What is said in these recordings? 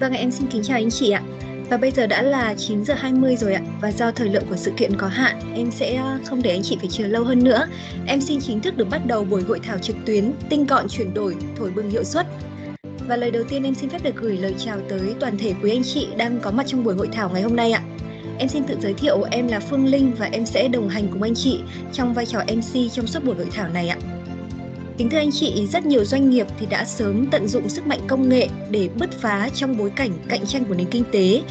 Vâng, em xin kính chào anh chị ạ. Và bây giờ đã là 9 giờ 20 rồi ạ và do thời lượng của sự kiện có hạn, em sẽ ờ, không để anh chị phải chờ lâu hơn nữa. Em xin chính thức được bắt đầu buổi hội thảo trực tuyến tinh gọn chuyển đổi thổi bừng hiệu suất. Và lời đầu tiên em xin phép được gửi lời chào tới toàn thể quý anh chị đang có mặt trong buổi hội thảo ngày hôm nay ạ. Em xin tự giới thiệu em là Phương Linh và em sẽ đồng hành cùng anh chị trong vai trò MC trong suốt buổi hội thảo này ạ. Kính thưa anh chị, rất nhiều doanh nghiệp thì đã sớm tận dụng sức mạnh công nghệ để bứt phá trong bối cảnh cạnh tranh của nền kinh tế.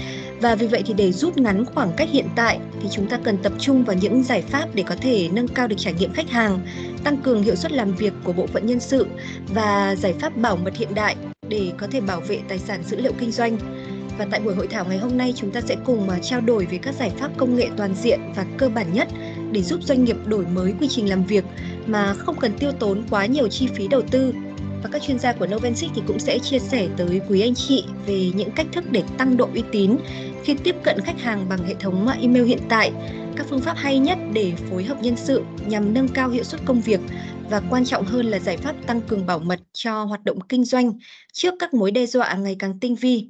Và vì vậy thì để rút ngắn khoảng cách hiện tại thì chúng ta cần tập trung vào những giải pháp để có thể nâng cao được trải nghiệm khách hàng, tăng cường hiệu suất làm việc của bộ phận nhân sự và giải pháp bảo mật hiện đại để có thể bảo vệ tài sản dữ liệu kinh doanh. Và tại buổi hội thảo ngày hôm nay chúng ta sẽ cùng à, trao đổi về các giải pháp công nghệ toàn diện và cơ bản nhất để giúp doanh nghiệp đổi mới quy trình làm việc mà không cần tiêu tốn quá nhiều chi phí đầu tư và các chuyên gia của Novensic thì cũng sẽ chia sẻ tới quý anh chị về những cách thức để tăng độ uy tín khi tiếp cận khách hàng bằng hệ thống email hiện tại, các phương pháp hay nhất để phối hợp nhân sự nhằm nâng cao hiệu suất công việc và quan trọng hơn là giải pháp tăng cường bảo mật cho hoạt động kinh doanh trước các mối đe dọa ngày càng tinh vi.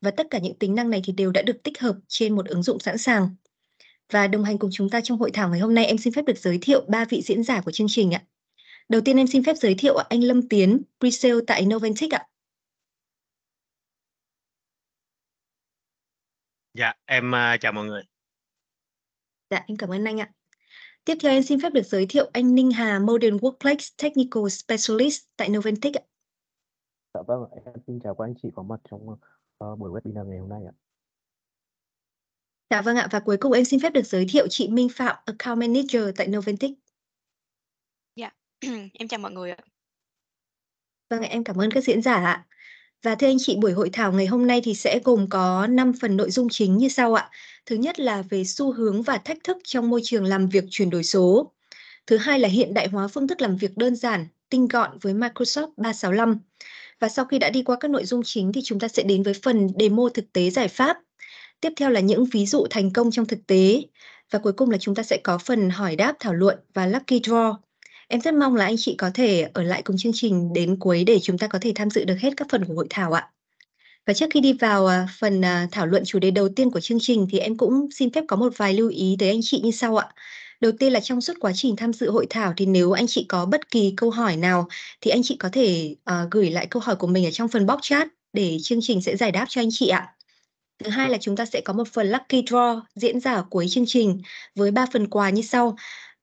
Và tất cả những tính năng này thì đều đã được tích hợp trên một ứng dụng sẵn sàng và đồng hành cùng chúng ta trong hội thảo ngày hôm nay, em xin phép được giới thiệu ba vị diễn giả của chương trình ạ. Đầu tiên em xin phép giới thiệu anh Lâm Tiến, pre-sale tại Noventech ạ. Dạ, em uh, chào mọi người. Dạ, em cảm ơn anh ạ. Tiếp theo em xin phép được giới thiệu anh Ninh Hà, Modern Workplace Technical Specialist tại Noventech ạ. Dạ vâng, em xin chào các anh chị có mặt trong uh, buổi webinar ngày hôm nay ạ. Dạ vâng ạ, và cuối cùng em xin phép được giới thiệu chị Minh Phạm, Account Manager tại Noventic. Dạ, em chào mọi người ạ. Vâng ạ, em cảm ơn các diễn giả ạ. Và thưa anh chị, buổi hội thảo ngày hôm nay thì sẽ gồm có 5 phần nội dung chính như sau ạ. Thứ nhất là về xu hướng và thách thức trong môi trường làm việc chuyển đổi số. Thứ hai là hiện đại hóa phương thức làm việc đơn giản, tinh gọn với Microsoft 365. Và sau khi đã đi qua các nội dung chính thì chúng ta sẽ đến với phần demo thực tế giải pháp Tiếp theo là những ví dụ thành công trong thực tế. Và cuối cùng là chúng ta sẽ có phần hỏi đáp thảo luận và lucky draw. Em rất mong là anh chị có thể ở lại cùng chương trình đến cuối để chúng ta có thể tham dự được hết các phần của hội thảo ạ. Và trước khi đi vào à, phần à, thảo luận chủ đề đầu tiên của chương trình thì em cũng xin phép có một vài lưu ý tới anh chị như sau ạ. Đầu tiên là trong suốt quá trình tham dự hội thảo thì nếu anh chị có bất kỳ câu hỏi nào thì anh chị có thể uh, gửi lại câu hỏi của mình ở trong phần box chat để chương trình sẽ giải đáp cho anh chị ạ. Thứ hai ờ. là chúng ta sẽ có một phần lucky draw diễn ra ở cuối chương trình với 3 phần quà như sau.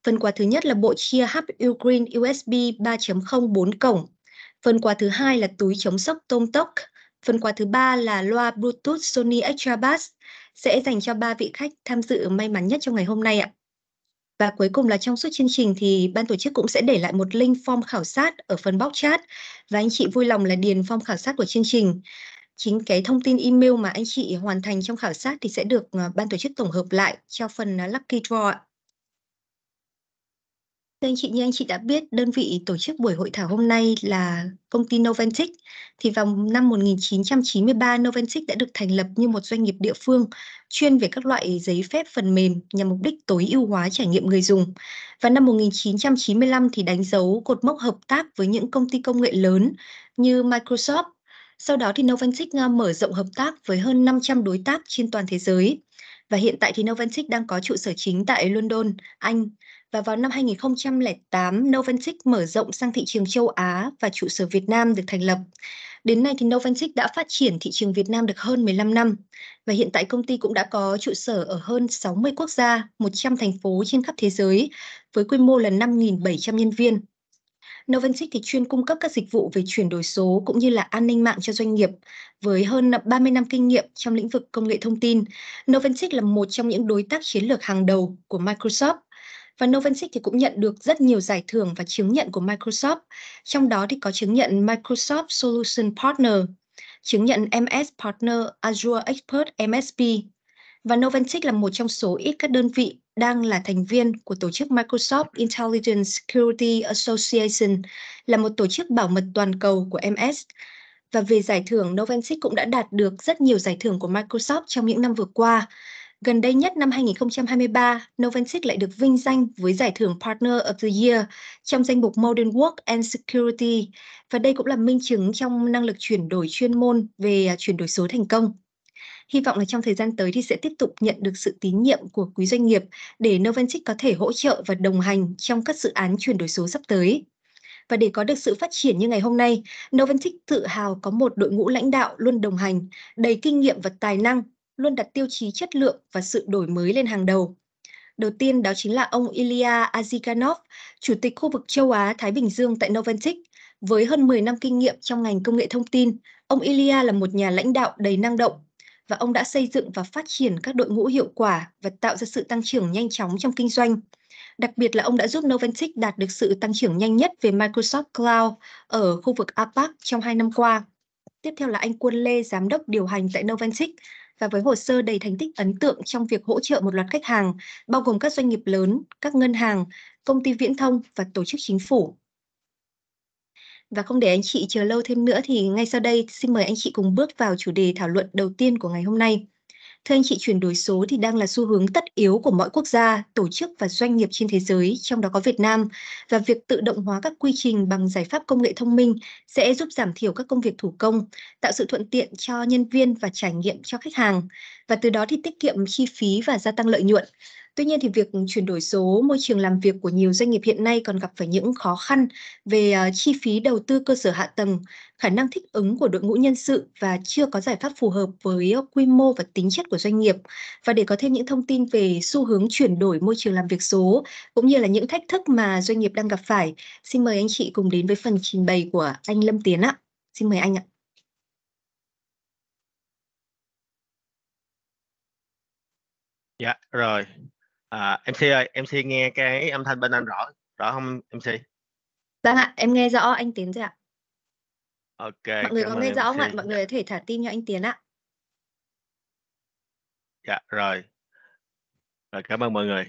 Phần quà thứ nhất là bộ chia HU Ugreen USB 3.0 4 cổng. Phần quà thứ hai là túi chống sốc tôm tốc. Phần quà thứ ba là loa Bluetooth Sony Extra Bass sẽ dành cho ba vị khách tham dự may mắn nhất trong ngày hôm nay ạ. Và cuối cùng là trong suốt chương trình thì ban tổ chức cũng sẽ để lại một link form khảo sát ở phần box chat và anh chị vui lòng là điền form khảo sát của chương trình chính cái thông tin email mà anh chị hoàn thành trong khảo sát thì sẽ được ờ, ban tổ chức tổng hợp lại cho phần ờ, Lucky Draw ạ. Thưa anh chị, như anh chị đã biết, đơn vị tổ chức buổi hội thảo hôm nay là công ty Noventic. Thì vào năm 1993, Noventic đã được thành lập như một doanh nghiệp địa phương chuyên về các loại giấy phép phần mềm nhằm mục đích tối ưu hóa trải nghiệm người dùng. Và năm 1995 thì đánh dấu cột mốc hợp tác với những công ty công nghệ lớn như Microsoft, sau đó thì Novantic à, mở rộng hợp tác với hơn 500 đối tác trên toàn thế giới. Và hiện tại thì Novantic đang có trụ sở chính tại London, Anh. Và vào năm 2008, Novantic mở rộng sang thị trường châu Á và trụ sở Việt Nam được thành lập. Đến nay thì Novantic đã phát triển thị trường Việt Nam được hơn 15 năm và hiện tại công ty cũng đã có trụ sở ở hơn 60 quốc gia, 100 thành phố trên khắp thế giới với quy mô là 5.700 nhân viên. Noventic thì chuyên cung cấp các dịch vụ về chuyển đổi số cũng như là an ninh mạng cho doanh nghiệp. Với hơn 30 năm kinh nghiệm trong lĩnh vực công nghệ thông tin, Noventic là một trong những đối tác chiến lược hàng đầu của Microsoft và Noventic thì cũng nhận được rất nhiều giải thưởng và chứng nhận của Microsoft, trong đó thì có chứng nhận Microsoft Solution Partner, chứng nhận MS Partner Azure Expert MSP và Noventic là một trong số ít các đơn vị đang là thành viên của tổ chức Microsoft Intelligence Security Association, là một tổ chức bảo mật toàn cầu của MS. Và về giải thưởng, Noventic cũng đã đạt được rất nhiều giải thưởng của Microsoft trong những năm vừa qua. Gần đây nhất năm 2023, Noventic lại được vinh danh với giải thưởng Partner of the Year trong danh mục Modern Work and Security. Và đây cũng là minh chứng trong năng lực chuyển đổi chuyên môn về à, chuyển đổi số thành công. Hy vọng là trong thời gian tới thì sẽ tiếp tục nhận được sự tín nhiệm của quý doanh nghiệp để Noventic có thể hỗ trợ và đồng hành trong các dự án chuyển đổi số sắp tới. Và để có được sự phát triển như ngày hôm nay, Noventic tự hào có một đội ngũ lãnh đạo luôn đồng hành, đầy kinh nghiệm và tài năng, luôn đặt tiêu chí chất lượng và sự đổi mới lên hàng đầu. Đầu tiên đó chính là ông Ilya Azikanov, Chủ tịch khu vực châu Á-Thái Bình Dương tại Noventic. Với hơn 10 năm kinh nghiệm trong ngành công nghệ thông tin, ông Ilya là một nhà lãnh đạo đầy năng động, và ông đã xây dựng và phát triển các đội ngũ hiệu quả và tạo ra sự tăng trưởng nhanh chóng trong kinh doanh. Đặc biệt là ông đã giúp Noventic đạt được sự tăng trưởng nhanh nhất về Microsoft Cloud ở khu vực APAC trong hai năm qua. Tiếp theo là anh Quân Lê, giám đốc điều hành tại Noventic và với hồ sơ đầy thành tích ấn tượng trong việc hỗ trợ một loạt khách hàng, bao gồm các doanh nghiệp lớn, các ngân hàng, công ty viễn thông và tổ chức chính phủ. Và không để anh chị chờ lâu thêm nữa thì ngay sau đây xin mời anh chị cùng bước vào chủ đề thảo luận đầu tiên của ngày hôm nay. Thưa anh chị, chuyển đổi số thì đang là xu hướng tất yếu của mọi quốc gia, tổ chức và doanh nghiệp trên thế giới, trong đó có Việt Nam. Và việc tự động hóa các quy trình bằng giải pháp công nghệ thông minh sẽ giúp giảm thiểu các công việc thủ công, tạo sự thuận tiện cho nhân viên và trải nghiệm cho khách hàng. Và từ đó thì tiết kiệm chi phí và gia tăng lợi nhuận. Tuy nhiên thì việc chuyển đổi số môi trường làm việc của nhiều doanh nghiệp hiện nay còn gặp phải những khó khăn về ờ, chi phí đầu tư cơ sở hạ tầng, khả năng thích ứng của đội ngũ nhân sự và chưa có giải pháp phù hợp với ờ, quy mô và tính chất của doanh nghiệp. Và để có thêm những thông tin về xu hướng chuyển đổi môi trường làm việc số cũng như là những thách thức mà doanh nghiệp đang gặp phải, xin mời anh chị cùng đến với phần trình bày của anh Lâm Tiến ạ. Xin mời anh ạ. Dạ rồi, À, MC ơi, MC nghe cái âm thanh bên anh rõ rõ không MC? dạ em nghe rõ anh Tiến rồi ạ. Ok. Mọi người có nghe MC. rõ không ạ? Mọi người có thể thả tim cho anh Tiến ạ. Dạ rồi. Rồi cảm ơn mọi người.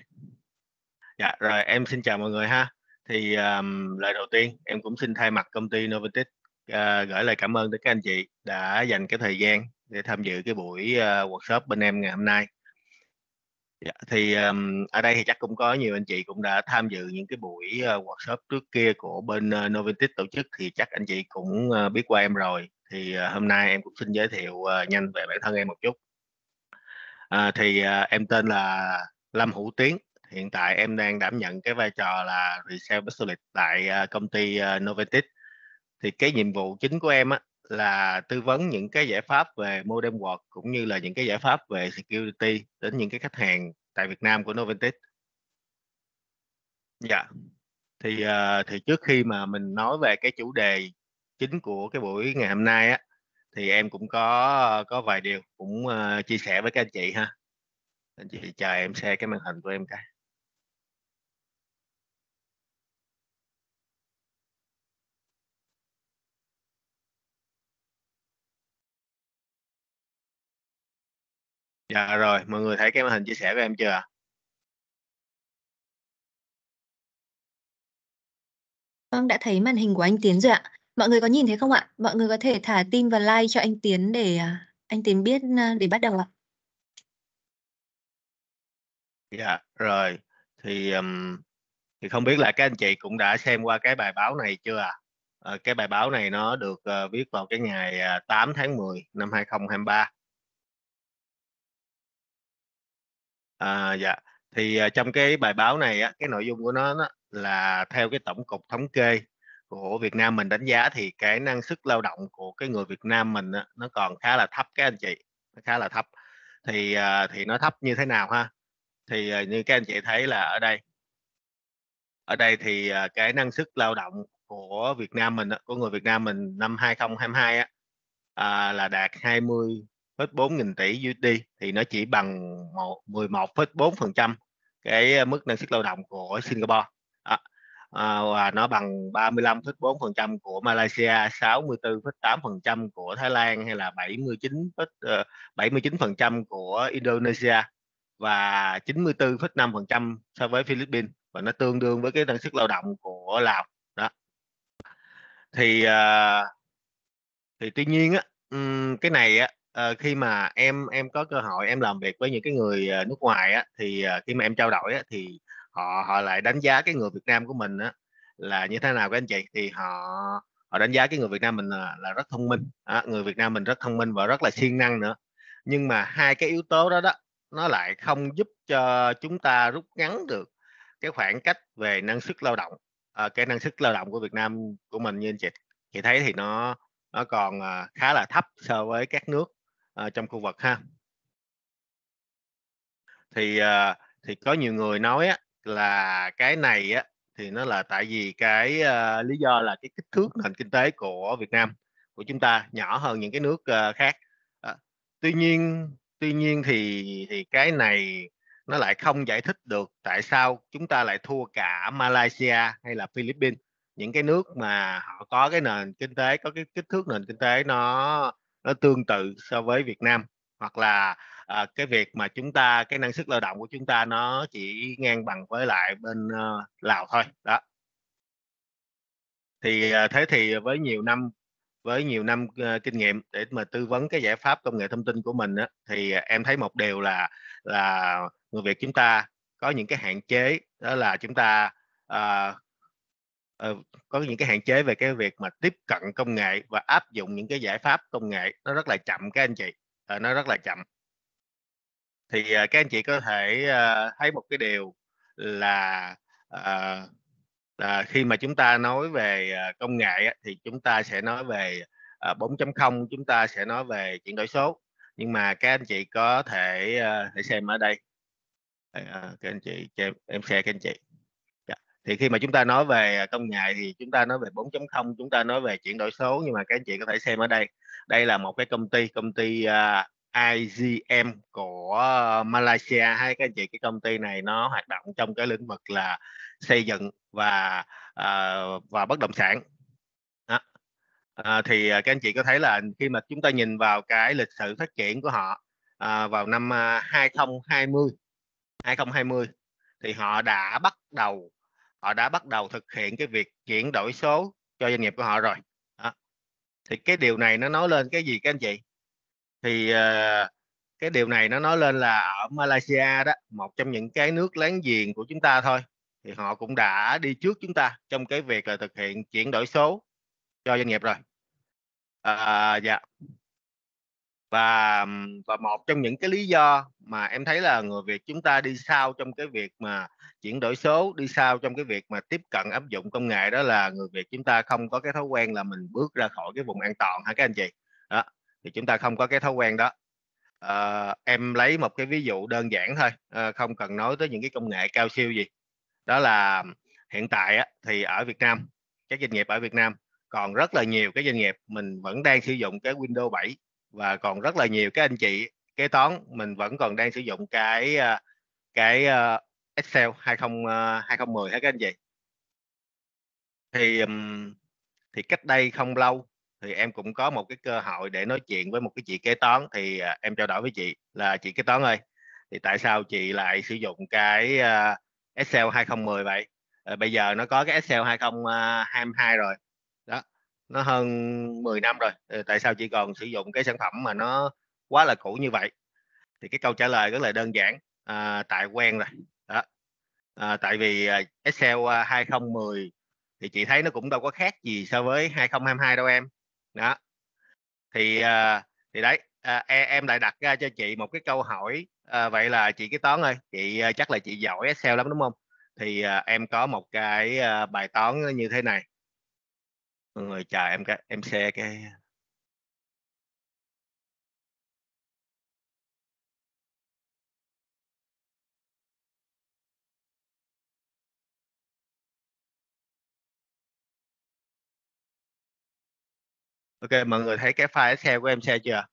Dạ rồi em xin chào mọi người ha. Thì um, lời đầu tiên em cũng xin thay mặt công ty Novatech uh, ờ, gửi lời cảm ơn tới các anh chị đã dành cái thời gian để tham dự cái buổi uh, workshop bên em ngày hôm nay. Dạ, thì, ờm, ở đây thì chắc cũng có nhiều anh chị cũng đã tham dự những cái buổi, ơ, ờ, workshop trước kia của bên, ơ, ờ, Novartis tổ chức thì chắc anh chị cũng, ơ, ờ, biết qua em rồi. Thì, ờ, hôm nay em cũng xin giới thiệu, ờ, nhanh về bản thân em một chút. Ờ, thì, ờ, em tên là Lâm Hữu Tiến, hiện tại em đang đảm nhận cái vai trò là Retail Specialist tại, ờ, công ty, ờ, Novartis. Thì cái nhiệm vụ chính của em á là tư vấn những cái giải pháp về modem work cũng như là những cái giải pháp về security đến những cái khách hàng tại Việt Nam của Noventis. Dạ. Thì uh, thì trước khi mà mình nói về cái chủ đề chính của cái buổi ngày hôm nay á thì em cũng có có vài điều cũng uh, chia sẻ với các anh chị ha. Anh chị chờ em share cái màn hình của em cái. Dạ rồi, mọi người thấy cái màn hình chia sẻ của em chưa ạ? Vâng, đã thấy màn hình của anh Tiến rồi ạ. Mọi người có nhìn thấy không ạ? Mọi người có thể thả tim và like cho anh Tiến để à, anh Tiến biết à, để bắt đầu ạ. Dạ, rồi. Thì um, thì không biết là các anh chị cũng đã xem qua cái bài báo này chưa ạ? À? cái bài báo này nó được uh, viết vào cái ngày 8 à, tháng 10 năm 2023 À, dạ. Thì, à, trong cái bài báo này á, cái nội dung của nó nó là theo cái tổng cục thống kê của Việt Nam mình đánh giá thì cái năng suất lao động của cái người Việt Nam mình á, nó còn khá là thấp các anh chị, nó khá là thấp. Thì, à, thì nó thấp như thế nào ha? Thì, à, như các anh chị thấy là ở đây ở đây thì, à, cái năng suất lao động của Việt Nam mình á, của người Việt Nam mình năm 2022 á, à, là đạt 20 4 000 tỷ USD thì nó chỉ bằng 11,4% cái ờ, mức năng suất lao động của Singapore à, và nó bằng 35,4% của Malaysia, 64,8% của Thái Lan hay là 79 79% ờ, của Indonesia và 94,5% so với Philippines và nó tương đương với cái năng suất lao động của Lào đó thì thì tuy nhiên á cái này á ờ, khi mà em em có cơ hội em làm việc với những cái người ờ, nước ngoài á thì ờ, khi mà em trao đổi á thì họ họ lại đánh giá cái người Việt Nam của mình á là như thế nào các anh chị thì họ họ đánh giá cái người Việt Nam mình là, là rất thông minh Đó, người Việt Nam mình rất thông minh và rất là siêng năng nữa nhưng mà hai cái yếu tố đó đó nó lại không giúp cho chúng ta rút ngắn được cái khoảng cách về năng suất lao động Ờ, cái năng suất lao động của Việt Nam của mình như anh chị chị thấy thì nó nó còn ờ, khá là thấp so với các nước à, trong khu vực ha thì à, thì có nhiều người nói á, là cái này á, thì nó là tại vì cái à, lý do là cái kích thước nền kinh tế của Việt Nam của chúng ta nhỏ hơn những cái nước à, khác à, tuy nhiên tuy nhiên thì thì cái này nó lại không giải thích được tại sao chúng ta lại thua cả Malaysia hay là Philippines những cái nước mà họ có cái nền kinh tế có cái kích thước nền kinh tế nó nó tương tự so với Việt Nam hoặc là à, cái việc mà chúng ta cái năng suất lao động của chúng ta nó chỉ ngang bằng với lại bên uh, Lào thôi đó thì uh, thế thì với nhiều năm với nhiều năm uh, kinh nghiệm để mà tư vấn cái giải pháp công nghệ thông tin của mình á, thì em thấy một điều là là người Việt chúng ta có những cái hạn chế đó là chúng ta uh, Ờ, có những cái hạn chế về cái việc mà tiếp cận công nghệ và áp dụng những cái giải pháp công nghệ nó rất là chậm các anh chị ờ, nó rất là chậm thì à, các anh chị có thể à, thấy một cái điều là à, à, khi mà chúng ta nói về à, công nghệ thì chúng ta sẽ nói về à, 4.0 chúng ta sẽ nói về chuyển đổi số nhưng mà các anh chị có thể à, thể xem ở đây à, các anh chị em, em share các anh chị thì khi mà chúng ta nói về à, công nghệ thì chúng ta nói về 4.0 chúng ta nói về chuyển đổi số nhưng mà các anh chị có thể xem ở đây đây là một cái công ty công ty uh, à, IGM của Malaysia hay các anh chị cái công ty này nó hoạt động trong cái lĩnh vực là xây dựng và uh, và bất động sản đó. Uh, thì các anh chị có thấy là khi mà chúng ta nhìn vào cái lịch sử phát triển của họ uh, vào năm 2020 2020 thì họ đã bắt đầu họ đã bắt đầu thực hiện cái việc chuyển đổi số cho doanh nghiệp của họ rồi đó. thì cái điều này nó nói lên cái gì các anh chị thì ờ, cái điều này nó nói lên là ở Malaysia đó một trong những cái nước láng giềng của chúng ta thôi thì họ cũng đã đi trước chúng ta trong cái việc là thực hiện chuyển đổi số cho doanh nghiệp rồi à, dạ và và một trong những cái lý do mà em thấy là người Việt chúng ta đi sau trong cái việc mà chuyển đổi số đi sau trong cái việc mà tiếp cận áp dụng công nghệ đó là người Việt chúng ta không có cái thói quen là mình bước ra khỏi cái vùng an toàn hả các anh chị đó thì chúng ta không có cái thói quen đó à, em lấy một cái ví dụ đơn giản thôi à, không cần nói tới những cái công nghệ cao siêu gì đó là hiện tại á, thì ở Việt Nam các doanh nghiệp ở Việt Nam còn rất là nhiều cái doanh nghiệp mình vẫn đang sử dụng cái Windows 7 và còn rất là nhiều các anh chị kế toán mình vẫn còn đang sử dụng cái à, cái à, Excel 20 2010 à, hả các anh chị thì thì cách đây không lâu thì em cũng có một cái cơ hội để nói chuyện với một cái chị kế toán thì em trao đổi với chị là chị kế toán ơi thì tại sao chị lại sử dụng cái Excel 2010 vậy ờ, bây giờ nó có cái Excel 2022 rồi nó hơn 10 năm rồi ừ, tại sao chị còn sử dụng cái sản phẩm mà nó quá là cũ như vậy thì cái câu trả lời rất là đơn giản à, tại quen rồi đó à, tại vì à, Excel 2010 à, thì chị thấy nó cũng đâu có khác gì so với 2022 đâu em đó thì à, thì đấy à, e, em lại đặt ra cho chị một cái câu hỏi à, vậy là chị cái toán ơi chị à, chắc là chị giỏi Excel lắm đúng không thì à, em có một cái à, bài toán như thế này mọi người chờ em cái em share cái ok mọi người thấy cái file share của em share chưa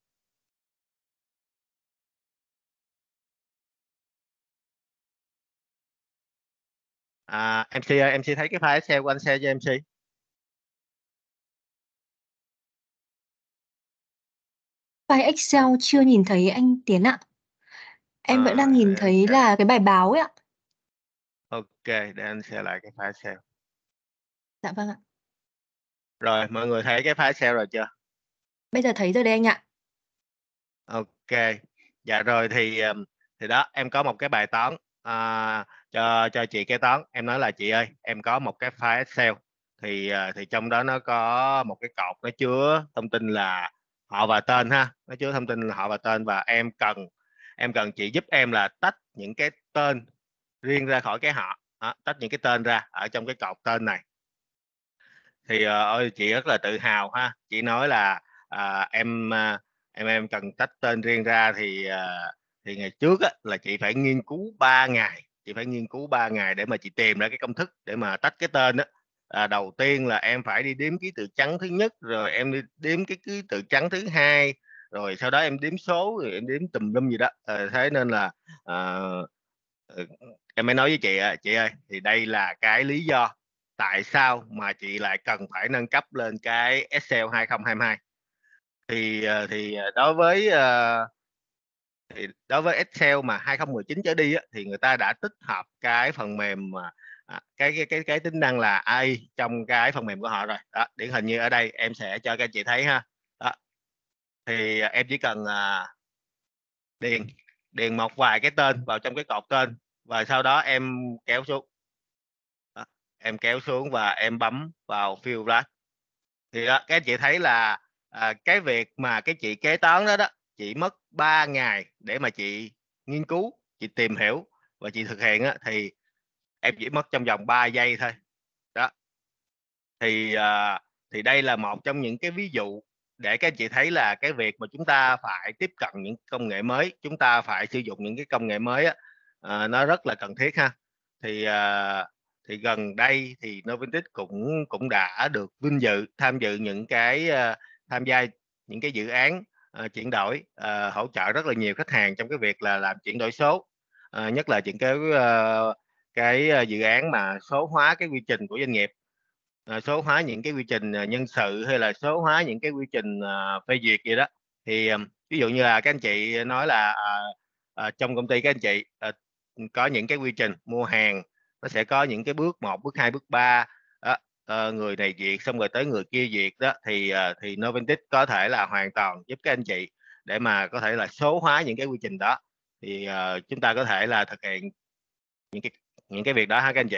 à, MC ơi, MC thấy cái file excel của anh share cho MC. File Excel chưa nhìn thấy anh Tiến ạ. Em vẫn đang nhìn à, thấy ok. là cái bài báo ấy ạ. Ok, để anh share lại cái file Excel. Dạ vâng ạ. Rồi, mọi người thấy cái file Excel rồi chưa? Bây giờ thấy rồi đây anh ạ. Ok. Dạ rồi thì thì đó, em có một cái bài toán à, cho cho chị kế toán, em nói là chị ơi, em có một cái file Excel thì ờ, thì trong đó nó có một cái cột nó chứa thông tin là họ và tên ha nó chứa thông tin là họ và tên và em cần em cần chị giúp em là tách những cái tên riêng ra khỏi cái họ à, tách những cái tên ra ở trong cái cột tên này thì ơi ờ, chị rất là tự hào ha chị nói là à, em à, em em cần tách tên riêng ra thì à, thì ngày trước á, là chị phải nghiên cứu 3 ngày chị phải nghiên cứu 3 ngày để mà chị tìm ra cái công thức để mà tách cái tên đó à, đầu tiên là em phải đi đếm ký tự trắng thứ nhất rồi em đi đếm cái ký tự trắng thứ hai rồi sau đó em đếm số rồi em đếm tùm lum gì đó à, thế nên là à, em mới nói với chị à, chị ơi thì đây là cái lý do tại sao mà chị lại cần phải nâng cấp lên cái Excel 2022 thì ờ, thì đối với thì đối với Excel mà 2019 trở đi thì người ta đã tích hợp cái phần mềm mà cái, cái cái cái tính năng là AI trong cái phần mềm của họ rồi đó, điển hình như ở đây em sẽ cho các anh chị thấy ha đó. thì em chỉ cần uh, điền điền một vài cái tên vào trong cái cột tên và sau đó em kéo xuống đó, em kéo xuống và em bấm vào fill flash thì đó, các anh chị thấy là à, cái việc mà cái chị kế toán đó đó chị mất 3 ngày để mà chị nghiên cứu chị tìm hiểu và chị thực hiện á, thì em chỉ mất trong vòng 3 giây thôi đó thì à, thì đây là một trong những cái ví dụ để các anh chị thấy là cái việc mà chúng ta phải tiếp cận những công nghệ mới chúng ta phải sử dụng những cái công nghệ mới á, à, nó rất là cần thiết ha thì à, thì gần đây thì Noventis cũng cũng đã được vinh dự tham dự những cái tham gia những cái dự án chuyển đổi hỗ trợ rất là nhiều khách hàng trong cái việc là làm chuyển đổi số nhất là chuyển cái cái ờ, dự án mà số hóa cái quy trình của doanh nghiệp ờ, số hóa những cái quy trình ờ, nhân sự hay là số hóa những cái quy trình phê duyệt gì đó thì ví dụ như là các anh chị nói là à, trong công ty các anh chị à, có những cái quy trình mua hàng nó sẽ có những cái bước một bước hai bước ba à, à, người này duyệt xong rồi tới người kia duyệt đó thì à, thì Noventis có thể là hoàn toàn giúp các anh chị để mà có thể là số hóa những cái quy trình đó thì à, chúng ta có thể là thực hiện những cái những cái việc đó ha các anh chị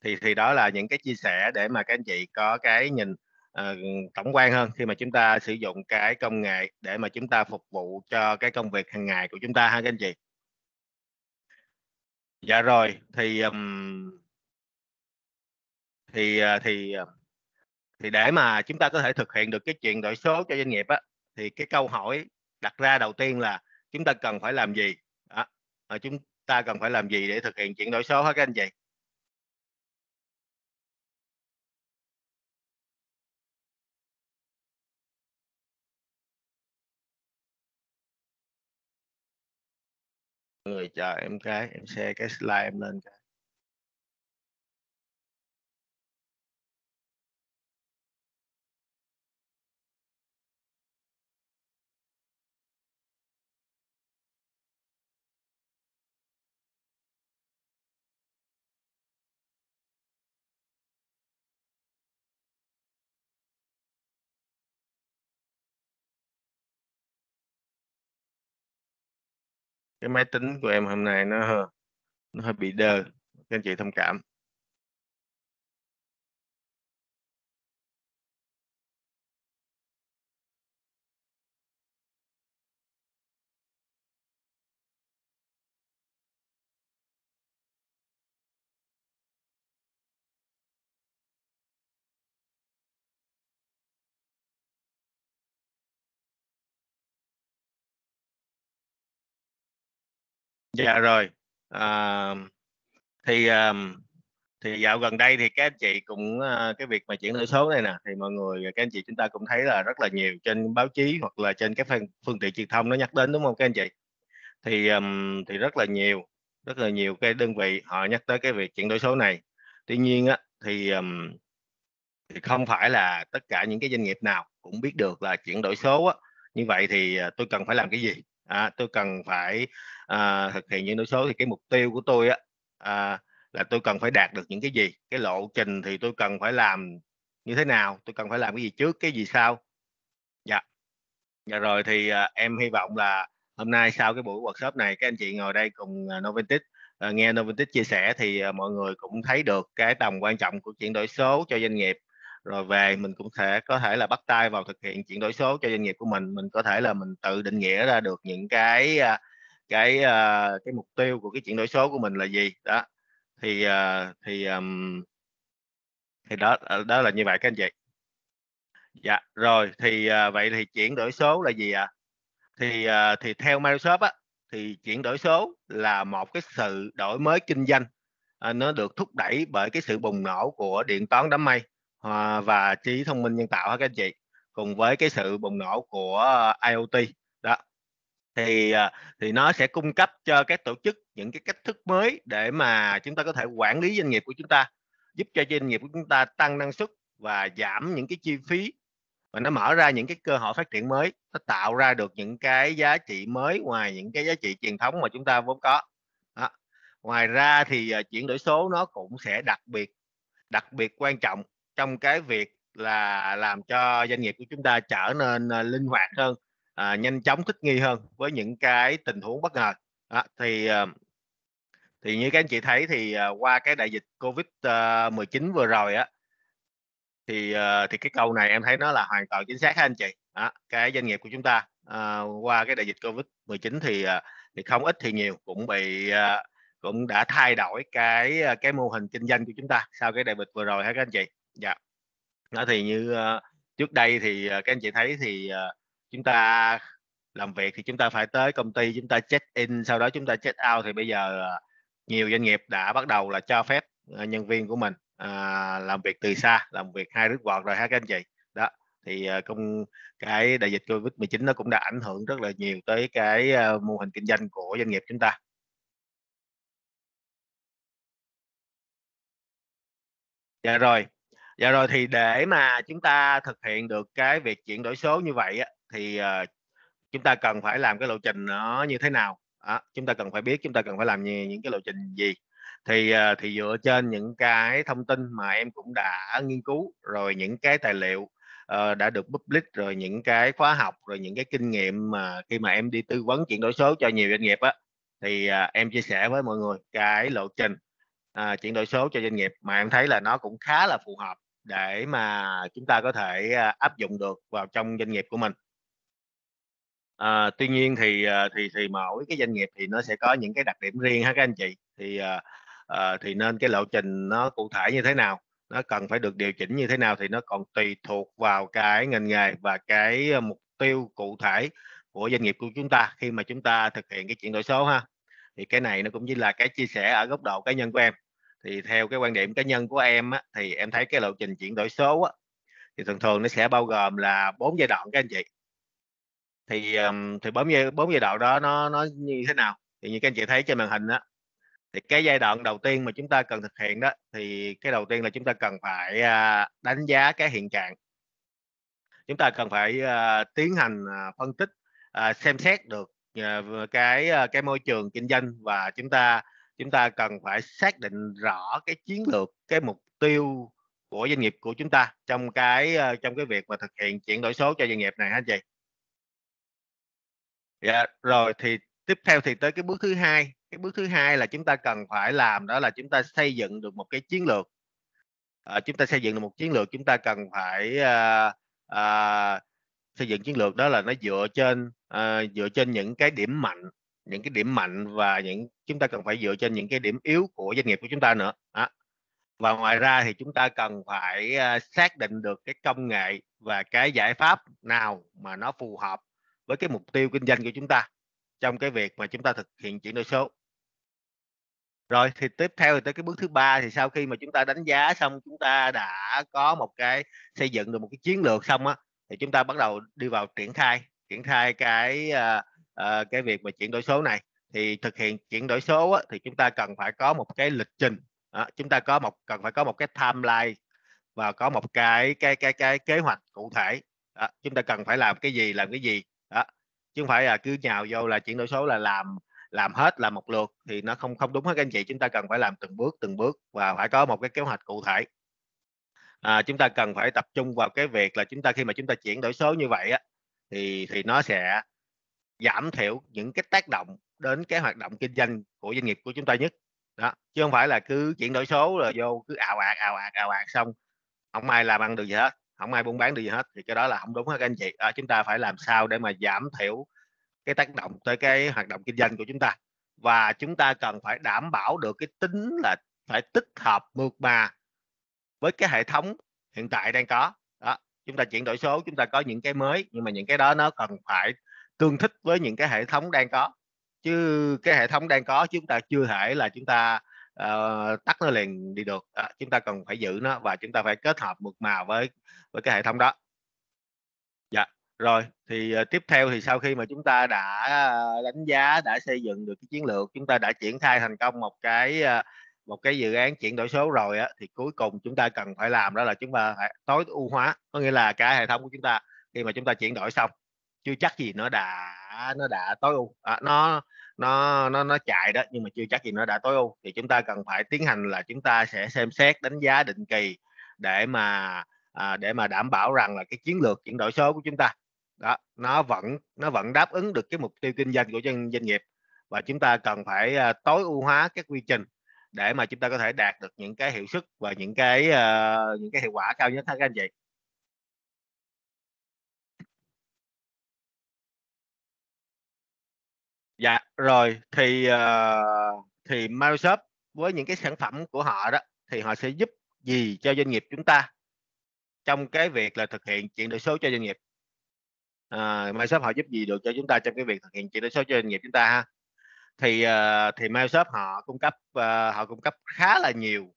thì thì đó là những cái chia sẻ để mà các anh chị có cái nhìn uh, tổng quan hơn khi mà chúng ta sử dụng cái công nghệ để mà chúng ta phục vụ cho cái công việc hàng ngày của chúng ta ha các anh chị dạ rồi thì um, thì ờ, thì ờ, thì để mà chúng ta có thể thực hiện được cái chuyện đổi số cho doanh nghiệp á thì cái câu hỏi đặt ra đầu tiên là chúng ta cần phải làm gì đó. À, chúng ta cần phải làm gì để thực hiện chuyển đổi số hết các anh chị người chờ em cái em share cái slide em lên cái cái máy tính của em hôm nay nó nó hơi bị đơ các anh chị thông cảm dạ rồi à, thì à, thì dạo gần đây thì các anh chị cũng à, cái việc mà chuyển đổi số này nè thì mọi người các anh chị chúng ta cũng thấy là rất là nhiều trên báo chí hoặc là trên các phương, phương tiện truyền thông nó nhắc đến đúng không các anh chị thì thì rất là nhiều rất là nhiều cái đơn vị họ nhắc tới cái việc chuyển đổi số này tuy nhiên á thì thì không phải là tất cả những cái doanh nghiệp nào cũng biết được là chuyển đổi số á như vậy thì à, tôi cần phải làm cái gì à, tôi cần phải à, thực hiện những đổi số thì cái mục tiêu của tôi á à, là tôi cần phải đạt được những cái gì cái lộ trình thì tôi cần phải làm như thế nào tôi cần phải làm cái gì trước cái gì sau dạ dạ rồi thì à, em hy vọng là hôm nay sau cái buổi workshop này các anh chị ngồi đây cùng à, Noventis à, nghe Noventis chia sẻ thì à, mọi người cũng thấy được cái tầm quan trọng của chuyển đổi số cho doanh nghiệp rồi về mình cũng thể có thể là bắt tay vào thực hiện chuyển đổi số cho doanh nghiệp của mình mình có thể là mình tự định nghĩa ra được những cái à, cái à, cái mục tiêu của cái chuyển đổi số của mình là gì đó thì à, thì thì đó đó là như vậy các anh chị dạ rồi thì vậy thì chuyển đổi số là gì ạ à? thì thì theo Microsoft á thì chuyển đổi số là một cái sự đổi mới kinh doanh nó được thúc đẩy bởi cái sự bùng nổ của điện toán đám mây Ờ, và trí thông minh nhân tạo các anh chị cùng với cái sự bùng nổ của ờ, IoT đó thì ờ, thì nó sẽ cung cấp cho các tổ chức những cái cách thức mới để mà chúng ta có thể quản lý doanh nghiệp của chúng ta giúp cho doanh nghiệp của chúng ta tăng năng suất và giảm những cái chi phí và nó mở ra những cái cơ hội phát triển mới nó tạo ra được những cái giá trị mới ngoài những cái giá trị truyền thống mà chúng ta vốn có đó. ngoài ra thì chuyển đổi số nó cũng sẽ đặc biệt đặc biệt quan trọng trong cái việc là làm cho doanh nghiệp của chúng ta trở nên ờ, linh hoạt hơn à, nhanh chóng thích nghi hơn với những cái tình huống bất ngờ à, thì ờ, thì như các anh chị thấy thì ờ, qua cái đại dịch covid 19 vừa rồi á thì thì cái câu này em thấy nó là hoàn toàn chính xác ha anh chị à, cái doanh nghiệp của chúng ta à, qua cái đại dịch covid 19 thì thì không ít thì nhiều cũng bị cũng đã thay đổi cái cái mô hình kinh doanh của chúng ta sau cái đại dịch vừa rồi ha các anh chị Dạ. Đó thì như, ờ, trước đây thì, ờ, các anh chị thấy thì, ờ, chúng ta làm việc thì chúng ta phải tới công ty chúng ta check-in, sau đó chúng ta check-out, thì bây giờ, nhiều doanh nghiệp đã bắt đầu là cho phép, nhân viên của mình, à, làm việc từ xa, làm việc hai hybrid work rồi ha các anh chị. Đó, thì, công cái đại dịch Covid-19 nó cũng đã ảnh hưởng rất là nhiều tới cái, mô hình kinh doanh của doanh nghiệp chúng ta. Dạ rồi, dạ rồi thì để mà chúng ta thực hiện được cái việc chuyển đổi số như vậy á, thì ờ, chúng ta cần phải làm cái lộ trình nó như thế nào à, chúng ta cần phải biết chúng ta cần phải làm như, những cái lộ trình gì thì ờ, thì dựa trên những cái thông tin mà em cũng đã nghiên cứu rồi những cái tài liệu uh, đã được public rồi những cái khóa học rồi những cái kinh nghiệm mà khi mà em đi tư vấn chuyển đổi số cho nhiều doanh nghiệp á thì uh, em chia sẻ với mọi người cái lộ trình uh, chuyển đổi số cho doanh nghiệp mà em thấy là nó cũng khá là phù hợp để mà chúng ta có thể à, áp dụng được vào trong doanh nghiệp của mình. À, tuy nhiên thì à, thì thì mỗi cái doanh nghiệp thì nó sẽ có những cái đặc điểm riêng ha các anh chị. Thì à, à thì nên cái lộ trình nó cụ thể như thế nào, nó cần phải được điều chỉnh như thế nào thì nó còn tùy thuộc vào cái ngành nghề và cái à, mục tiêu cụ thể của doanh nghiệp của chúng ta khi mà chúng ta thực hiện cái chuyển đổi số ha. Thì cái này nó cũng như là cái chia sẻ ở góc độ cá nhân của em thì theo cái quan điểm cá nhân của em á, thì em thấy cái lộ trình chuyển đổi số á, thì thường thường nó sẽ bao gồm là bốn giai đoạn các anh chị thì um, thì bốn giai bốn giai đoạn đó nó nó như thế nào thì như các anh chị thấy trên màn hình á thì cái giai đoạn đầu tiên mà chúng ta cần thực hiện đó thì cái đầu tiên là chúng ta cần phải uh, đánh giá cái hiện trạng chúng ta cần phải uh, tiến hành uh, phân tích uh, xem xét được uh, cái uh, cái môi trường kinh doanh và chúng ta chúng ta cần phải xác định rõ cái chiến lược cái mục tiêu của doanh nghiệp của chúng ta trong cái ờ, trong cái việc mà thực hiện chuyển đổi số cho doanh nghiệp này hả chị dạ rồi thì tiếp theo thì tới cái bước thứ hai cái bước thứ hai là chúng ta cần phải làm đó là chúng ta xây dựng được một cái chiến lược à, chúng ta xây dựng được một chiến lược chúng ta cần phải à, à, xây dựng chiến lược đó là nó dựa trên à, dựa trên những cái điểm mạnh những cái điểm mạnh và những chúng ta cần phải dựa trên những cái điểm yếu của doanh nghiệp của chúng ta nữa à. và ngoài ra thì chúng ta cần phải à, xác định được cái công nghệ và cái giải pháp nào mà nó phù hợp với cái mục tiêu kinh doanh của chúng ta trong cái việc mà chúng ta thực hiện chuyển đổi số rồi thì tiếp theo thì tới cái bước thứ ba thì sau khi mà chúng ta đánh giá xong chúng ta đã có một cái xây dựng được một cái chiến lược xong á thì chúng ta bắt đầu đi vào triển khai triển khai cái uh, Ờ, cái việc mà chuyển đổi số này thì thực hiện chuyển đổi số á, thì chúng ta cần phải có một cái lịch trình à, chúng ta có một cần phải có một cái timeline và có một cái cái cái cái kế hoạch cụ thể à, chúng ta cần phải làm cái gì làm cái gì à, chứ không phải là cứ nhào vô là chuyển đổi số là làm làm hết là một lượt thì nó không không đúng hết anh chị chúng ta cần phải làm từng bước từng bước và phải có một cái kế hoạch cụ thể à, chúng ta cần phải tập trung vào cái việc là chúng ta khi mà chúng ta chuyển đổi số như vậy á, thì thì nó sẽ giảm thiểu những cái tác động đến cái hoạt động kinh doanh của doanh nghiệp của chúng ta nhất đó chứ không phải là cứ chuyển đổi số là vô cứ ào ạt ào ạt ào ạt xong không ai làm ăn được gì hết không ai buôn bán được gì hết thì cái đó là không đúng hết các anh chị à, chúng ta phải làm sao để mà giảm thiểu cái tác động tới cái hoạt động kinh doanh của chúng ta và chúng ta cần phải đảm bảo được cái tính là phải tích hợp mượt mà với cái hệ thống hiện tại đang có đó chúng ta chuyển đổi số chúng ta có những cái mới nhưng mà những cái đó nó cần phải tương thích với những cái hệ thống đang có chứ cái hệ thống đang có chúng ta chưa thể là chúng ta uh, tắt nó liền đi được à, chúng ta cần phải giữ nó và chúng ta phải kết hợp mượt mà với với cái hệ thống đó dạ rồi thì uh, tiếp theo thì sau khi mà chúng ta đã ờ, đánh giá đã xây dựng được cái chiến lược chúng ta đã triển khai thành công một cái uh, một cái dự án chuyển đổi số rồi á, thì cuối cùng chúng ta cần phải làm đó là chúng ta phải tối ưu hóa có nghĩa là cái hệ thống của chúng ta khi mà chúng ta chuyển đổi xong chưa chắc gì nó đã nó đã tối ưu à, nó nó nó nó chạy đó nhưng mà chưa chắc gì nó đã tối ưu thì chúng ta cần phải tiến hành là chúng ta sẽ xem xét đánh giá định kỳ để mà à, để mà đảm bảo rằng là cái chiến lược chuyển đổi số của chúng ta đó nó vẫn nó vẫn đáp ứng được cái mục tiêu kinh doanh của doanh, doanh nghiệp và chúng ta cần phải à, tối ưu hóa các quy trình để mà chúng ta có thể đạt được những cái hiệu suất và những cái uh, những cái hiệu quả cao nhất các anh chị dạ rồi thì uh, thì Microsoft với những cái sản phẩm của họ đó thì họ sẽ giúp gì cho doanh nghiệp chúng ta trong cái việc là thực hiện chuyển đổi số cho doanh nghiệp uh, Microsoft họ giúp gì được cho chúng ta trong cái việc thực hiện chuyển đổi số cho doanh nghiệp chúng ta ha thì uh, thì Microsoft họ cung cấp uh, họ cung cấp khá là nhiều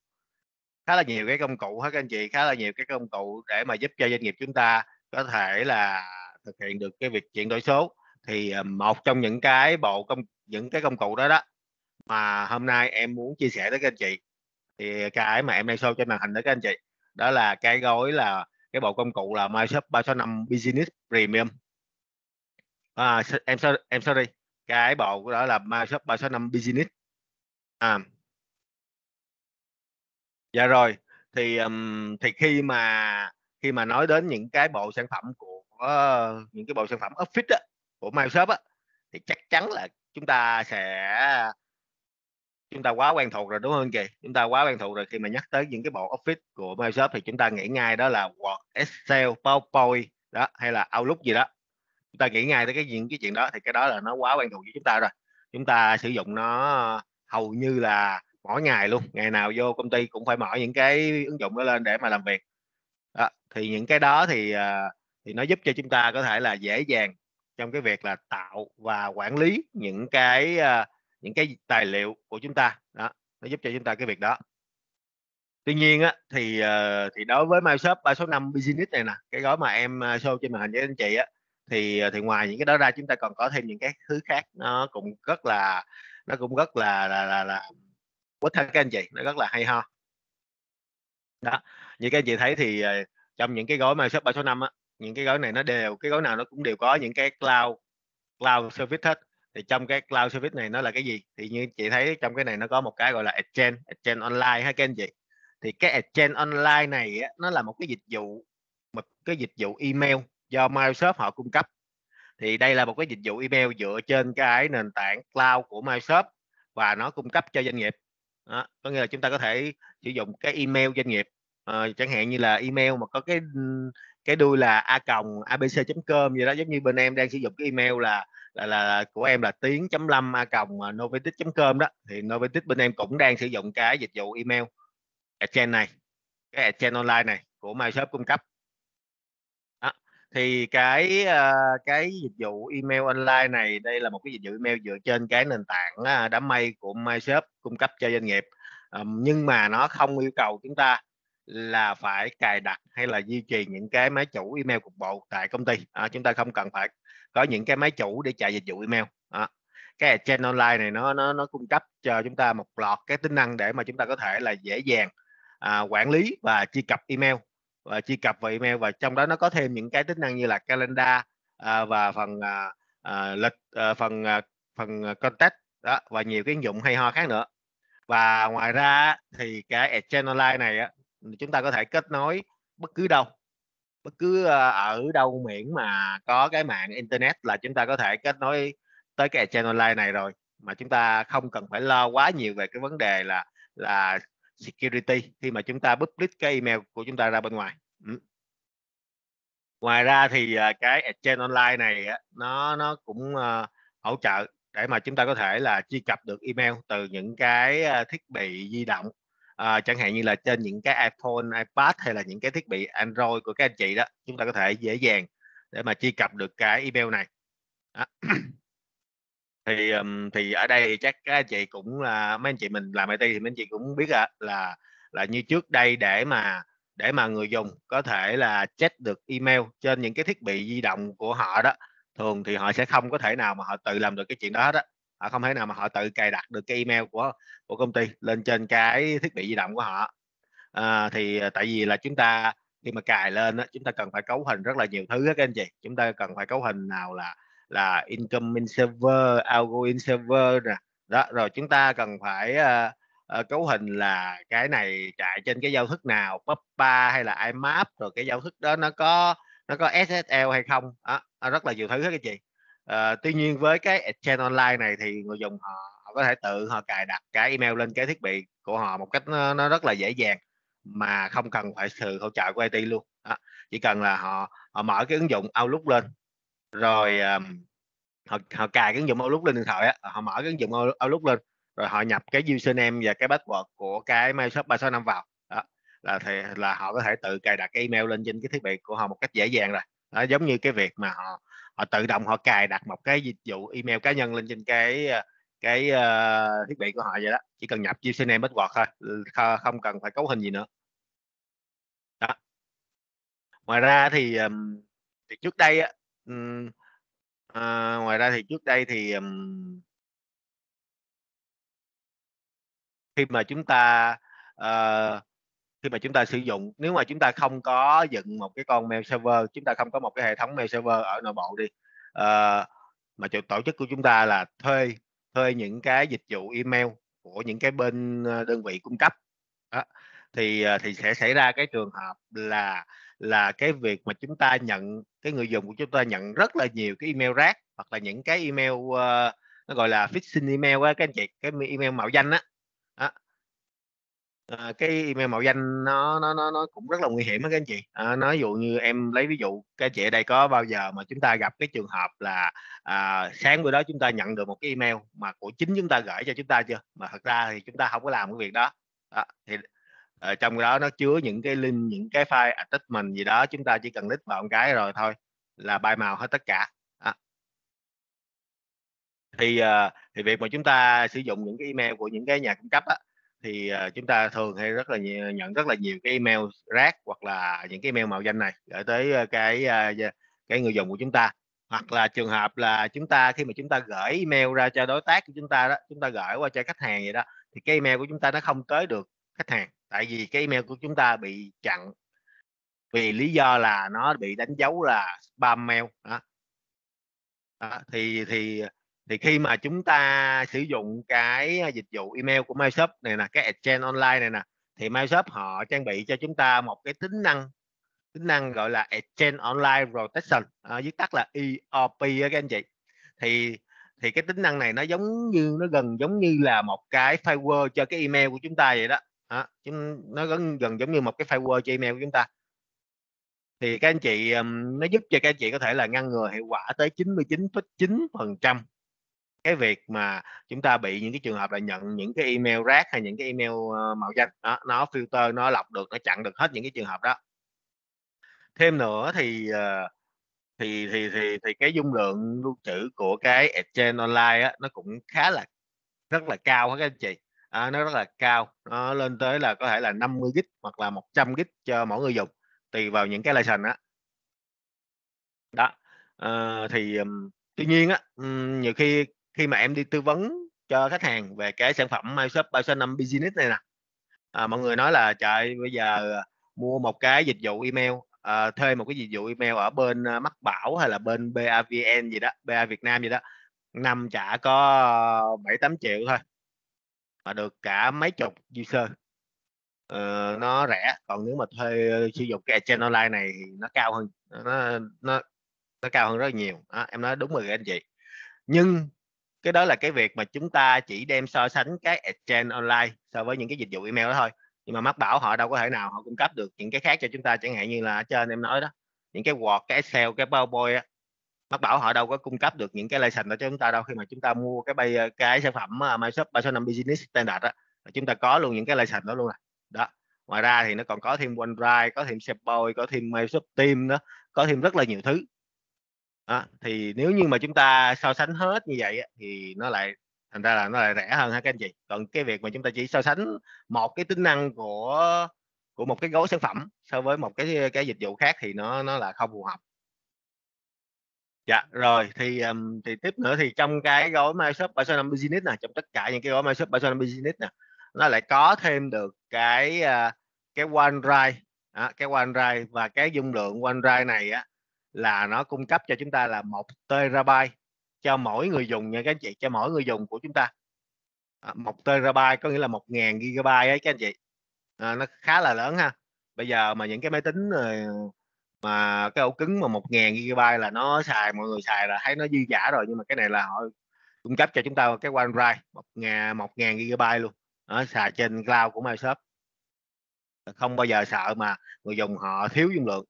khá là nhiều cái công cụ hết anh chị khá là nhiều cái công cụ để mà giúp cho doanh nghiệp chúng ta có thể là thực hiện được cái việc chuyển đổi số thì ờ, một trong những cái bộ công những cái công cụ đó đó mà hôm nay em muốn chia sẻ tới các anh chị thì cái mà em đang show trên màn hình đó các anh chị đó là cái gói là cái bộ công cụ là MyShop 365 Business Premium à, em em sorry cái bộ đó là MyShop 365 Business à. dạ rồi thì thì khi mà khi mà nói đến những cái bộ sản phẩm của ờ, những cái bộ sản phẩm office đó, của Microsoft á thì chắc chắn là chúng ta sẽ chúng ta quá quen thuộc rồi đúng không chị chúng ta quá quen thuộc rồi khi mà nhắc tới những cái bộ office của Microsoft thì chúng ta nghĩ ngay đó là Word Excel PowerPoint đó hay là Outlook gì đó chúng ta nghĩ ngay tới cái những cái chuyện đó thì cái đó là nó quá quen thuộc với chúng ta rồi chúng ta sử dụng nó hầu như là mỗi ngày luôn ngày nào vô công ty cũng phải mở những cái ứng dụng đó lên để mà làm việc đó. thì những cái đó thì à, thì nó giúp cho chúng ta có thể là dễ dàng trong cái việc là tạo và quản lý những cái uh, những cái tài liệu của chúng ta đó nó giúp cho chúng ta cái việc đó tuy nhiên á, thì uh, thì đối với Microsoft 365 Business này nè cái gói mà em à, show trên màn hình với anh chị á thì ờ, thì ngoài những cái đó ra chúng ta còn có thêm những cái thứ khác nó cũng rất là nó cũng rất là là là, là quýt thân các anh chị nó rất là hay ho đó như các anh chị thấy thì ờ, trong những cái gói Microsoft 365 á, những cái gói này nó đều cái gói nào nó cũng đều có những cái cloud cloud service hết thì trong cái cloud service này nó là cái gì thì như chị thấy trong cái này nó có một cái gọi là exchange exchange online ha các anh chị thì cái exchange online này á, nó là một cái dịch vụ một cái dịch vụ email do Microsoft họ cung cấp thì đây là một cái dịch vụ email dựa trên cái nền tảng cloud của Microsoft và nó cung cấp cho doanh nghiệp đó, có nghĩa là chúng ta có thể sử dụng cái email doanh nghiệp à, chẳng hạn như là email mà có cái cái đuôi là a cộng abc.com gì đó giống như bên em đang sử dụng cái email là là, là của em là tiếng chấm lâm a cộng à, novetic.com đó thì novetic bên em cũng đang sử dụng cái dịch vụ email exchange này cái exchange online này của Microsoft cung cấp đó. thì cái ờ, cái dịch vụ email online này đây là một cái dịch vụ email dựa trên cái nền tảng à, đám mây của Microsoft cung cấp cho doanh nghiệp nhưng mà nó không yêu cầu chúng ta là phải cài đặt hay là duy trì những cái máy chủ email cục bộ tại công ty à, chúng ta không cần phải có những cái máy chủ để chạy dịch vụ email à, cái chain online này nó nó nó cung cấp cho chúng ta một loạt cái tính năng để mà chúng ta có thể là dễ dàng à, quản lý và truy cập email và truy cập vào email và trong đó nó có thêm những cái tính năng như là calendar à, và phần à, à, lịch à, phần à, phần à, contact đó và nhiều cái ứng dụng hay ho khác nữa và ngoài ra thì cái Exchange Online này á, chúng ta có thể kết nối bất cứ đâu bất cứ ờ, ở đâu miễn mà có cái mạng internet là chúng ta có thể kết nối tới cái channel online này rồi mà chúng ta không cần phải lo quá nhiều về cái vấn đề là là security khi mà chúng ta public cái email của chúng ta ra bên ngoài ừ. ngoài ra thì ờ, cái channel online này nó nó cũng ờ, hỗ trợ để mà chúng ta có thể là truy cập được email từ những cái thiết bị di động à, chẳng hạn như là trên những cái iPhone, iPad hay là những cái thiết bị Android của các anh chị đó chúng ta có thể dễ dàng để mà truy cập được cái email này đó. thì thì ở đây chắc các anh chị cũng là mấy anh chị mình làm IT thì mấy anh chị cũng biết là là là như trước đây để mà để mà người dùng có thể là check được email trên những cái thiết bị di động của họ đó thường thì họ sẽ không có thể nào mà họ tự làm được cái chuyện đó đó họ không thể nào mà họ tự cài đặt được cái email của của công ty lên trên cái thiết bị di động của họ à, thì ờ, tại vì là chúng ta khi mà cài lên đó, chúng ta cần phải cấu hình rất là nhiều thứ đó các anh chị chúng ta cần phải cấu hình nào là là incoming server outgoing server nè đó rồi chúng ta cần phải uh, cấu hình là cái này chạy trên cái giao thức nào PUBPA hay là IMAP rồi cái giao thức đó nó có nó có SSL hay không đó, rất là nhiều thứ các anh chị Ờ, tuy nhiên với cái exchange online này thì người dùng họ, họ có thể tự họ cài đặt cái email lên cái thiết bị của họ một cách nó, nó rất là dễ dàng mà không cần phải sự hỗ trợ của IT luôn à, chỉ cần là họ họ mở cái ứng dụng Outlook lên rồi um, họ họ cài cái ứng dụng Outlook lên điện thoại á, họ mở cái ứng dụng Outlook lên rồi họ nhập cái username và cái password của cái Microsoft 365 vào đó. là thì là họ có thể tự cài đặt cái email lên trên cái thiết bị của họ một cách dễ dàng rồi đó, giống như cái việc mà họ họ tự động họ cài đặt một cái dịch vụ email cá nhân lên trên cái ờ, cái uh, thiết bị của họ vậy đó chỉ cần nhập username word thôi không cần phải cấu hình gì nữa đó. ngoài ra thì, um, thì trước đây um, uh, ngoài ra thì trước đây thì um, khi mà chúng ta uh, khi mà chúng ta sử dụng nếu mà chúng ta không có dựng một cái con mail server chúng ta không có một cái hệ thống mail server ở nội bộ đi uh, mà tổ chức của chúng ta là thuê thuê những cái dịch vụ email của những cái bên ờ, đơn vị cung cấp đó. thì ờ, thì sẽ xảy ra cái trường hợp là là cái việc mà chúng ta nhận cái người dùng của chúng ta nhận rất là nhiều cái email rác hoặc là những cái email uh, nó gọi là phishing email á các anh chị cái email mạo danh á à, cái email mạo danh nó nó nó nó cũng rất là nguy hiểm đó các anh chị à, nói dụ như em lấy ví dụ các anh chị ở đây có bao giờ mà chúng ta gặp cái trường hợp là à, sáng bữa đó chúng ta nhận được một cái email mà của chính chúng ta gửi cho chúng ta chưa mà thật ra thì chúng ta không có làm cái việc đó à, thì ở ờ, trong đó nó chứa những cái link những cái file attachment gì đó chúng ta chỉ cần click vào một cái rồi thôi là bay màu hết tất cả à. thì thì việc mà chúng ta sử dụng những cái email của những cái nhà cung cấp á, thì ờ, chúng ta thường hay rất là nhận rất là nhiều cái email rác hoặc là những cái email mạo danh này gửi tới ờ, cái ờ, cái người dùng của chúng ta hoặc là trường hợp là chúng ta khi mà chúng ta gửi email ra cho đối tác của chúng ta đó chúng ta gửi qua cho khách hàng vậy đó thì cái email của chúng ta nó không tới được khách hàng tại vì cái email của chúng ta bị chặn vì lý do là nó bị đánh dấu là spam mail đó. Đó, thì thì thì khi mà chúng ta sử dụng cái dịch vụ email của Microsoft này nè cái exchange online này nè thì Microsoft họ trang bị cho chúng ta một cái tính năng tính năng gọi là exchange online Protection, à, viết tắt là ERP các anh chị thì thì cái tính năng này nó giống như nó gần giống như là một cái firewall cho cái email của chúng ta vậy đó à, chúng, nó gần gần giống như một cái firewall cho email của chúng ta thì các anh chị nó giúp cho các anh chị có thể là ngăn ngừa hiệu quả tới 99,9 phần cái việc mà chúng ta bị những cái trường hợp là nhận những cái email rác hay những cái email ờ, mạo danh đó, nó filter nó lọc được nó chặn được hết những cái trường hợp đó thêm nữa thì ờ, thì thì thì, thì cái dung lượng lưu trữ của cái exchange online á, nó cũng khá là rất là cao các anh chị à, nó rất là cao nó lên tới là có thể là 50 gig hoặc là 100 gig cho mỗi người dùng tùy vào những cái license á đó. đó ờ, à, thì tuy nhiên á nhiều khi khi mà em đi tư vấn cho khách hàng về cái sản phẩm MyShop 365 Business này nè à, mọi người nói là trời bây giờ à, mua một cái dịch vụ email à, thuê một cái dịch vụ email ở bên à, Mắc Bảo hay là bên BAVN gì đó BA Việt Nam gì đó năm trả có 7 8 triệu thôi mà được cả mấy chục user uh, nó rẻ còn nếu mà thuê ờ, sử dụng cái agent online này thì nó cao hơn nó nó nó cao hơn rất nhiều à, em nói đúng rồi anh chị nhưng cái đó là cái việc mà chúng ta chỉ đem so sánh các exchange online so với những cái dịch vụ email đó thôi nhưng mà mắc bảo họ đâu có thể nào họ cung cấp được những cái khác cho chúng ta chẳng hạn như là ở trên em nói đó những cái Word cái Excel cái PowerPoint á mắc bảo họ đâu có cung cấp được những cái license đó cho chúng ta đâu khi mà chúng ta mua cái bay cái sản phẩm à, Microsoft 365 Business Standard á chúng ta có luôn những cái license đó luôn à đó ngoài ra thì nó còn có thêm OneDrive có thêm SharePoint có thêm Microsoft team đó có thêm rất là nhiều thứ đó thì nếu như mà chúng ta so sánh hết như vậy thì nó lại thành ra là nó lại rẻ hơn ha các anh chị còn cái việc mà chúng ta chỉ so sánh một cái tính năng của của một cái gói sản phẩm so với một cái cái dịch vụ khác thì nó nó là không phù hợp dạ rồi thì um, thì tiếp nữa thì trong cái gói Microsoft 365 Business nè trong tất cả những cái gói Microsoft 365 Business nè nó lại có thêm được cái uh, cái OneDrive à, cái OneDrive và cái dung lượng OneDrive này á là nó cung cấp cho chúng ta là một terabyte cho mỗi người dùng nha các anh chị cho mỗi người dùng của chúng ta à, một terabyte có nghĩa là một ngàn gigabyte ấy các anh chị à, nó khá là lớn ha bây giờ mà những cái máy tính ờ, mà cái ổ cứng mà một ngàn gigabyte là nó xài mọi người xài là thấy nó dư giả rồi nhưng mà cái này là họ cung cấp cho chúng ta cái OneDrive một ngàn một ngàn gigabyte luôn đó, xài trên cloud của Microsoft không bao giờ sợ mà người dùng họ thiếu dung lượng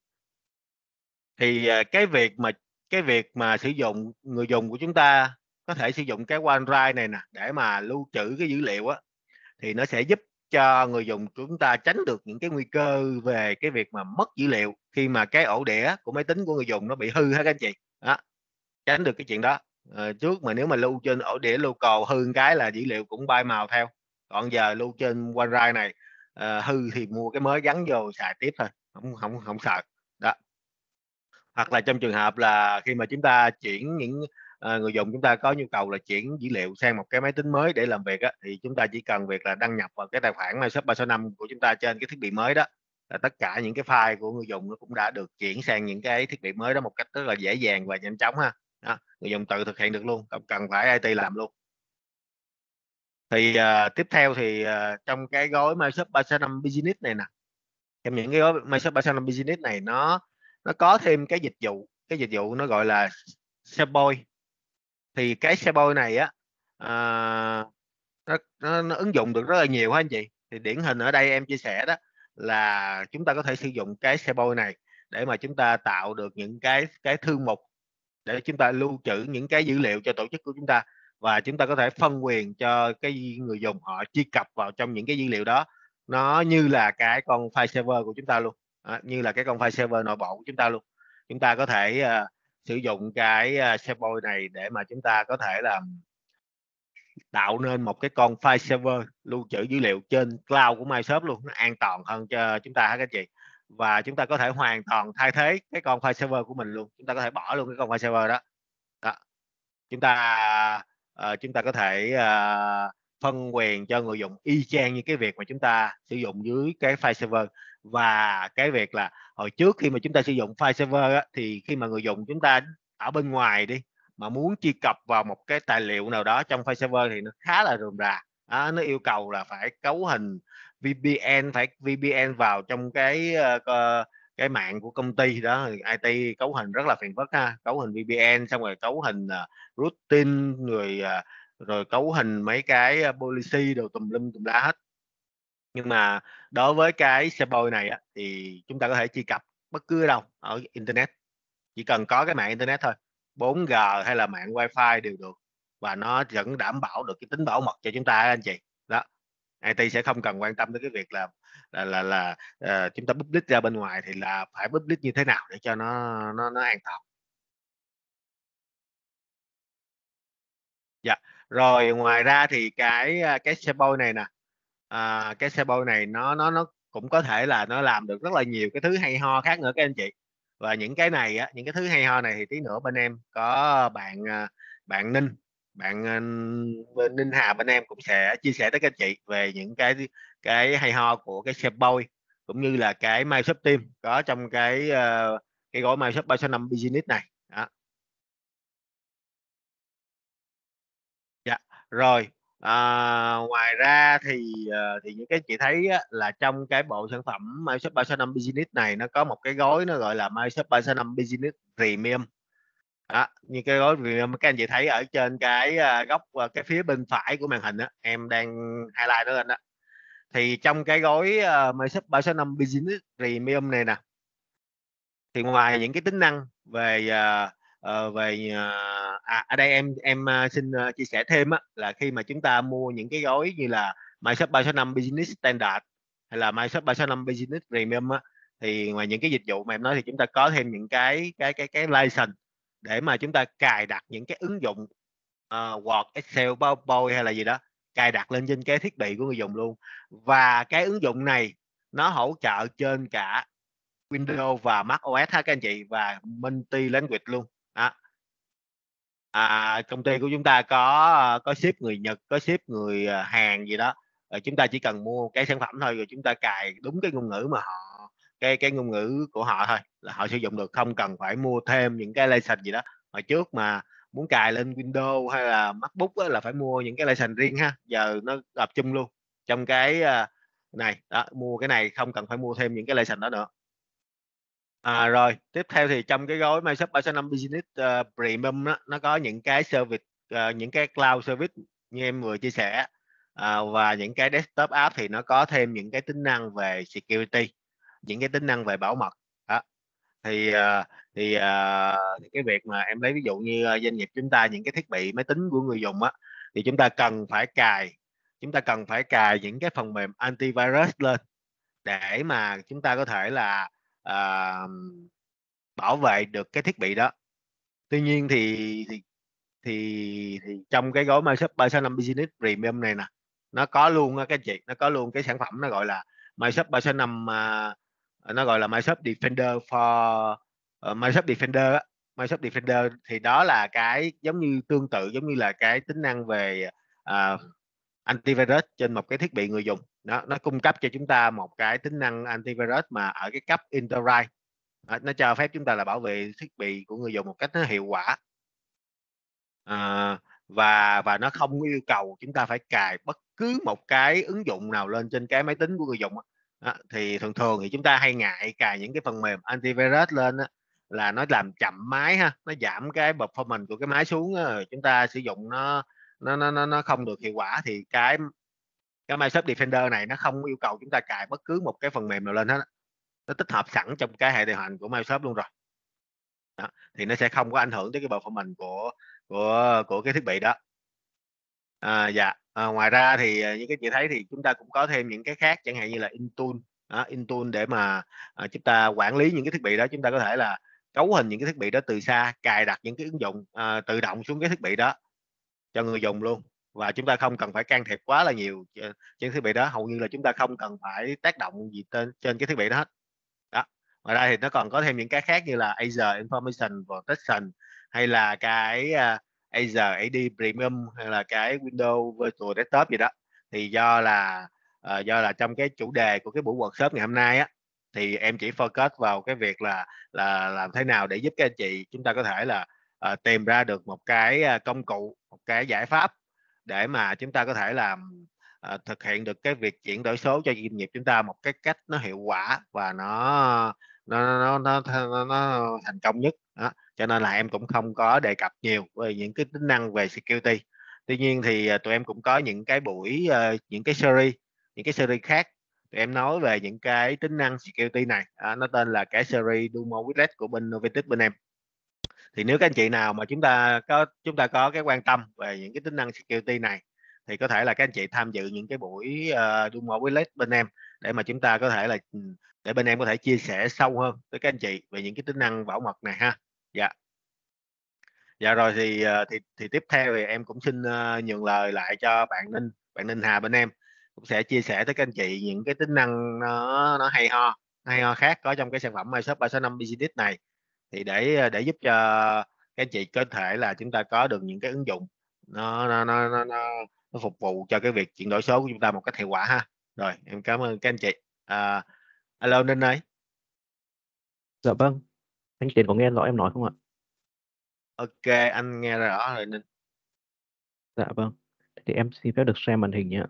thì à, cái việc mà cái việc mà sử dụng người dùng của chúng ta có thể sử dụng cái OneDrive này nè để mà lưu trữ cái dữ liệu á thì nó sẽ giúp cho người dùng chúng ta tránh được những cái nguy cơ về cái việc mà mất dữ liệu khi mà cái ổ đĩa của máy tính của người dùng nó bị hư hết các anh chị đó tránh được cái chuyện đó à, trước mà nếu mà lưu trên ổ đĩa local hư cái là dữ liệu cũng bay màu theo còn giờ lưu trên OneDrive này à, hư thì mua cái mới gắn vô xài tiếp thôi không không không sợ hoặc là trong trường hợp là khi mà chúng ta chuyển những à, người dùng chúng ta có nhu cầu là chuyển dữ liệu sang một cái máy tính mới để làm việc á, thì chúng ta chỉ cần việc là đăng nhập vào cái tài khoản Microsoft 365 của chúng ta trên cái thiết bị mới đó là tất cả những cái file của người dùng nó cũng đã được chuyển sang những cái thiết bị mới đó một cách rất là dễ dàng và nhanh chóng ha đó, người dùng tự thực hiện được luôn không cần phải IT làm luôn thì uh, tiếp theo thì uh, trong cái gói Microsoft 365 Business này nè trong những cái gói Microsoft 365 Business này nó nó có thêm cái dịch vụ cái dịch vụ nó gọi là xe bôi thì cái xe bôi này á à, nó, nó, nó ứng dụng được rất là nhiều hả anh chị thì điển hình ở đây em chia sẻ đó là chúng ta có thể sử dụng cái xe bôi này để mà chúng ta tạo được những cái cái thư mục để chúng ta lưu trữ những cái dữ liệu cho tổ chức của chúng ta và chúng ta có thể phân quyền cho cái người dùng họ truy cập vào trong những cái dữ liệu đó nó như là cái con file server của chúng ta luôn à, như là cái con file server nội bộ của chúng ta luôn chúng ta có thể à, sử dụng cái à, SharePoint này để mà chúng ta có thể là tạo nên một cái con file server lưu trữ dữ liệu trên cloud của Microsoft luôn nó an toàn hơn cho chúng ta hả các chị và chúng ta có thể hoàn toàn thay thế cái con file server của mình luôn chúng ta có thể bỏ luôn cái con file server đó, đó. chúng ta uh, chúng ta có thể uh, phân quyền cho người dùng y chang như cái việc mà chúng ta sử dụng dưới cái file server và cái việc là hồi trước khi mà chúng ta sử dụng file server á, thì khi mà người dùng chúng ta ở bên ngoài đi mà muốn truy cập vào một cái tài liệu nào đó trong file server thì nó khá là rườm rà à, nó yêu cầu là phải cấu hình VPN phải VPN vào trong cái uh, cái mạng của công ty đó IT cấu hình rất là phiền phức ha cấu hình VPN xong rồi cấu hình uh, routing rồi uh, ờ, rồi cấu hình mấy cái policy đồ tùm lum tùm la hết nhưng mà đối với cái xe bôi này á, thì chúng ta có thể truy cập bất cứ đâu ở internet chỉ cần có cái mạng internet thôi 4G hay là mạng wifi đều được và nó vẫn đảm bảo được cái tính bảo mật cho chúng ta anh chị đó IT sẽ không cần quan tâm tới cái việc là là là, là uh, chúng ta public ra bên ngoài thì là phải public như thế nào để cho nó nó nó an toàn dạ rồi ngoài ra thì cái ờ, cái xe bôi này nè à, cái xe bôi này nó nó nó cũng có thể là nó làm được rất là nhiều cái thứ hay ho khác nữa các anh chị và những cái này á những cái thứ hay ho này thì tí nữa bên em có bạn à, bạn Ninh bạn à, bên Ninh Hà bên em cũng sẽ chia sẻ tới các anh chị về những cái cái hay ho của cái xe bôi cũng như là cái My Shop Team có trong cái ờ, cái gói My Shop 365 Business này đó. Dạ, rồi à, ngoài ra thì ờ, thì những cái chị thấy á, là trong cái bộ sản phẩm Microsoft 365 Business này nó có một cái gói nó gọi là Microsoft 365 Business Premium đó, như cái gói premium các anh chị thấy ở trên cái ờ, góc cái phía bên phải của màn hình á, em đang highlight nó lên đó thì trong cái gói Microsoft 365 Business Premium này nè thì ngoài những cái tính năng về uh, Ờ, về ờ, à, ở đây em em ờ, xin chia sẻ thêm á, là khi mà chúng ta mua những cái gói như là Microsoft 365 Business Standard hay là Microsoft 365 Business Premium á, thì ngoài những cái dịch vụ mà em nói thì chúng ta có thêm những cái cái cái cái license để mà chúng ta cài đặt những cái ứng dụng uh, Word, Excel, PowerPoint hay là gì đó cài đặt lên trên cái thiết bị của người dùng luôn và cái ứng dụng này nó hỗ trợ trên cả Windows và Mac OS ha các anh chị và multi language luôn à, à, công ty của chúng ta có có ship người Nhật có ship người à, Hàn gì đó rồi ờ, chúng ta chỉ cần mua cái sản phẩm thôi rồi chúng ta cài đúng cái ngôn ngữ mà họ cái cái ngôn ngữ của họ thôi là họ sử dụng được không cần phải mua thêm những cái license gì đó hồi trước mà muốn cài lên Windows hay là MacBook là phải mua những cái license riêng ha giờ nó tập chung luôn trong cái à, này đó mua cái này không cần phải mua thêm những cái license đó nữa À, rồi tiếp theo thì trong cái gói Microsoft 365 Business uh, Premium đó, nó có những cái service uh, những cái cloud service như em vừa chia sẻ uh, và những cái desktop app thì nó có thêm những cái tính năng về security những cái tính năng về bảo mật đó. thì uh, thì, uh, thì cái việc mà em lấy ví dụ như doanh nghiệp chúng ta những cái thiết bị máy tính của người dùng á thì chúng ta cần phải cài chúng ta cần phải cài những cái phần mềm antivirus lên để mà chúng ta có thể là à, bảo vệ được cái thiết bị đó tuy nhiên thì thì thì, thì trong cái gói Microsoft 365 Business Premium này nè nó có luôn các anh chị nó có luôn cái sản phẩm nó gọi là Microsoft 365 uh, nó gọi là Microsoft Defender for uh, ờ, Microsoft Defender uh, Microsoft Defender thì đó là cái giống như tương tự giống như là cái tính năng về uh, antivirus trên một cái thiết bị người dùng đó, nó cung cấp cho chúng ta một cái tính năng antivirus mà ở cái cấp enterprise nó cho phép chúng ta là bảo vệ thiết bị của người dùng một cách nó hiệu quả à, và và nó không yêu cầu chúng ta phải cài bất cứ một cái ứng dụng nào lên trên cái máy tính của người dùng đó, thì thường thường thì chúng ta hay ngại cài những cái phần mềm antivirus lên đó, là nó làm chậm máy ha nó giảm cái performance của cái máy xuống đó, chúng ta sử dụng nó nó nó nó nó không được hiệu quả thì cái cái Microsoft Defender này nó không yêu cầu chúng ta cài bất cứ một cái phần mềm nào lên hết nó tích hợp sẵn trong cái hệ điều hành của Microsoft luôn rồi đó. thì nó sẽ không có ảnh hưởng tới cái bộ performance của của của cái thiết bị đó à, dạ à, ngoài ra thì à, như các chị thấy thì chúng ta cũng có thêm những cái khác chẳng hạn như là Intune đó, Intune để mà à, chúng ta quản lý những cái thiết bị đó chúng ta có thể là cấu hình những cái thiết bị đó từ xa cài đặt những cái ứng dụng à, tự động xuống cái thiết bị đó cho người dùng luôn và chúng ta không cần phải can thiệp quá là nhiều ờ, trên thiết bị đó hầu như là chúng ta không cần phải tác động gì trên trên cái thiết bị đó hết đó ngoài ra thì nó còn có thêm những cái khác như là Azure Information Protection hay là cái Azure ờ, AD Premium hay là cái Windows Virtual Desktop gì đó thì do là ờ, do là trong cái chủ đề của cái buổi workshop ngày hôm nay á thì em chỉ focus vào cái việc là là làm thế nào để giúp các anh chị chúng ta có thể là à, tìm ra được một cái à, công cụ một cái giải pháp để mà chúng ta có thể làm à, thực hiện được cái việc chuyển đổi số cho doanh nghiệp chúng ta một cái cách nó hiệu quả và nó nó nó nó, nó, nó thành công nhất đó. cho nên là em cũng không có đề cập nhiều về những cái tính năng về security tuy nhiên thì à, tụi em cũng có những cái buổi à, những cái series những cái series khác tụi em nói về những cái tính năng security này à, nó tên là cái series Dumo Widget của bên Novitis bên em thì nếu các anh chị nào mà chúng ta có chúng ta có cái quan tâm về những cái tính năng security này thì có thể là các anh chị tham dự những cái buổi ờ, uh, Dumo Wallet bên em để mà chúng ta có thể là ừ, để bên em có thể chia sẻ sâu hơn với các anh chị về những cái tính năng bảo mật này ha dạ dạ rồi thì ờ, thì, thì tiếp theo thì em cũng xin uh, nhường lời lại cho bạn Ninh bạn Ninh Hà bên em cũng sẽ chia sẻ tới các anh chị những cái tính năng nó nó hay ho hay ho khác có trong cái sản phẩm MyShop 365 Business này thì để ờ, để giúp cho các anh chị có thể là chúng ta có được những cái ứng dụng nó nó nó nó, nó, nó phục vụ cho cái việc chuyển đổi số của chúng ta một cách hiệu quả ha rồi em cảm ơn các anh chị à, alo Ninh ơi dạ vâng anh chị có nghe rõ em nói không ạ ok anh nghe rõ rồi Ninh dạ vâng thì em xin phép được xem màn hình nhé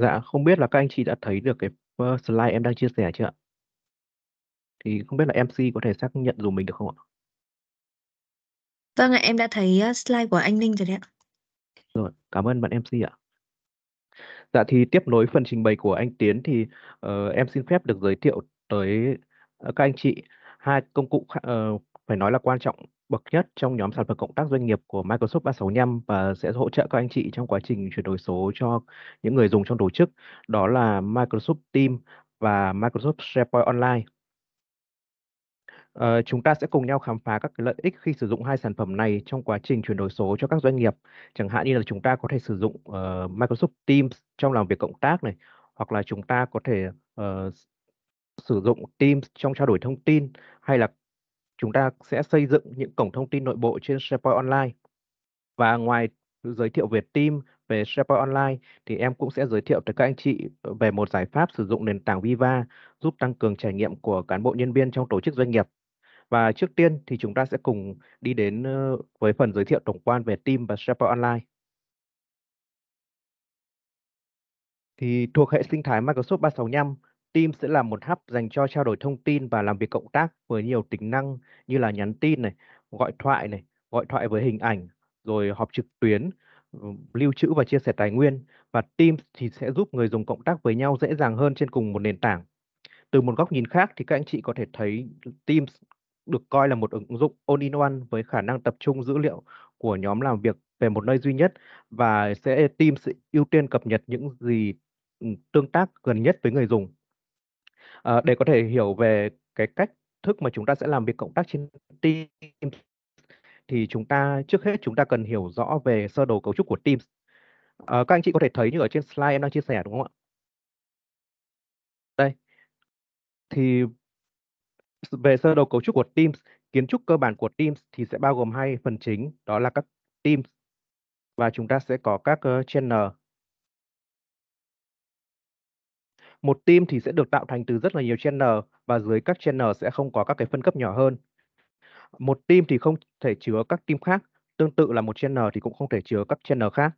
Dạ, không biết là các anh chị đã thấy được cái, slide em đang chia sẻ chưa ạ? Thì không biết là MC có thể xác nhận giùm mình được không ạ? Vâng ạ, em đã thấy, ờ, slide của anh linh rồi đấy ạ. Rồi, cảm ơn bạn MC ạ. Dạ, thì tiếp nối phần trình bày của anh Tiến thì, ờ, em xin phép được giới thiệu tới, ờ, các anh chị hai công cụ kh ờ, phải nói là quan trọng bậc nhất trong nhóm sản phẩm cộng tác doanh nghiệp của Microsoft 365 và sẽ hỗ trợ các anh chị trong quá trình chuyển đổi số cho những người dùng trong tổ chức, đó là Microsoft Teams và Microsoft SharePoint Online. Uh, chúng ta sẽ cùng nhau khám phá các lợi ích khi sử dụng hai sản phẩm này trong quá trình chuyển đổi số cho các doanh nghiệp. Chẳng hạn như là chúng ta có thể sử dụng uh, Microsoft Teams trong làm việc cộng tác này, hoặc là chúng ta có thể uh, sử dụng Teams trong trao đổi thông tin hay là chúng ta sẽ xây dựng những cổng thông tin nội bộ trên SharePoint Online. Và ngoài giới thiệu về team, về SharePoint Online thì em cũng sẽ giới thiệu tới các anh chị về một giải pháp sử dụng nền tảng Viva giúp tăng cường trải nghiệm của cán bộ nhân viên trong tổ chức doanh nghiệp. Và trước tiên thì chúng ta sẽ cùng đi đến ờ, với phần giới thiệu tổng quan về team và SharePoint Online. Thì thuộc hệ sinh thái Microsoft 365 Teams sẽ là một hub dành cho trao đổi thông tin và làm việc cộng tác với nhiều tính năng như là nhắn tin này, gọi thoại này, gọi thoại với hình ảnh, rồi họp trực tuyến, ừ, lưu trữ và chia sẻ tài nguyên và Teams thì sẽ giúp người dùng cộng tác với nhau dễ dàng hơn trên cùng một nền tảng. Từ một góc nhìn khác thì các anh chị có thể thấy Teams được coi là một ứng dụng all-in-one với khả năng tập trung dữ liệu của nhóm làm việc về một nơi duy nhất và sẽ Teams sẽ ưu tiên cập nhật những gì ừ, tương tác gần nhất với người dùng. À, để có thể hiểu về cái cách thức mà chúng ta sẽ làm việc cộng tác trên Teams thì chúng ta trước hết chúng ta cần hiểu rõ về sơ đồ cấu trúc của Teams. À, các anh chị có thể thấy như ở trên slide em đang chia sẻ đúng không ạ? Đây. Thì về sơ đồ cấu trúc của Teams, kiến trúc cơ bản của Teams thì sẽ bao gồm hai phần chính, đó là các Teams và chúng ta sẽ có các uh, channel một team thì sẽ được tạo thành từ rất là nhiều channel và dưới các channel sẽ không có các cái phân cấp nhỏ hơn một team thì không thể chứa các team khác tương tự là một channel thì cũng không thể chứa các channel khác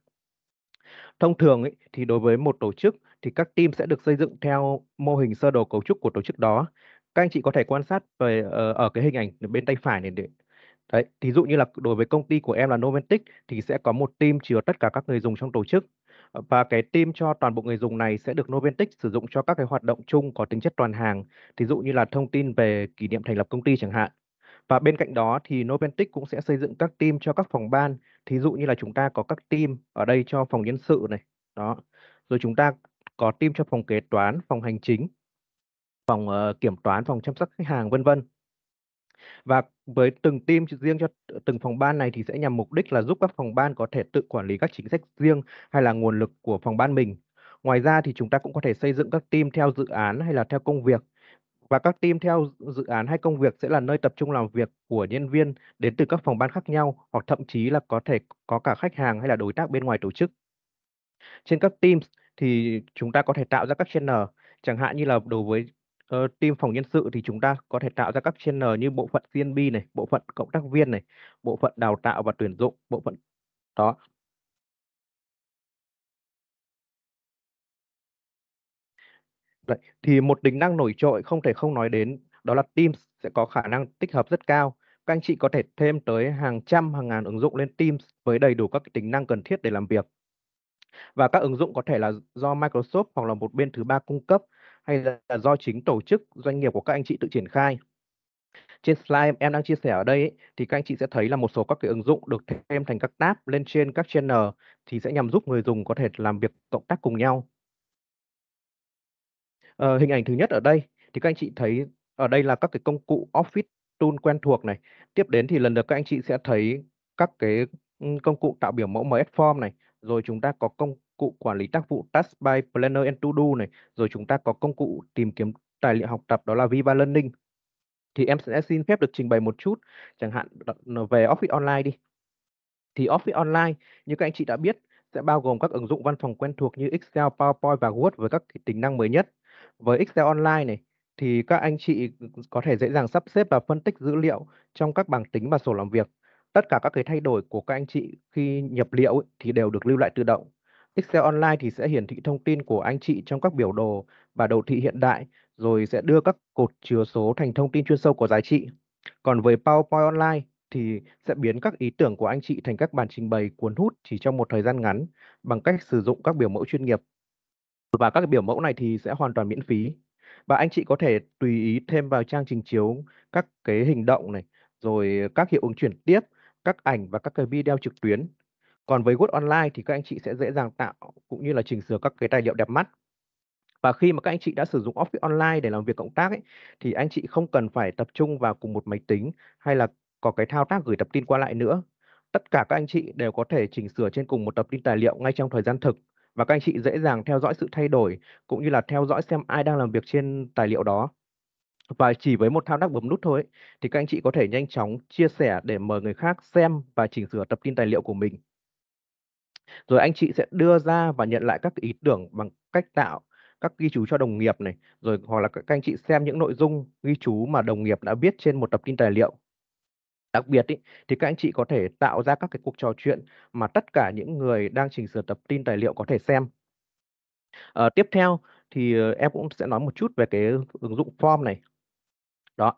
thông thường ý, thì đối với một tổ chức thì các team sẽ được xây dựng theo mô hình sơ đồ cấu trúc của tổ chức đó các anh chị có thể quan sát về ờ, ở cái hình ảnh bên tay phải này để đấy thí dụ như là đối với công ty của em là Noventic thì sẽ có một team chứa tất cả các người dùng trong tổ chức và cái team cho toàn bộ người dùng này sẽ được Noventic sử dụng cho các cái hoạt động chung có tính chất toàn hàng, thí dụ như là thông tin về kỷ niệm thành lập công ty chẳng hạn. Và bên cạnh đó thì Noventic cũng sẽ xây dựng các team cho các phòng ban, thí dụ như là chúng ta có các team ở đây cho phòng nhân sự này, đó. Rồi chúng ta có team cho phòng kế toán, phòng hành chính, phòng uh, kiểm toán, phòng chăm sóc khách hàng vân vân. Và với từng team riêng cho từng phòng ban này thì sẽ nhằm mục đích là giúp các phòng ban có thể tự quản lý các chính sách riêng hay là nguồn lực của phòng ban mình. Ngoài ra thì chúng ta cũng có thể xây dựng các team theo dự án hay là theo công việc. Và các team theo dự án hay công việc sẽ là nơi tập trung làm việc của nhân viên đến từ các phòng ban khác nhau hoặc thậm chí là có thể có cả khách hàng hay là đối tác bên ngoài tổ chức. Trên các teams thì chúng ta có thể tạo ra các channel chẳng hạn như là đối với Ờ, team phòng nhân sự thì chúng ta có thể tạo ra các channel như bộ phận C&B này, bộ phận cộng tác viên này, bộ phận đào tạo và tuyển dụng, bộ phận đó. Đấy. Thì một tính năng nổi trội không thể không nói đến đó là Teams sẽ có khả năng tích hợp rất cao. Các anh chị có thể thêm tới hàng trăm, hàng ngàn ứng dụng lên Teams với đầy đủ các tính năng cần thiết để làm việc. Và các ứng dụng có thể là do Microsoft hoặc là một bên thứ ba cung cấp hay là do chính tổ chức doanh nghiệp của các anh chị tự triển khai trên slide em đang chia sẻ ở đây ấy, thì các anh chị sẽ thấy là một số các cái ứng dụng được thêm thành các tab lên trên các channel thì sẽ nhằm giúp người dùng có thể làm việc cộng tác cùng nhau. Ờ, hình ảnh thứ nhất ở đây thì các anh chị thấy ở đây là các cái công cụ Office tool quen thuộc này. Tiếp đến thì lần lượt các anh chị sẽ thấy các cái ừ, công cụ tạo biểu mẫu MS Form này, rồi chúng ta có công cụ quản lý tác vụ Task by Planner and To Do này, rồi chúng ta có công cụ tìm kiếm tài liệu học tập đó là Viva Learning. Thì em sẽ xin phép được trình bày một chút, chẳng hạn về Office Online đi. Thì Office Online, như các anh chị đã biết, sẽ bao gồm các ứng dụng văn phòng quen thuộc như Excel, PowerPoint và Word với các tính năng mới nhất. Với Excel Online này, thì các anh chị có thể dễ dàng sắp xếp và phân tích dữ liệu trong các bảng tính và sổ làm việc. Tất cả các cái thay đổi của các anh chị khi nhập liệu ấy, thì đều được lưu lại tự động. Excel Online thì sẽ hiển thị thông tin của anh chị trong các biểu đồ và đồ thị hiện đại, rồi sẽ đưa các cột chứa số thành thông tin chuyên sâu có giá trị. Còn với PowerPoint Online thì sẽ biến các ý tưởng của anh chị thành các bản trình bày cuốn hút chỉ trong một thời gian ngắn bằng cách sử dụng các biểu mẫu chuyên nghiệp. Và các biểu mẫu này thì sẽ hoàn toàn miễn phí. Và anh chị có thể tùy ý thêm vào trang trình chiếu các cái hình động này, rồi các hiệu ứng chuyển tiếp, các ảnh và các cái video trực tuyến còn với Word Online thì các anh chị sẽ dễ dàng tạo cũng như là chỉnh sửa các cái tài liệu đẹp mắt. Và khi mà các anh chị đã sử dụng Office Online để làm việc cộng tác ấy, thì anh chị không cần phải tập trung vào cùng một máy tính hay là có cái thao tác gửi tập tin qua lại nữa. Tất cả các anh chị đều có thể chỉnh sửa trên cùng một tập tin tài liệu ngay trong thời gian thực và các anh chị dễ dàng theo dõi sự thay đổi cũng như là theo dõi xem ai đang làm việc trên tài liệu đó. Và chỉ với một thao tác bấm nút thôi thì các anh chị có thể nhanh chóng chia sẻ để mời người khác xem và chỉnh sửa tập tin tài liệu của mình. Rồi anh chị sẽ đưa ra và nhận lại các ý tưởng bằng cách tạo các ghi chú cho đồng nghiệp này, rồi hoặc là các anh chị xem những nội dung ghi chú mà đồng nghiệp đã viết trên một tập tin tài liệu. Đặc biệt ý, thì các anh chị có thể tạo ra các cái cuộc trò chuyện mà tất cả những người đang chỉnh sửa tập tin tài liệu có thể xem. À, tiếp theo thì ờ, em cũng sẽ nói một chút về cái ứng dụng form này. Đó.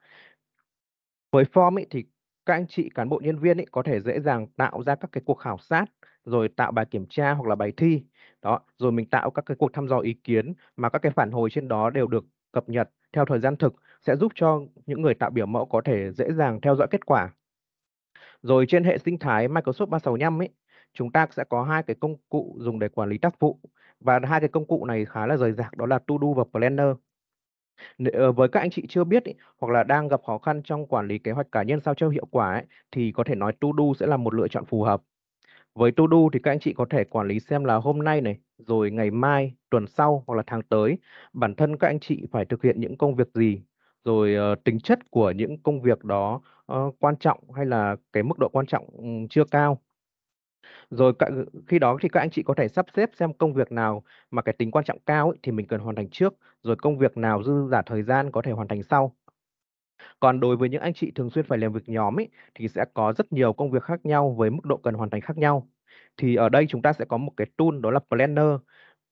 Với form ý, thì các anh chị cán bộ nhân viên ý, có thể dễ dàng tạo ra các cái cuộc khảo sát rồi tạo bài kiểm tra hoặc là bài thi đó rồi mình tạo các cái cuộc thăm dò ý kiến mà các cái phản hồi trên đó đều được cập nhật theo thời gian thực sẽ giúp cho những người tạo biểu mẫu có thể dễ dàng theo dõi kết quả rồi trên hệ sinh thái Microsoft 365 ấy chúng ta sẽ có hai cái công cụ dùng để quản lý tác vụ và hai cái công cụ này khá là rời rạc đó là To-do và Planner ờ, với các anh chị chưa biết ý, hoặc là đang gặp khó khăn trong quản lý kế hoạch cá nhân sao cho hiệu quả ấy, thì có thể nói To-do sẽ là một lựa chọn phù hợp. Với to-do thì các anh chị có thể quản lý xem là hôm nay này, rồi ngày mai, tuần sau hoặc là tháng tới, bản thân các anh chị phải thực hiện những công việc gì, rồi uh, tính chất của những công việc đó uh, quan trọng hay là cái mức độ quan trọng ừ, chưa cao. Rồi cả, khi đó thì các anh chị có thể sắp xếp xem công việc nào mà cái tính quan trọng cao ấy, thì mình cần hoàn thành trước, rồi công việc nào dư giả thời gian có thể hoàn thành sau còn đối với những anh chị thường xuyên phải làm việc nhóm ấy, thì sẽ có rất nhiều công việc khác nhau với mức độ cần hoàn thành khác nhau. Thì ở đây chúng ta sẽ có một cái tool đó là Planner.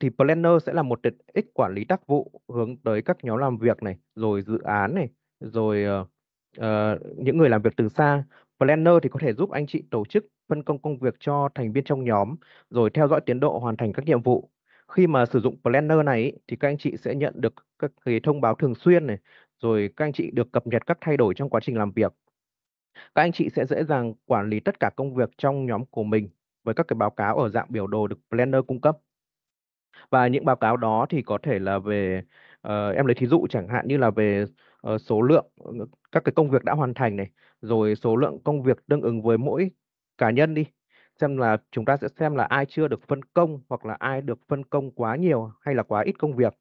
Thì Planner sẽ là một tiện ích quản lý tác vụ hướng tới các nhóm làm việc này, rồi dự án này, rồi uh, những người làm việc từ xa. Planner thì có thể giúp anh chị tổ chức phân công công việc cho thành viên trong nhóm, rồi theo dõi tiến độ hoàn thành các nhiệm vụ khi mà sử dụng planner này thì các anh chị sẽ nhận được các cái thông báo thường xuyên này rồi các anh chị được cập nhật các thay đổi trong quá trình làm việc. Các anh chị sẽ dễ dàng quản lý tất cả công việc trong nhóm của mình với các cái báo cáo ở dạng biểu đồ được Planner cung cấp. Và những báo cáo đó thì có thể là về uh, em lấy thí dụ chẳng hạn như là về uh, số lượng ờ, các cái công việc đã hoàn thành này, rồi số lượng công việc tương ứng với mỗi cá nhân đi. Xem là chúng ta sẽ xem là ai chưa được phân công hoặc là ai được phân công quá nhiều hay là quá ít công việc.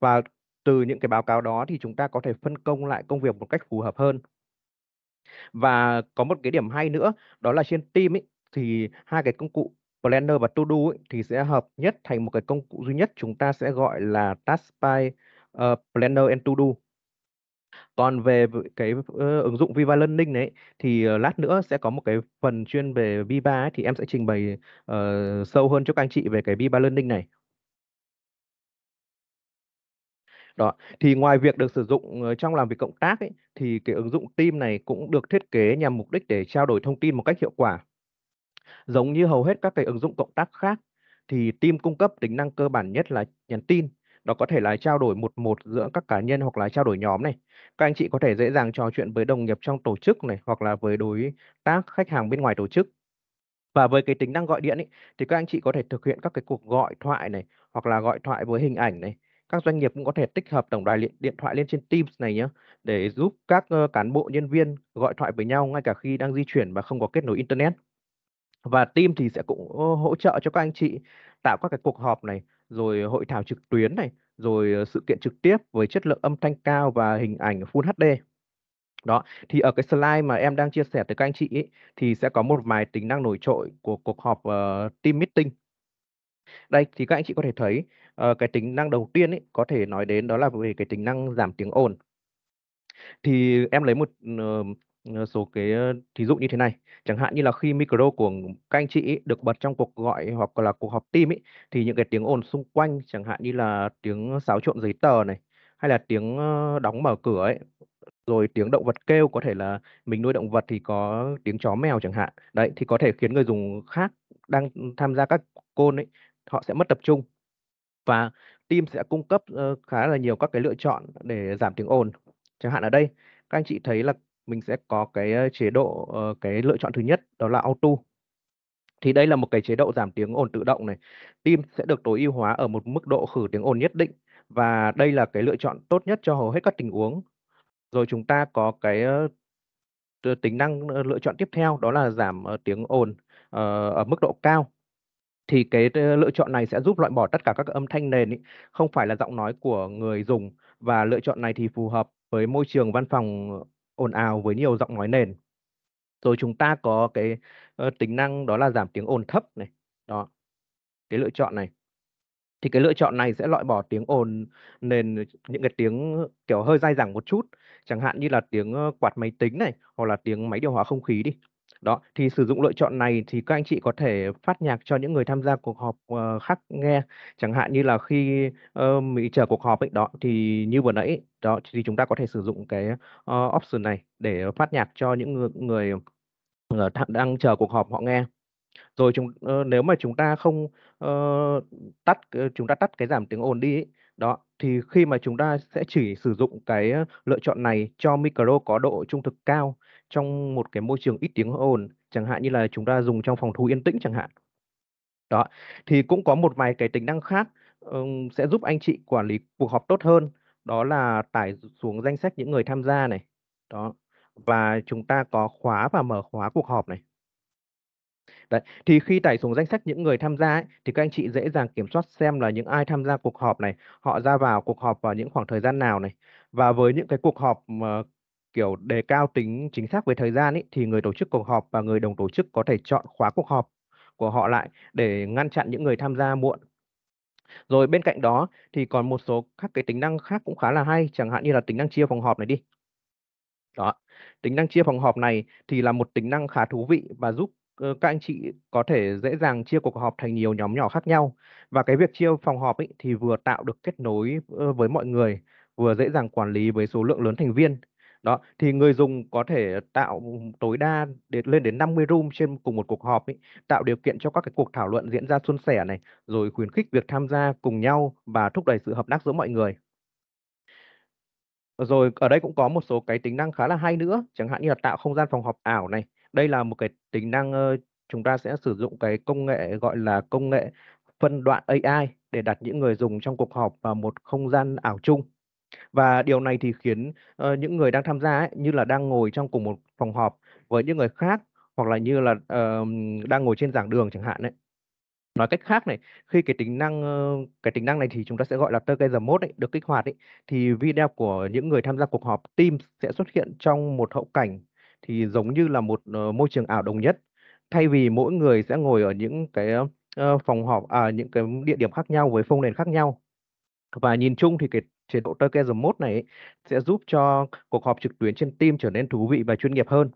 Và từ những cái báo cáo đó thì chúng ta có thể phân công lại công việc một cách phù hợp hơn và có một cái điểm hay nữa đó là trên team ấy, thì hai cái công cụ planner và to do ấy, thì sẽ hợp nhất thành một cái công cụ duy nhất chúng ta sẽ gọi là task by uh, planner and to do còn về cái uh, ứng dụng Viva Learning đấy thì uh, lát nữa sẽ có một cái phần chuyên về Viva ấy, thì em sẽ trình bày uh, sâu hơn cho các anh chị về cái Viva Learning này. đó thì ngoài việc được sử dụng ờ, trong làm việc cộng tác ấy, thì cái ứng dụng team này cũng được thiết kế nhằm mục đích để trao đổi thông tin một cách hiệu quả giống như hầu hết các cái ứng dụng cộng tác khác thì team cung cấp tính năng cơ bản nhất là nhắn tin đó có thể là trao đổi một một giữa các cá nhân hoặc là trao đổi nhóm này các anh chị có thể dễ dàng trò chuyện với đồng nghiệp trong tổ chức này hoặc là với đối tác khách hàng bên ngoài tổ chức và với cái tính năng gọi điện ý, thì các anh chị có thể thực hiện các cái cuộc gọi thoại này hoặc là gọi thoại với hình ảnh này các doanh nghiệp cũng có thể tích hợp tổng đài điện thoại lên trên Teams này nhé để giúp các ờ, cán bộ nhân viên gọi thoại với nhau ngay cả khi đang di chuyển và không có kết nối internet và Teams thì sẽ cũng ờ, hỗ trợ cho các anh chị tạo các cái cuộc họp này rồi hội thảo trực tuyến này rồi ờ, sự kiện trực tiếp với chất lượng âm thanh cao và hình ảnh Full HD đó thì ở cái slide mà em đang chia sẻ tới các anh chị ấy, thì sẽ có một vài tính năng nổi trội của cuộc họp uh, team meeting đây thì các anh chị có thể thấy Ờ, cái tính năng đầu tiên ấy, có thể nói đến đó là về cái tính năng giảm tiếng ồn thì em lấy một ờ, ờ, số cái thí dụ như thế này chẳng hạn như là khi micro của các anh chị được bật trong cuộc gọi hoặc là cuộc họp team ấy, thì những cái tiếng ồn xung quanh chẳng hạn như là tiếng xáo trộn giấy tờ này hay là tiếng đóng mở cửa ấy rồi tiếng động vật kêu có thể là mình nuôi động vật thì có tiếng chó mèo chẳng hạn đấy thì có thể khiến người dùng khác đang tham gia các côn ấy họ sẽ mất tập trung và team sẽ cung cấp ờ, khá là nhiều các cái lựa chọn để giảm tiếng ồn chẳng hạn ở đây các anh chị thấy là mình sẽ có cái ờ, chế độ ờ, cái lựa chọn thứ nhất đó là auto thì đây là một cái chế độ giảm tiếng ồn tự động này team sẽ được tối ưu hóa ở một mức độ khử tiếng ồn nhất định và đây là cái lựa chọn tốt nhất cho hầu hết các tình huống rồi chúng ta có cái tính năng lựa chọn tiếp theo đó là giảm tiếng ồn ở mức độ cao thì cái ờ, lựa chọn này sẽ giúp loại bỏ tất cả các âm thanh nền ý, không phải là giọng nói của người dùng và lựa chọn này thì phù hợp với môi trường văn phòng ồn ào với nhiều giọng nói nền. Rồi chúng ta có cái uh, tính năng đó là giảm tiếng ồn thấp này. Đó. Cái lựa chọn này. Thì cái lựa chọn này sẽ loại bỏ tiếng ồn nền ờ, những cái tiếng kiểu hơi dai dẳng một chút, chẳng hạn như là tiếng quạt máy tính này hoặc là tiếng máy điều hòa không khí đi đó, thì sử dụng lựa chọn này thì các anh chị có thể phát nhạc cho những người tham gia cuộc họp, ờ, khác nghe. Chẳng hạn như là khi, ơ, ờ, mình chờ cuộc họp ấy, đó, thì như vừa nãy đó, thì chúng ta có thể sử dụng cái, ờ, option này để phát nhạc cho những người người, ờ, đang chờ cuộc họp họ nghe. Rồi chúng ơ, ờ, nếu mà chúng ta không, ơ, ờ, tắt, ơ, chúng ta tắt cái giảm tiếng ồn đi ấy đó, thì khi mà chúng ta sẽ chỉ sử dụng cái lựa chọn này cho micro có độ trung thực cao trong một cái môi trường ít tiếng ồn, chẳng hạn như là chúng ta dùng trong phòng thu yên tĩnh chẳng hạn. Đó, thì cũng có một vài cái tính năng khác um, sẽ giúp anh chị quản lý cuộc họp tốt hơn, đó là tải xuống danh sách những người tham gia này. Đó, và chúng ta có khóa và mở khóa cuộc họp này. Đấy, thì khi tải xuống danh sách những người tham gia ấy, thì các anh chị dễ dàng kiểm soát xem là những ai tham gia cuộc họp này, họ ra vào cuộc họp vào những khoảng thời gian nào này. Và với những cái cuộc họp mà kiểu đề cao tính chính xác về thời gian ấy, thì người tổ chức cuộc họp và người đồng tổ chức có thể chọn khóa cuộc họp của họ lại để ngăn chặn những người tham gia muộn. Rồi bên cạnh đó thì còn một số các cái tính năng khác cũng khá là hay, chẳng hạn như là tính năng chia phòng họp này đi. Đó. Tính năng chia phòng họp này thì là một tính năng khá thú vị và giúp Ờ, các anh chị có thể dễ dàng chia cuộc họp thành nhiều nhóm nhỏ khác nhau và cái việc chia phòng họp ấy thì vừa tạo được kết nối với mọi người vừa dễ dàng quản lý với số lượng lớn thành viên đó thì người dùng có thể tạo tối đa để lên đến 50 room trên cùng một cuộc họp ấy, tạo điều kiện cho các cái cuộc thảo luận diễn ra suôn sẻ này rồi khuyến khích việc tham gia cùng nhau và thúc đẩy sự hợp tác giữa mọi người rồi ở đây cũng có một số cái tính năng khá là hay nữa chẳng hạn như là tạo không gian phòng họp ảo này đây là một cái tính năng ờ, chúng ta sẽ sử dụng cái công nghệ gọi là công nghệ phân đoạn AI để đặt những người dùng trong cuộc họp vào một không gian ảo chung. Và điều này thì khiến uh, những người đang tham gia ấy, như là đang ngồi trong cùng một phòng họp với những người khác hoặc là như là uh, đang ngồi trên giảng đường chẳng hạn đấy. Nói cách khác này, khi cái tính năng cái tính năng này thì chúng ta sẽ gọi là Together Mode ấy, được kích hoạt ấy, thì video của những người tham gia cuộc họp Teams sẽ xuất hiện trong một hậu cảnh thì giống như là một ờ, môi trường ảo đồng nhất thay vì mỗi người sẽ ngồi ở những cái ờ, phòng họp à những cái địa điểm khác nhau với phông nền khác nhau và nhìn chung thì cái chế độ Turkism Mode này sẽ giúp cho cuộc họp trực tuyến trên team trở nên thú vị và chuyên nghiệp hơn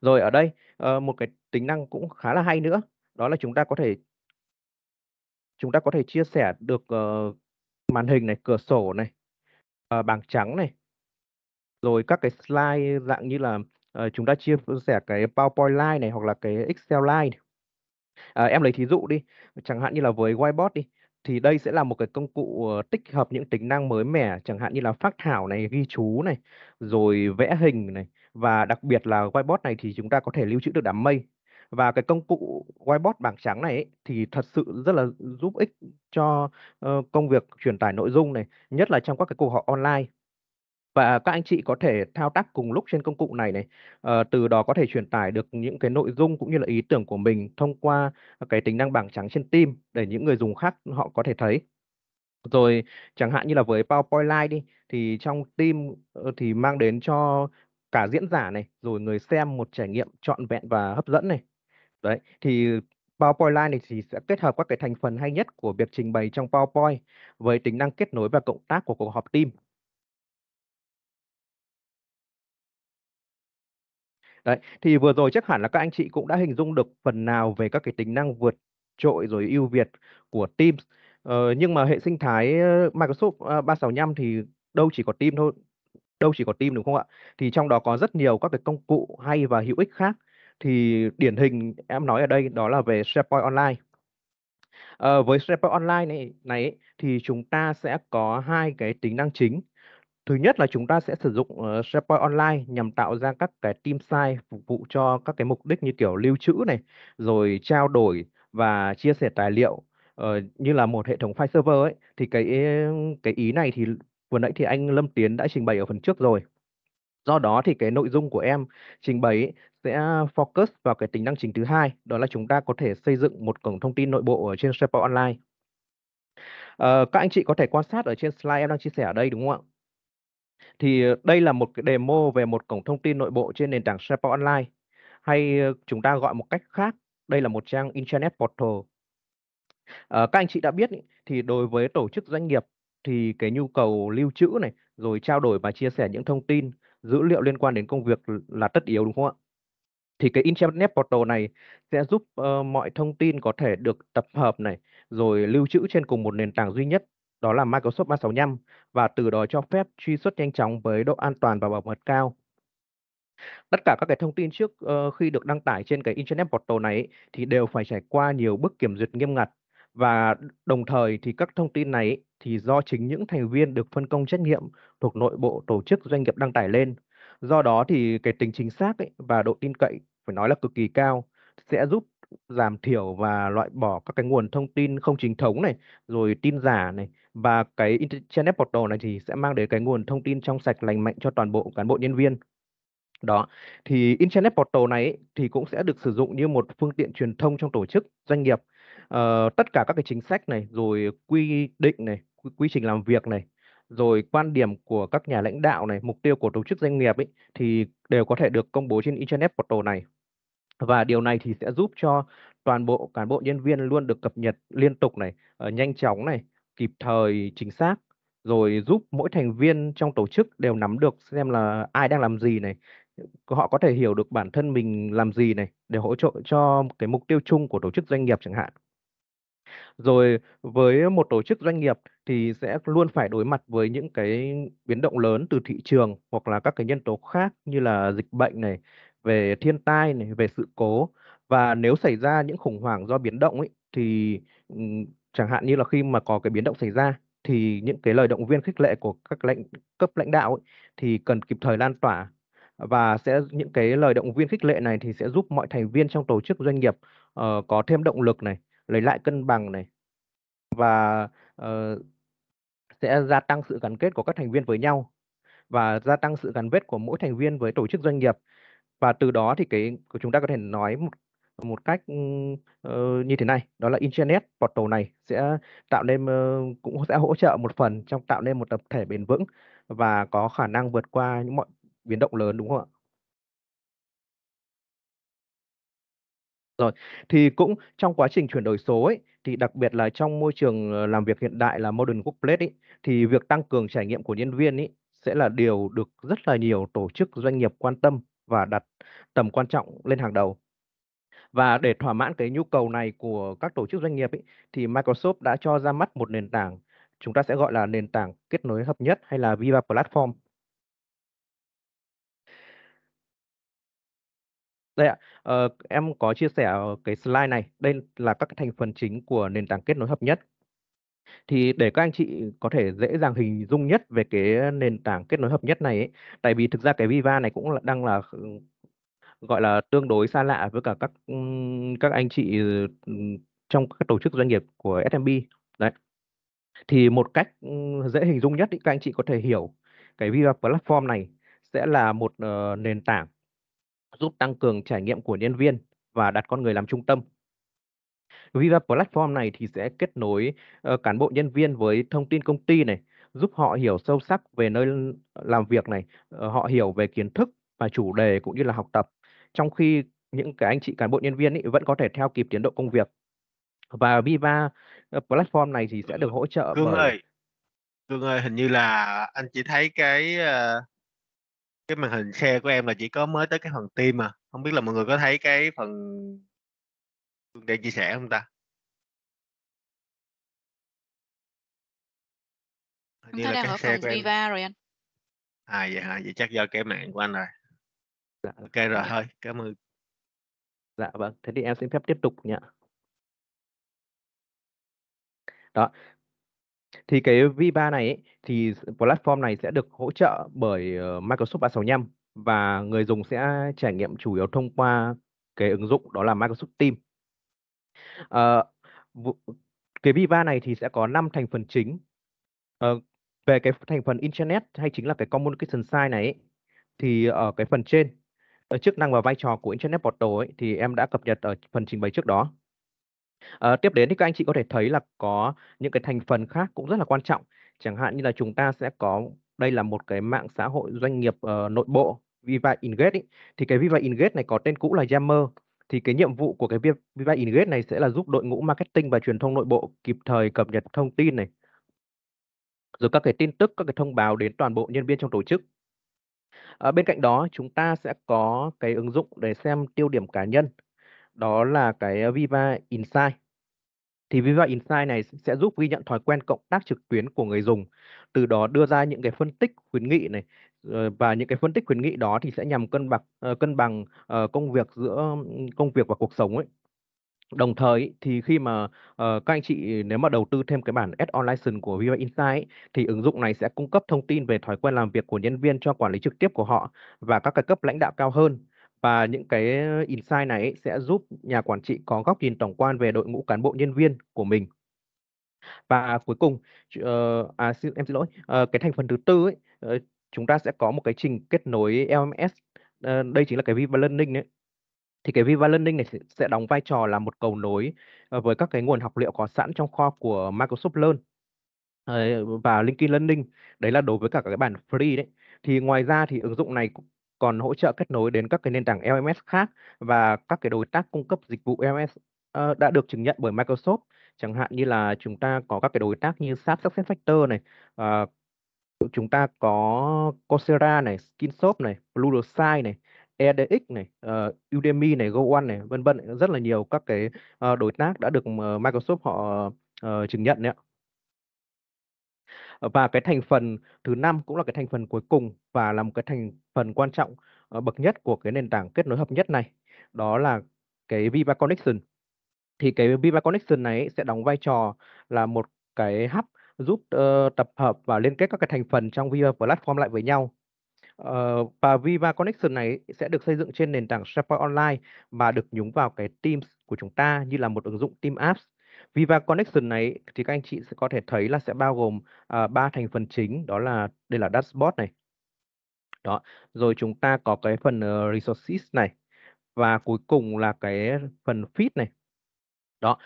rồi ở đây ờ, một cái tính năng cũng khá là hay nữa đó là chúng ta có thể chúng ta có thể chia sẻ được màn hình này cửa sổ này bảng trắng này rồi các cái slide dạng như là uh, chúng ta chia sẻ cái PowerPoint line này hoặc là cái Excel line à, em lấy thí dụ đi chẳng hạn như là với whiteboard đi thì đây sẽ là một cái công cụ ờ, tích hợp những tính năng mới mẻ chẳng hạn như là phát thảo này ghi chú này rồi vẽ hình này và đặc biệt là whiteboard này thì chúng ta có thể lưu trữ được đám mây và cái công cụ whiteboard bảng trắng này ấy, thì thật sự rất là giúp ích cho uh, công việc truyền tải nội dung này nhất là trong các cái cuộc họp online và các anh chị có thể thao tác cùng lúc trên công cụ này này, ờ, từ đó có thể truyền tải được những cái nội dung cũng như là ý tưởng của mình thông qua cái tính năng bảng trắng trên team để những người dùng khác họ có thể thấy. Rồi chẳng hạn như là với PowerPoint Live đi thì trong team ờ, thì mang đến cho cả diễn giả này rồi người xem một trải nghiệm trọn vẹn và hấp dẫn này. Đấy, thì PowerPoint Line này thì sẽ kết hợp các cái thành phần hay nhất của việc trình bày trong PowerPoint với tính năng kết nối và cộng tác của cuộc họp team. Đấy, thì vừa rồi chắc hẳn là các anh chị cũng đã hình dung được phần nào về các cái tính năng vượt trội rồi ưu việt của Teams. Ờ, nhưng mà hệ sinh thái ờ, Microsoft 365 ờ, thì đâu chỉ có Teams thôi, đâu chỉ có Teams đúng không ạ? Thì trong đó có rất nhiều các cái công cụ hay và hữu ích khác. Thì điển hình em nói ở đây đó là về SharePoint Online. Ờ, với SharePoint Online này này thì chúng ta sẽ có hai cái tính năng chính Thứ nhất là chúng ta sẽ sử dụng, ờ, SharePoint Online nhằm tạo ra các cái team site phục vụ cho các cái mục đích như kiểu lưu trữ này, rồi trao đổi và chia sẻ tài liệu, ờ, như là một hệ thống file server ấy. Thì cái cái ý này thì vừa nãy thì anh Lâm Tiến đã trình bày ở phần trước rồi. Do đó thì cái nội dung của em trình bày sẽ focus vào cái tính năng chính thứ hai, đó là chúng ta có thể xây dựng một cổng thông tin nội bộ ở trên SharePoint Online. Ờ, các anh chị có thể quan sát ở trên slide em đang chia sẻ ở đây, đúng không ạ? Thì, ờ, đây là một cái demo về một cổng thông tin nội bộ trên nền tảng SharePoint Online, hay ờ, chúng ta gọi một cách khác, đây là một trang internet portal. Ờ, các anh chị đã biết thì đối với tổ chức doanh nghiệp thì cái nhu cầu lưu trữ này, rồi trao đổi và chia sẻ những thông tin, dữ liệu liên quan đến công việc là tất yếu, đúng không ạ? Thì cái internet portal này sẽ giúp, ờ, mọi thông tin có thể được tập hợp này, rồi lưu trữ trên cùng một nền tảng duy nhất đó là Microsoft 365 và từ đó cho phép truy xuất nhanh chóng với độ an toàn và bảo mật cao. Tất cả các cái thông tin trước uh, khi được đăng tải trên cái Internet Portal này thì đều phải trải qua nhiều bước kiểm duyệt nghiêm ngặt và đồng thời thì các thông tin này thì do chính những thành viên được phân công trách nhiệm thuộc nội bộ tổ chức doanh nghiệp đăng tải lên. Do đó thì cái tính chính xác ấy và độ tin cậy phải nói là cực kỳ cao sẽ giúp giảm thiểu và loại bỏ các cái nguồn thông tin không chính thống này, rồi tin giả này và cái internet portal này thì sẽ mang đến cái nguồn thông tin trong sạch lành mạnh cho toàn bộ cán bộ nhân viên đó thì internet portal này thì cũng sẽ được sử dụng như một phương tiện truyền thông trong tổ chức doanh nghiệp ờ, tất cả các cái chính sách này rồi quy định này quy, quy trình làm việc này rồi quan điểm của các nhà lãnh đạo này mục tiêu của tổ chức doanh nghiệp ấy, thì đều có thể được công bố trên internet portal này và điều này thì sẽ giúp cho toàn bộ cán bộ nhân viên luôn được cập nhật liên tục này ờ, nhanh chóng này kịp thời chính xác rồi giúp mỗi thành viên trong tổ chức đều nắm được xem là ai đang làm gì này họ có thể hiểu được bản thân mình làm gì này để hỗ trợ cho cái mục tiêu chung của tổ chức doanh nghiệp chẳng hạn rồi với một tổ chức doanh nghiệp thì sẽ luôn phải đối mặt với những cái biến động lớn từ thị trường hoặc là các cái nhân tố khác như là dịch bệnh này về thiên tai này về sự cố và nếu xảy ra những khủng hoảng do biến động ấy, thì chẳng hạn như là khi mà có cái biến động xảy ra thì những cái lời động viên khích lệ của các lãnh cấp lãnh đạo ấy, thì cần kịp thời lan tỏa và sẽ những cái lời động viên khích lệ này thì sẽ giúp mọi thành viên trong tổ chức doanh nghiệp uh, có thêm động lực này lấy lại cân bằng này và uh, sẽ gia tăng sự gắn kết của các thành viên với nhau và gia tăng sự gắn kết của mỗi thành viên với tổ chức doanh nghiệp và từ đó thì cái chúng ta có thể nói một một cách uh, như thế này đó là internet portal này sẽ tạo nên uh, cũng sẽ hỗ trợ một phần trong tạo nên một tập thể bền vững và có khả năng vượt qua những mọi biến động lớn đúng không ạ rồi thì cũng trong quá trình chuyển đổi số ấy thì đặc biệt là trong môi trường ờ, làm việc hiện đại là modern workplace ấy, thì việc tăng cường trải nghiệm của nhân viên ấy sẽ là điều được rất là nhiều tổ chức doanh nghiệp quan tâm và đặt tầm quan trọng lên hàng đầu và để thỏa mãn cái nhu cầu này của các tổ chức doanh nghiệp ấy, thì Microsoft đã cho ra mắt một nền tảng chúng ta sẽ gọi là nền tảng kết nối hợp nhất hay là Viva Platform. Đây ạ, ờ, em có chia sẻ cái slide này. Đây là các thành phần chính của nền tảng kết nối hợp nhất. Thì để các anh chị có thể dễ dàng hình dung nhất về cái nền tảng kết nối hợp nhất này ấy, tại vì thực ra cái Viva này cũng là đang là ừ, gọi là tương đối xa lạ với cả các các anh chị ừ, trong các tổ chức doanh nghiệp của SMB đấy thì một cách dễ hình dung nhất các anh chị có thể hiểu cái Viva Platform này sẽ là một uh, nền tảng giúp tăng cường trải nghiệm của nhân viên và đặt con người làm trung tâm. Viva Platform này thì sẽ kết nối uh, cán bộ nhân viên với thông tin công ty này, giúp họ hiểu sâu sắc về nơi làm việc này, uh, họ hiểu về kiến thức và chủ đề cũng như là học tập trong khi những cái anh chị cán bộ nhân viên ấy vẫn có thể theo kịp tiến độ công việc và Viva ờ, platform này thì sẽ được hỗ trợ Cương bởi... ơi Cương ơi hình như là anh chỉ thấy cái ờ, cái màn hình xe của em là chỉ có mới tới cái phần tim mà không biết là mọi người có thấy cái phần Cương đang chia sẻ không ta hình như là đang cái ở phần của Viva rồi anh à vậy hả vậy chắc do cái mạng của anh rồi Dạ. Ok rồi thôi, cảm ơn. Dạ vâng, thế thì em xin phép tiếp tục nhé. Đó. Thì cái V3 này ấy, thì platform này sẽ được hỗ trợ bởi ờ, Microsoft 365 và người dùng sẽ trải nghiệm chủ yếu thông qua cái ứng dụng đó là Microsoft Teams. À, cái Viva này thì sẽ có 5 thành phần chính. À, về cái thành phần internet hay chính là cái communication side này ấy, thì ở cái phần trên ở ờ, chức năng và vai trò của Internet Portal ấy, thì em đã cập nhật ở phần trình bày trước đó. À, tiếp đến thì các anh chị có thể thấy là có những cái thành phần khác cũng rất là quan trọng. Chẳng hạn như là chúng ta sẽ có đây là một cái mạng xã hội doanh nghiệp uh, nội bộ Viva Engage ý. thì cái Viva Engage này có tên cũ là Yammer thì cái nhiệm vụ của cái Viva Engage này sẽ là giúp đội ngũ marketing và truyền thông nội bộ kịp thời cập nhật thông tin này rồi các cái tin tức các cái thông báo đến toàn bộ nhân viên trong tổ chức Ờ, bên cạnh đó chúng ta sẽ có cái ứng dụng để xem tiêu điểm cá nhân, đó là cái, ờ, Viva Insight. Thì Viva Insight này sẽ giúp ghi nhận thói quen cộng tác trực tuyến của người dùng, từ đó đưa ra những cái phân tích khuyến nghị này, ờ, và những cái phân tích khuyến nghị đó thì sẽ nhằm cân bằng ờ, cân bằng, công việc giữa công việc và cuộc sống ấy. Đồng thời thì khi mà ờ, các anh chị nếu mà đầu tư thêm cái bản Add-on License của VV Insight thì ứng dụng này sẽ cung cấp thông tin về thói quen làm việc của nhân viên cho quản lý trực tiếp của họ và các cái cấp lãnh đạo cao hơn. Và những cái insight này sẽ giúp nhà quản trị có góc nhìn tổng quan về đội ngũ cán bộ nhân viên của mình. Và cuối cùng, uh, à, xin, em xin lỗi, uh, cái thành phần thứ tư ấy, uh, chúng ta sẽ có một cái trình kết nối LMS. Uh, đây chính là cái Viva Learning đấy thì cái Viva Learning này sẽ, đóng vai trò là một cầu nối ờ, với các cái nguồn học liệu có sẵn trong kho của Microsoft Learn và LinkedIn Learning. Đấy là đối với cả các cái bản free đấy. Thì ngoài ra thì ứng dụng này còn hỗ trợ kết nối đến các cái nền tảng LMS khác và các cái đối tác cung cấp dịch vụ LMS ờ, đã được chứng nhận bởi Microsoft. Chẳng hạn như là chúng ta có các cái đối tác như SAP SuccessFactors này, ờ, chúng ta có Coursera này, Skinshop này, Pluralsight này, EDX này, uh, Udemy này, GoOne này, vân vân rất là nhiều các cái uh, đối tác đã được ờ, Microsoft họ uh, chứng nhận đấy ạ. Và cái thành phần thứ năm cũng là cái thành phần cuối cùng và là một cái thành phần quan trọng uh, bậc nhất của cái nền tảng kết nối hợp nhất này, đó là cái Viva Connection. Thì cái Viva Connection này sẽ đóng vai trò là một cái hub giúp uh, tập hợp và liên kết các cái thành phần trong Viva Platform lại với nhau Ờ, và Viva Connection này sẽ được xây dựng trên nền tảng SharePoint Online và được nhúng vào cái Teams của chúng ta như là một ứng dụng Team Apps. Viva Connection này thì các anh chị sẽ có thể thấy là sẽ bao gồm uh, ờ, 3 thành phần chính đó là đây là dashboard này. Đó, rồi chúng ta có cái phần uh, resources này và cuối cùng là cái phần feed này đó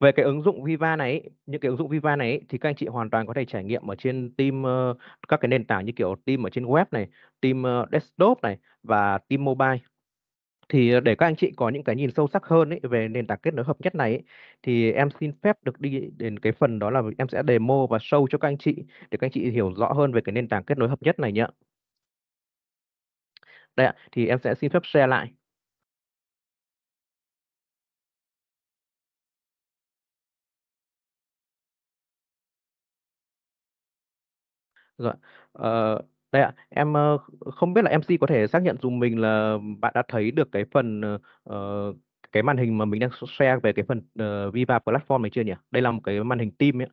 về cái ứng dụng Viva này những cái ứng dụng Viva này thì các anh chị hoàn toàn có thể trải nghiệm ở trên team uh, các cái nền tảng như kiểu team ở trên web này team uh, desktop này và team mobile thì ờ, để các anh chị có những cái nhìn sâu sắc hơn ấy, về nền tảng kết nối hợp nhất này ấy, thì em xin phép được đi đến cái phần đó là em sẽ demo và show cho các anh chị để các anh chị hiểu rõ hơn về cái nền tảng kết nối hợp nhất này nhé. Đây ạ, thì em sẽ xin phép share lại. Rồi. Ờ, đây ạ, em, ờ, không biết là MC có thể xác nhận dùm mình là bạn đã thấy được cái phần, ờ, ờ cái màn hình mà mình đang share về cái phần, ờ, Viva Platform này chưa nhỉ? Đây là một cái màn hình team ấy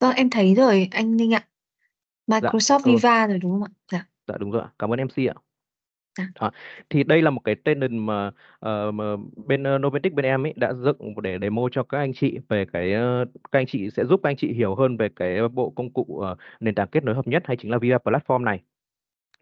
Vâng, em thấy rồi anh Linh ạ. Dạ, Microsoft ờ. Viva rồi, đúng không ạ? Dạ. Dạ, đúng rồi ạ. Cảm ơn MC ạ. À. Đó. Thì đây là một cái tên mà, ờ, mà bên, ơ, ờ, Noventic bên em ấy đã dựng để demo cho các anh chị về cái, ơ ờ, các anh chị sẽ giúp các anh chị hiểu hơn về cái bộ công cụ, ờ, nền tảng kết nối hợp nhất hay chính là Viva Platform này.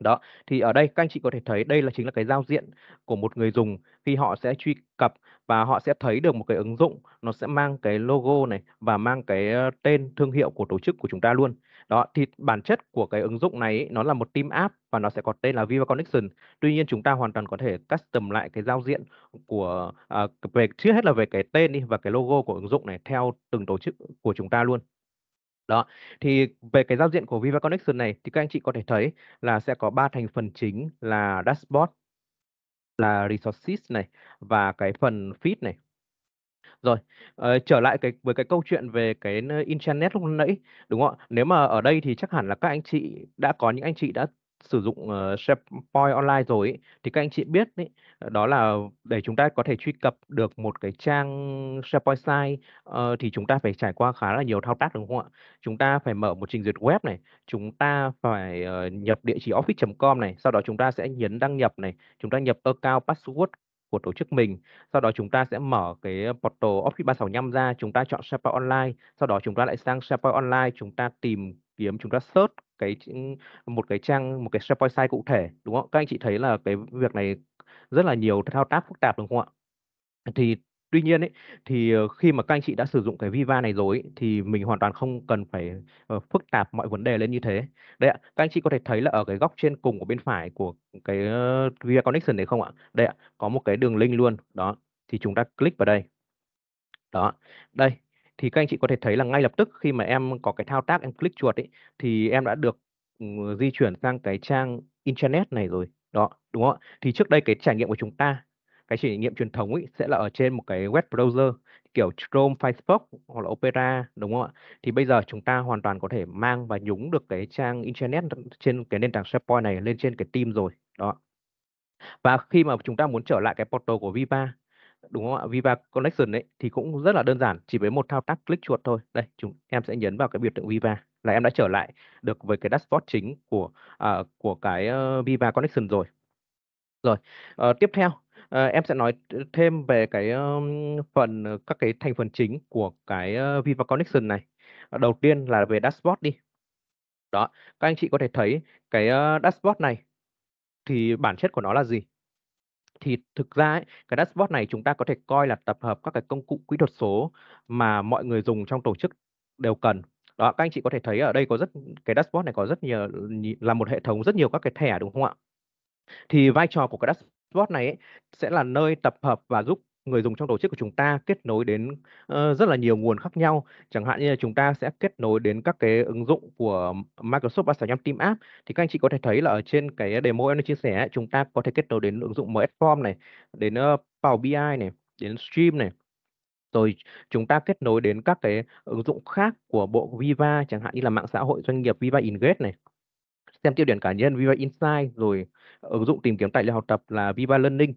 Đó, thì ở đây các anh chị có thể thấy đây là chính là cái giao diện của một người dùng khi họ sẽ truy cập và họ sẽ thấy được một cái ứng dụng, nó sẽ mang cái logo này và mang cái, ờ, tên thương hiệu của tổ chức của chúng ta luôn. Đó thì bản chất của cái ứng dụng này nó là một team app và nó sẽ có tên là Viva Connection. Tuy nhiên chúng ta hoàn toàn có thể custom lại cái giao diện của à, về trước hết là về cái tên đi và cái logo của ứng dụng này theo từng tổ chức của chúng ta luôn. Đó, thì về cái giao diện của Viva Connection này thì các anh chị có thể thấy là sẽ có ba thành phần chính là dashboard, là resources này và cái phần feed này rồi, ờ, trở lại cái với cái câu chuyện về cái internet lúc nãy, đúng không ạ? Nếu mà ở đây thì chắc hẳn là các anh chị đã có những anh chị đã sử dụng, ờ, SharePoint online rồi ấy, thì các anh chị biết đấy, ờ, đó là để chúng ta có thể truy cập được một cái trang SharePoint site, ờ, thì chúng ta phải trải qua khá là nhiều thao tác, đúng không ạ? Chúng ta phải mở một trình duyệt web này, chúng ta phải, ờ, nhập địa chỉ office.com này, sau đó chúng ta sẽ nhấn đăng nhập này, chúng ta nhập account, password của tổ chức mình. Sau đó chúng ta sẽ mở cái ờ, portal Office 365 ra, chúng ta chọn SharePoint Online, sau đó chúng ta lại sang SharePoint Online, chúng ta tìm kiếm, chúng ta search cái một cái trang, một cái SharePoint site cụ thể, đúng không? Các anh chị thấy là cái việc này rất là nhiều thao tác phức tạp đúng không ạ? Thì Tuy nhiên ấy, thì ờ, khi mà các anh chị đã sử dụng cái Viva này rồi ấy, thì mình hoàn toàn không cần phải uh, phức tạp mọi vấn đề lên như thế. Đây ạ, các anh chị có thể thấy là ở cái góc trên cùng của bên phải của cái uh, Viva Connection đấy không ạ? Đây ạ, có một cái đường link luôn. Đó, thì chúng ta click vào đây. Đó, đây. Thì các anh chị có thể thấy là ngay lập tức khi mà em có cái thao tác em click chuột ấy, thì em đã được ừ, di chuyển sang cái trang Internet này rồi. Đó, đúng không ạ? Thì trước đây cái trải nghiệm của chúng ta cái trải nghiệm truyền thống ấy sẽ là ở trên một cái web browser kiểu Chrome, Firefox hoặc là Opera đúng không ạ? Thì bây giờ chúng ta hoàn toàn có thể mang và nhúng được cái trang internet trên cái nền tảng SharePoint này lên trên cái team rồi. Đó. Và khi mà chúng ta muốn trở lại cái portal của Viva đúng không ạ? Viva Connection ấy thì cũng rất là đơn giản, chỉ với một thao tác click chuột thôi. Đây, chúng em sẽ nhấn vào cái biểu tượng Viva là em đã trở lại được với cái dashboard chính của uh, của cái uh, Viva Connection rồi. Rồi, uh, tiếp theo Ờ, em sẽ nói thêm về cái, ờm, phần, ờ, các cái thành phần chính của cái, ơ, ờ, Viva Connection này. Ờ, đầu tiên là về dashboard đi. Đó, các anh chị có thể thấy cái, ơ, dashboard này thì bản chất của nó là gì? Thì thực ra ấy, cái dashboard này chúng ta có thể coi là tập hợp các cái công cụ kỹ thuật số mà mọi người dùng trong tổ chức đều cần. Đó, các anh chị có thể thấy ở đây có rất cái dashboard này có rất nhiều là một hệ thống rất nhiều các cái thẻ, đúng không ạ? Thì vai trò của cái dashboard Bot này ấy, sẽ là nơi tập hợp và giúp người dùng trong tổ chức của chúng ta kết nối đến uh, rất là nhiều nguồn khác nhau. Chẳng hạn như là chúng ta sẽ kết nối đến các cái ứng dụng của Microsoft 365 Team App. Thì các anh chị có thể thấy là ở trên cái demo em đã chia sẻ, chúng ta có thể kết nối đến ứng dụng MS Form này, đến uh, Power BI này, đến Stream này. Rồi chúng ta kết nối đến các cái ứng dụng khác của bộ Viva, chẳng hạn như là mạng xã hội doanh nghiệp Viva Engage này, xem tiêu điểm cá nhân Viva Insight rồi ứng dụng tìm kiếm tài liệu học tập là Viva Learning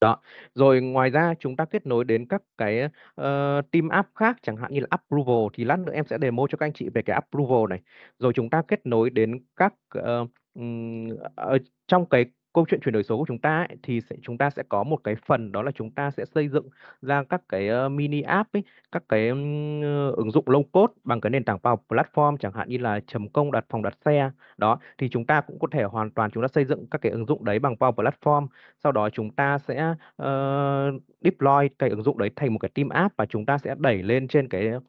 đó rồi ngoài ra chúng ta kết nối đến các cái uh, team app khác chẳng hạn như là approval thì lát nữa em sẽ demo cho các anh chị về cái approval này rồi chúng ta kết nối đến các uh, um, ở trong cái câu chuyện chuyển đổi số của chúng ta ấy, thì sẽ, chúng ta sẽ có một cái phần đó là chúng ta sẽ xây dựng ra các cái uh, mini app ấy, các cái um, ứng dụng low code bằng cái nền tảng Power Platform chẳng hạn như là chấm công đặt phòng đặt xe đó thì chúng ta cũng có thể hoàn toàn chúng ta xây dựng các cái ứng dụng đấy bằng Power Platform sau đó chúng ta sẽ uh, deploy cái ứng dụng đấy thành một cái team app và chúng ta sẽ đẩy lên trên cái uh,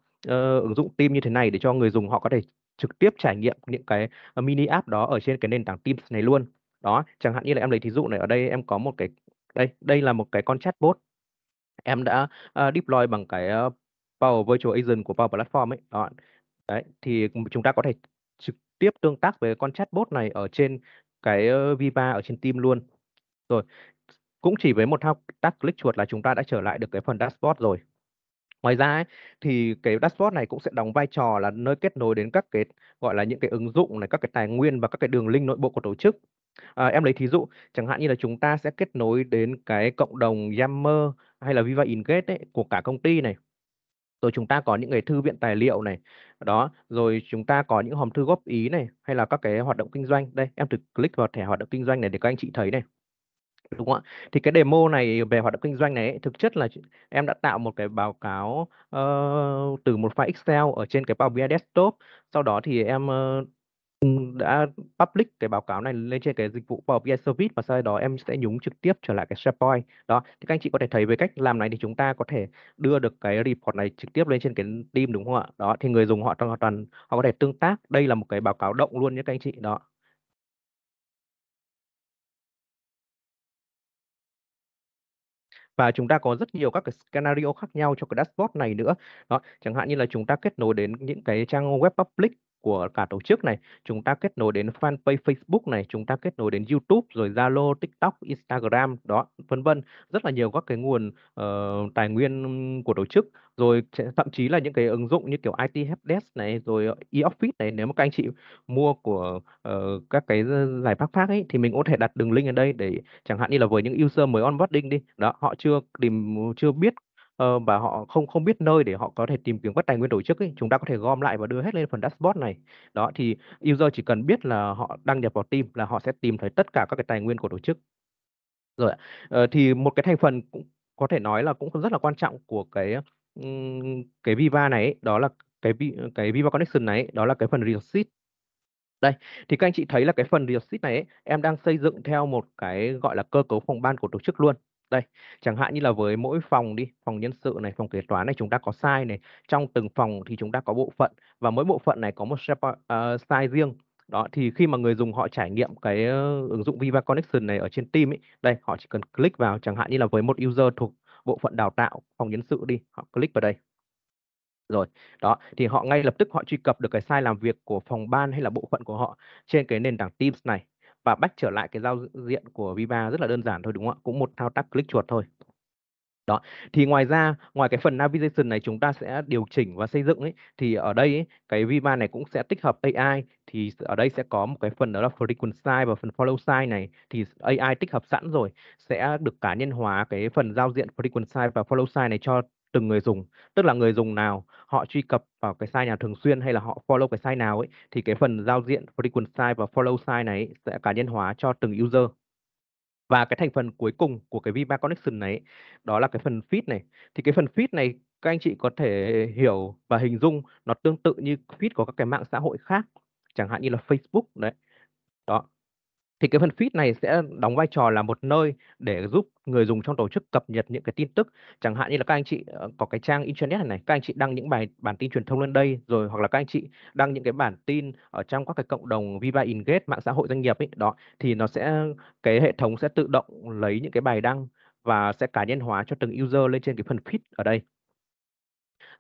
ứng dụng team như thế này để cho người dùng họ có thể trực tiếp trải nghiệm những cái mini app đó ở trên cái nền tảng Teams này luôn đó chẳng hạn như là em lấy thí dụ này ở đây em có một cái đây đây là một cái con chatbot em đã uh, deploy bằng cái uh, Power Virtual Agent của Power Platform ấy đó đấy thì chúng ta có thể trực tiếp tương tác với con chatbot này ở trên cái uh, Viva ở trên team luôn rồi cũng chỉ với một thao tác click chuột là chúng ta đã trở lại được cái phần dashboard rồi ngoài ra ấy, thì cái dashboard này cũng sẽ đóng vai trò là nơi kết nối đến các cái gọi là những cái ứng dụng này các cái tài nguyên và các cái đường link nội bộ của tổ chức À, em lấy thí dụ, chẳng hạn như là chúng ta sẽ kết nối đến cái cộng đồng Yammer hay là Viva Engage ấy, của cả công ty này. Rồi chúng ta có những cái thư viện tài liệu này. Đó, rồi chúng ta có những hòm thư góp ý này hay là các cái hoạt động kinh doanh. Đây, em thử click vào thẻ hoạt động kinh doanh này để các anh chị thấy này. Đúng không ạ? Thì cái demo này về hoạt động kinh doanh này ấy, thực chất là em đã tạo một cái báo cáo uh, từ một file Excel ở trên cái Power BI Desktop. Sau đó thì em uh, đã public cái báo cáo này lên trên cái dịch vụ Power BI Service và sau đó em sẽ nhúng trực tiếp trở lại cái SharePoint. Đó, thì các anh chị có thể thấy với cách làm này thì chúng ta có thể đưa được cái report này trực tiếp lên trên cái team, đúng không ạ? Đó, thì người dùng họ hoàn toàn họ có thể tương tác. Đây là một cái báo cáo động luôn nhé các anh chị, đó. Và chúng ta có rất nhiều các cái scenario khác nhau cho cái dashboard này nữa. Đó, chẳng hạn như là chúng ta kết nối đến những cái trang web public của cả tổ chức này, chúng ta kết nối đến fanpage Facebook này, chúng ta kết nối đến YouTube rồi Zalo, TikTok, Instagram đó, vân vân, rất là nhiều các cái nguồn uh, tài nguyên của tổ chức rồi thậm chí là những cái ứng dụng như kiểu IT helpdesk này rồi ờ, e-office này nếu mà các anh chị mua của uh, các cái giải pháp khác ấy thì mình có thể đặt đường link ở đây để chẳng hạn như là với những user mới onboarding đi đó họ chưa tìm chưa biết Ờ, và họ không không biết nơi để họ có thể tìm kiếm các tài nguyên tổ chức ấy, chúng ta có thể gom lại và đưa hết lên phần dashboard này. Đó thì user chỉ cần biết là họ đăng nhập vào team là họ sẽ tìm thấy tất cả các cái tài nguyên của tổ chức. Rồi ạ. Ờ, thì một cái thành phần cũng có thể nói là cũng rất là quan trọng của cái cái Viva này ấy, đó là cái cái Viva Connection này ấy, đó là cái phần Real đây, thì các anh chị thấy là cái phần Real này ấy, em đang xây dựng theo một cái gọi là cơ cấu phòng ban của tổ chức luôn đây chẳng hạn như là với mỗi phòng đi phòng nhân sự này phòng kế toán này chúng ta có sai này trong từng phòng thì chúng ta có bộ phận và mỗi bộ phận này có một ờ, size riêng đó thì khi mà người dùng họ trải nghiệm cái ờ, ứng dụng Viva Connection này ở trên team ấy đây họ chỉ cần click vào chẳng hạn như là với một user thuộc bộ phận đào tạo phòng nhân sự đi họ click vào đây rồi đó thì họ ngay lập tức họ truy cập được cái sai làm việc của phòng ban hay là bộ phận của họ trên cái nền tảng Teams này và bách trở lại cái giao diện của Viva rất là đơn giản thôi đúng không ạ cũng một thao tác click chuột thôi đó thì ngoài ra ngoài cái phần navigation này chúng ta sẽ điều chỉnh và xây dựng ấy thì ở đây ấy, cái Viva này cũng sẽ tích hợp AI thì ở đây sẽ có một cái phần đó là frequency size và phần follow size này thì AI tích hợp sẵn rồi sẽ được cá nhân hóa cái phần giao diện frequency size và follow size này cho từng người dùng tức là người dùng nào họ truy cập vào cái site nào thường xuyên hay là họ follow cái site nào ấy thì cái phần giao diện frequent site và follow site này sẽ cá nhân hóa cho từng user và cái thành phần cuối cùng của cái Viva Connection này đó là cái phần feed này thì cái phần feed này các anh chị có thể hiểu và hình dung nó tương tự như feed của các cái mạng xã hội khác chẳng hạn như là Facebook đấy đó thì cái phần feed này sẽ đóng vai trò là một nơi để giúp người dùng trong tổ chức cập nhật những cái tin tức chẳng hạn như là các anh chị ờ, có cái trang internet này, các anh chị đăng những bài bản tin truyền thông lên đây rồi hoặc là các anh chị đăng những cái bản tin ở trong các cái cộng đồng Viva Engage mạng xã hội doanh nghiệp ấy đó thì nó sẽ cái hệ thống sẽ tự động lấy những cái bài đăng và sẽ cá nhân hóa cho từng user lên trên cái phần feed ở đây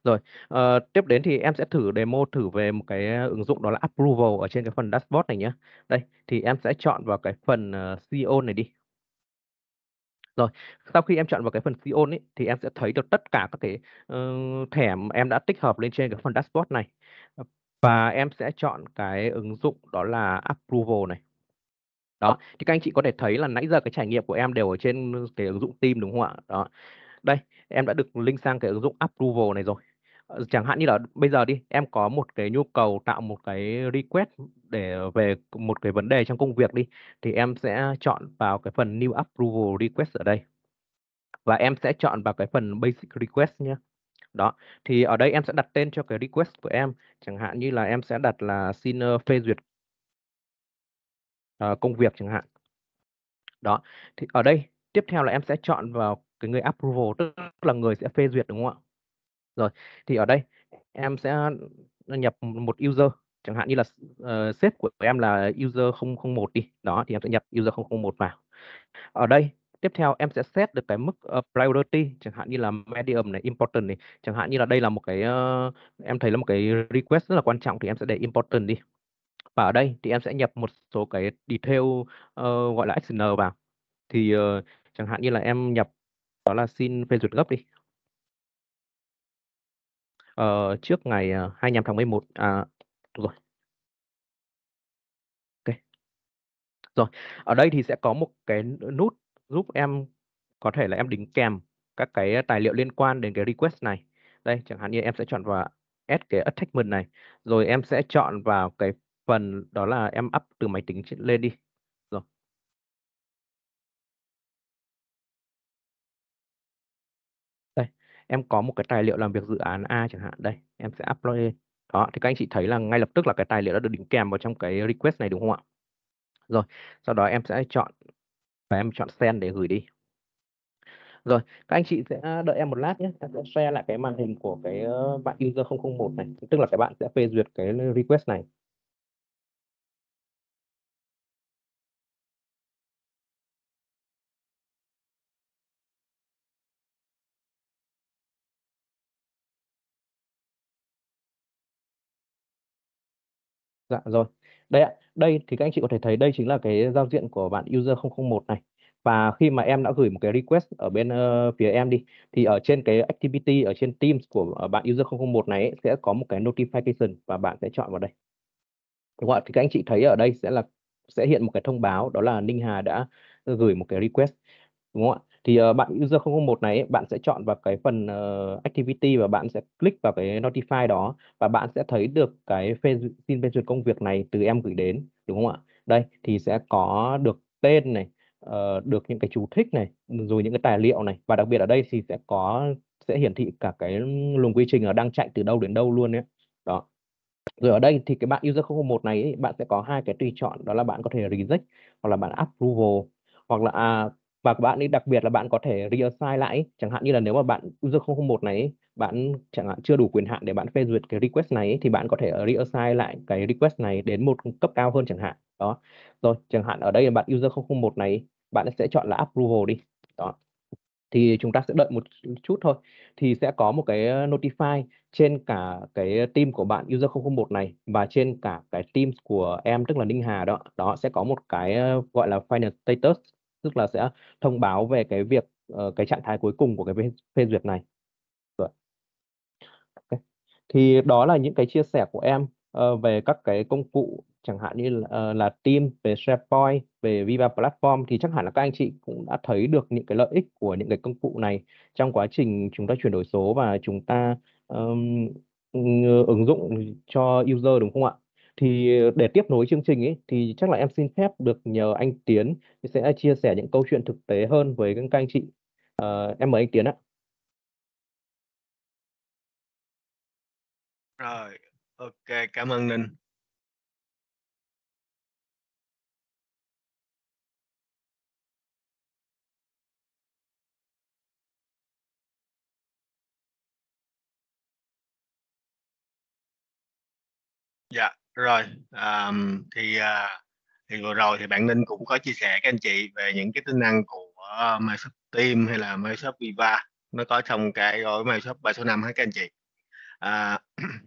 rồi, ờ, tiếp đến thì em sẽ thử demo thử về một cái ờ, ứng dụng đó là Approval ở trên cái phần dashboard này nhé. Đây, thì em sẽ chọn vào cái phần ờ, CEO này đi. Rồi, sau khi em chọn vào cái phần Sion e ấy, thì em sẽ thấy được tất cả các cái uh, thẻ mà em đã tích hợp lên trên cái phần dashboard này. Và em sẽ chọn cái ứng dụng đó là Approval này. Đó, thì các anh chị có thể thấy là nãy giờ cái trải nghiệm của em đều ở trên cái ứng dụng Team đúng không ạ? Đó. Đây, em đã được link sang cái ứng dụng Approval này rồi. Ờ, chẳng hạn như là bây giờ đi em có một cái nhu cầu tạo một cái request để về một cái vấn đề trong công việc đi thì em sẽ chọn vào cái phần new approval request ở đây và em sẽ chọn vào cái phần basic request nhé đó thì ở đây em sẽ đặt tên cho cái request của em chẳng hạn như là em sẽ đặt là xin phê duyệt ờ, công việc chẳng hạn đó thì ở đây tiếp theo là em sẽ chọn vào cái người approval tức là người sẽ phê duyệt đúng không ạ rồi, thì ở đây em sẽ nhập một user chẳng hạn như là uh, sếp của em là user 001 đi. Đó thì em sẽ nhập user 001 vào. Ở đây tiếp theo em sẽ set được cái mức uh, priority chẳng hạn như là medium này important này chẳng hạn như là đây là một cái uh, em thấy là một cái request rất là quan trọng thì em sẽ để important đi và ở đây thì em sẽ nhập một số cái detail uh, gọi là action vào thì uh, chẳng hạn như là em nhập đó là xin phê duyệt gấp đi ờ, trước ngày 25 ờ, tháng 11 à rồi. Ok. Rồi, ở đây thì sẽ có một cái nút giúp em có thể là em đính kèm các cái ờ, tài liệu liên quan đến cái request này. Đây, chẳng hạn như em sẽ chọn vào add cái attachment này, rồi em sẽ chọn vào cái phần đó là em up từ máy tính lên đi em có một cái tài liệu làm việc dự án A chẳng hạn đây em sẽ upload lên đó thì các anh chị thấy là ngay lập tức là cái tài liệu đã được đính kèm vào trong cái request này đúng không ạ rồi sau đó em sẽ chọn và em chọn send để gửi đi rồi các anh chị sẽ đợi em một lát nhé em sẽ share lại cái màn hình của cái ờ, bạn user 001 này tức là cái bạn sẽ phê duyệt cái request này Dạ rồi. Đây ạ, đây thì các anh chị có thể thấy đây chính là cái giao diện của bạn user 001 này. Và khi mà em đã gửi một cái request ở bên uh, phía em đi thì ở trên cái activity ở trên Teams của ờ, bạn user 001 này ấy, sẽ có một cái notification và bạn sẽ chọn vào đây. Đúng không ạ? Thì các anh chị thấy ở đây sẽ là sẽ hiện một cái thông báo đó là Ninh Hà đã gửi một cái request đúng không ạ? thì uh, bạn user 001 này bạn sẽ chọn vào cái phần uh, activity và bạn sẽ click vào cái notify đó và bạn sẽ thấy được cái phê, xin phê duyệt công việc này từ em gửi đến đúng không ạ đây thì sẽ có được tên này uh, được những cái chú thích này rồi những cái tài liệu này và đặc biệt ở đây thì sẽ có sẽ hiển thị cả cái luồng quy trình ở đang chạy từ đâu đến đâu luôn nhé đó rồi ở đây thì cái bạn user 001 này ấy, bạn sẽ có hai cái tùy chọn đó là bạn có thể reject hoặc là bạn approval hoặc là à, và bạn ấy đặc biệt là bạn có thể reassign lại chẳng hạn như là nếu mà bạn user 001 này bạn chẳng hạn chưa đủ quyền hạn để bạn phê duyệt cái request này thì bạn có thể reassign lại cái request này đến một cấp cao hơn chẳng hạn đó rồi chẳng hạn ở đây là bạn user 001 này bạn sẽ chọn là approval đi đó thì chúng ta sẽ đợi một chút thôi thì sẽ có một cái notify trên cả cái team của bạn user 001 này và trên cả cái team của em tức là Ninh Hà đó đó sẽ có một cái gọi là final status tức là sẽ thông báo về cái việc uh, cái trạng thái cuối cùng của cái phê, duyệt này rồi okay. thì đó là những cái chia sẻ của em uh, về các cái công cụ chẳng hạn như là, uh, là Team về SharePoint về Viva Platform thì chắc hẳn là các anh chị cũng đã thấy được những cái lợi ích của những cái công cụ này trong quá trình chúng ta chuyển đổi số và chúng ta um, ứng dụng cho user đúng không ạ? thì để tiếp nối chương trình ấy thì chắc là em xin phép được nhờ anh Tiến sẽ chia sẻ những câu chuyện thực tế hơn với các anh chị. À, em mời anh Tiến ạ. Rồi, ok, cảm ơn Ninh. Dạ, rồi, ờm, thì, à, thì vừa rồi thì bạn Ninh cũng có chia sẻ các anh chị về những cái tính năng của Microsoft Teams hay là Microsoft Viva nó có trong cái gói Microsoft 365 hả các anh chị. À,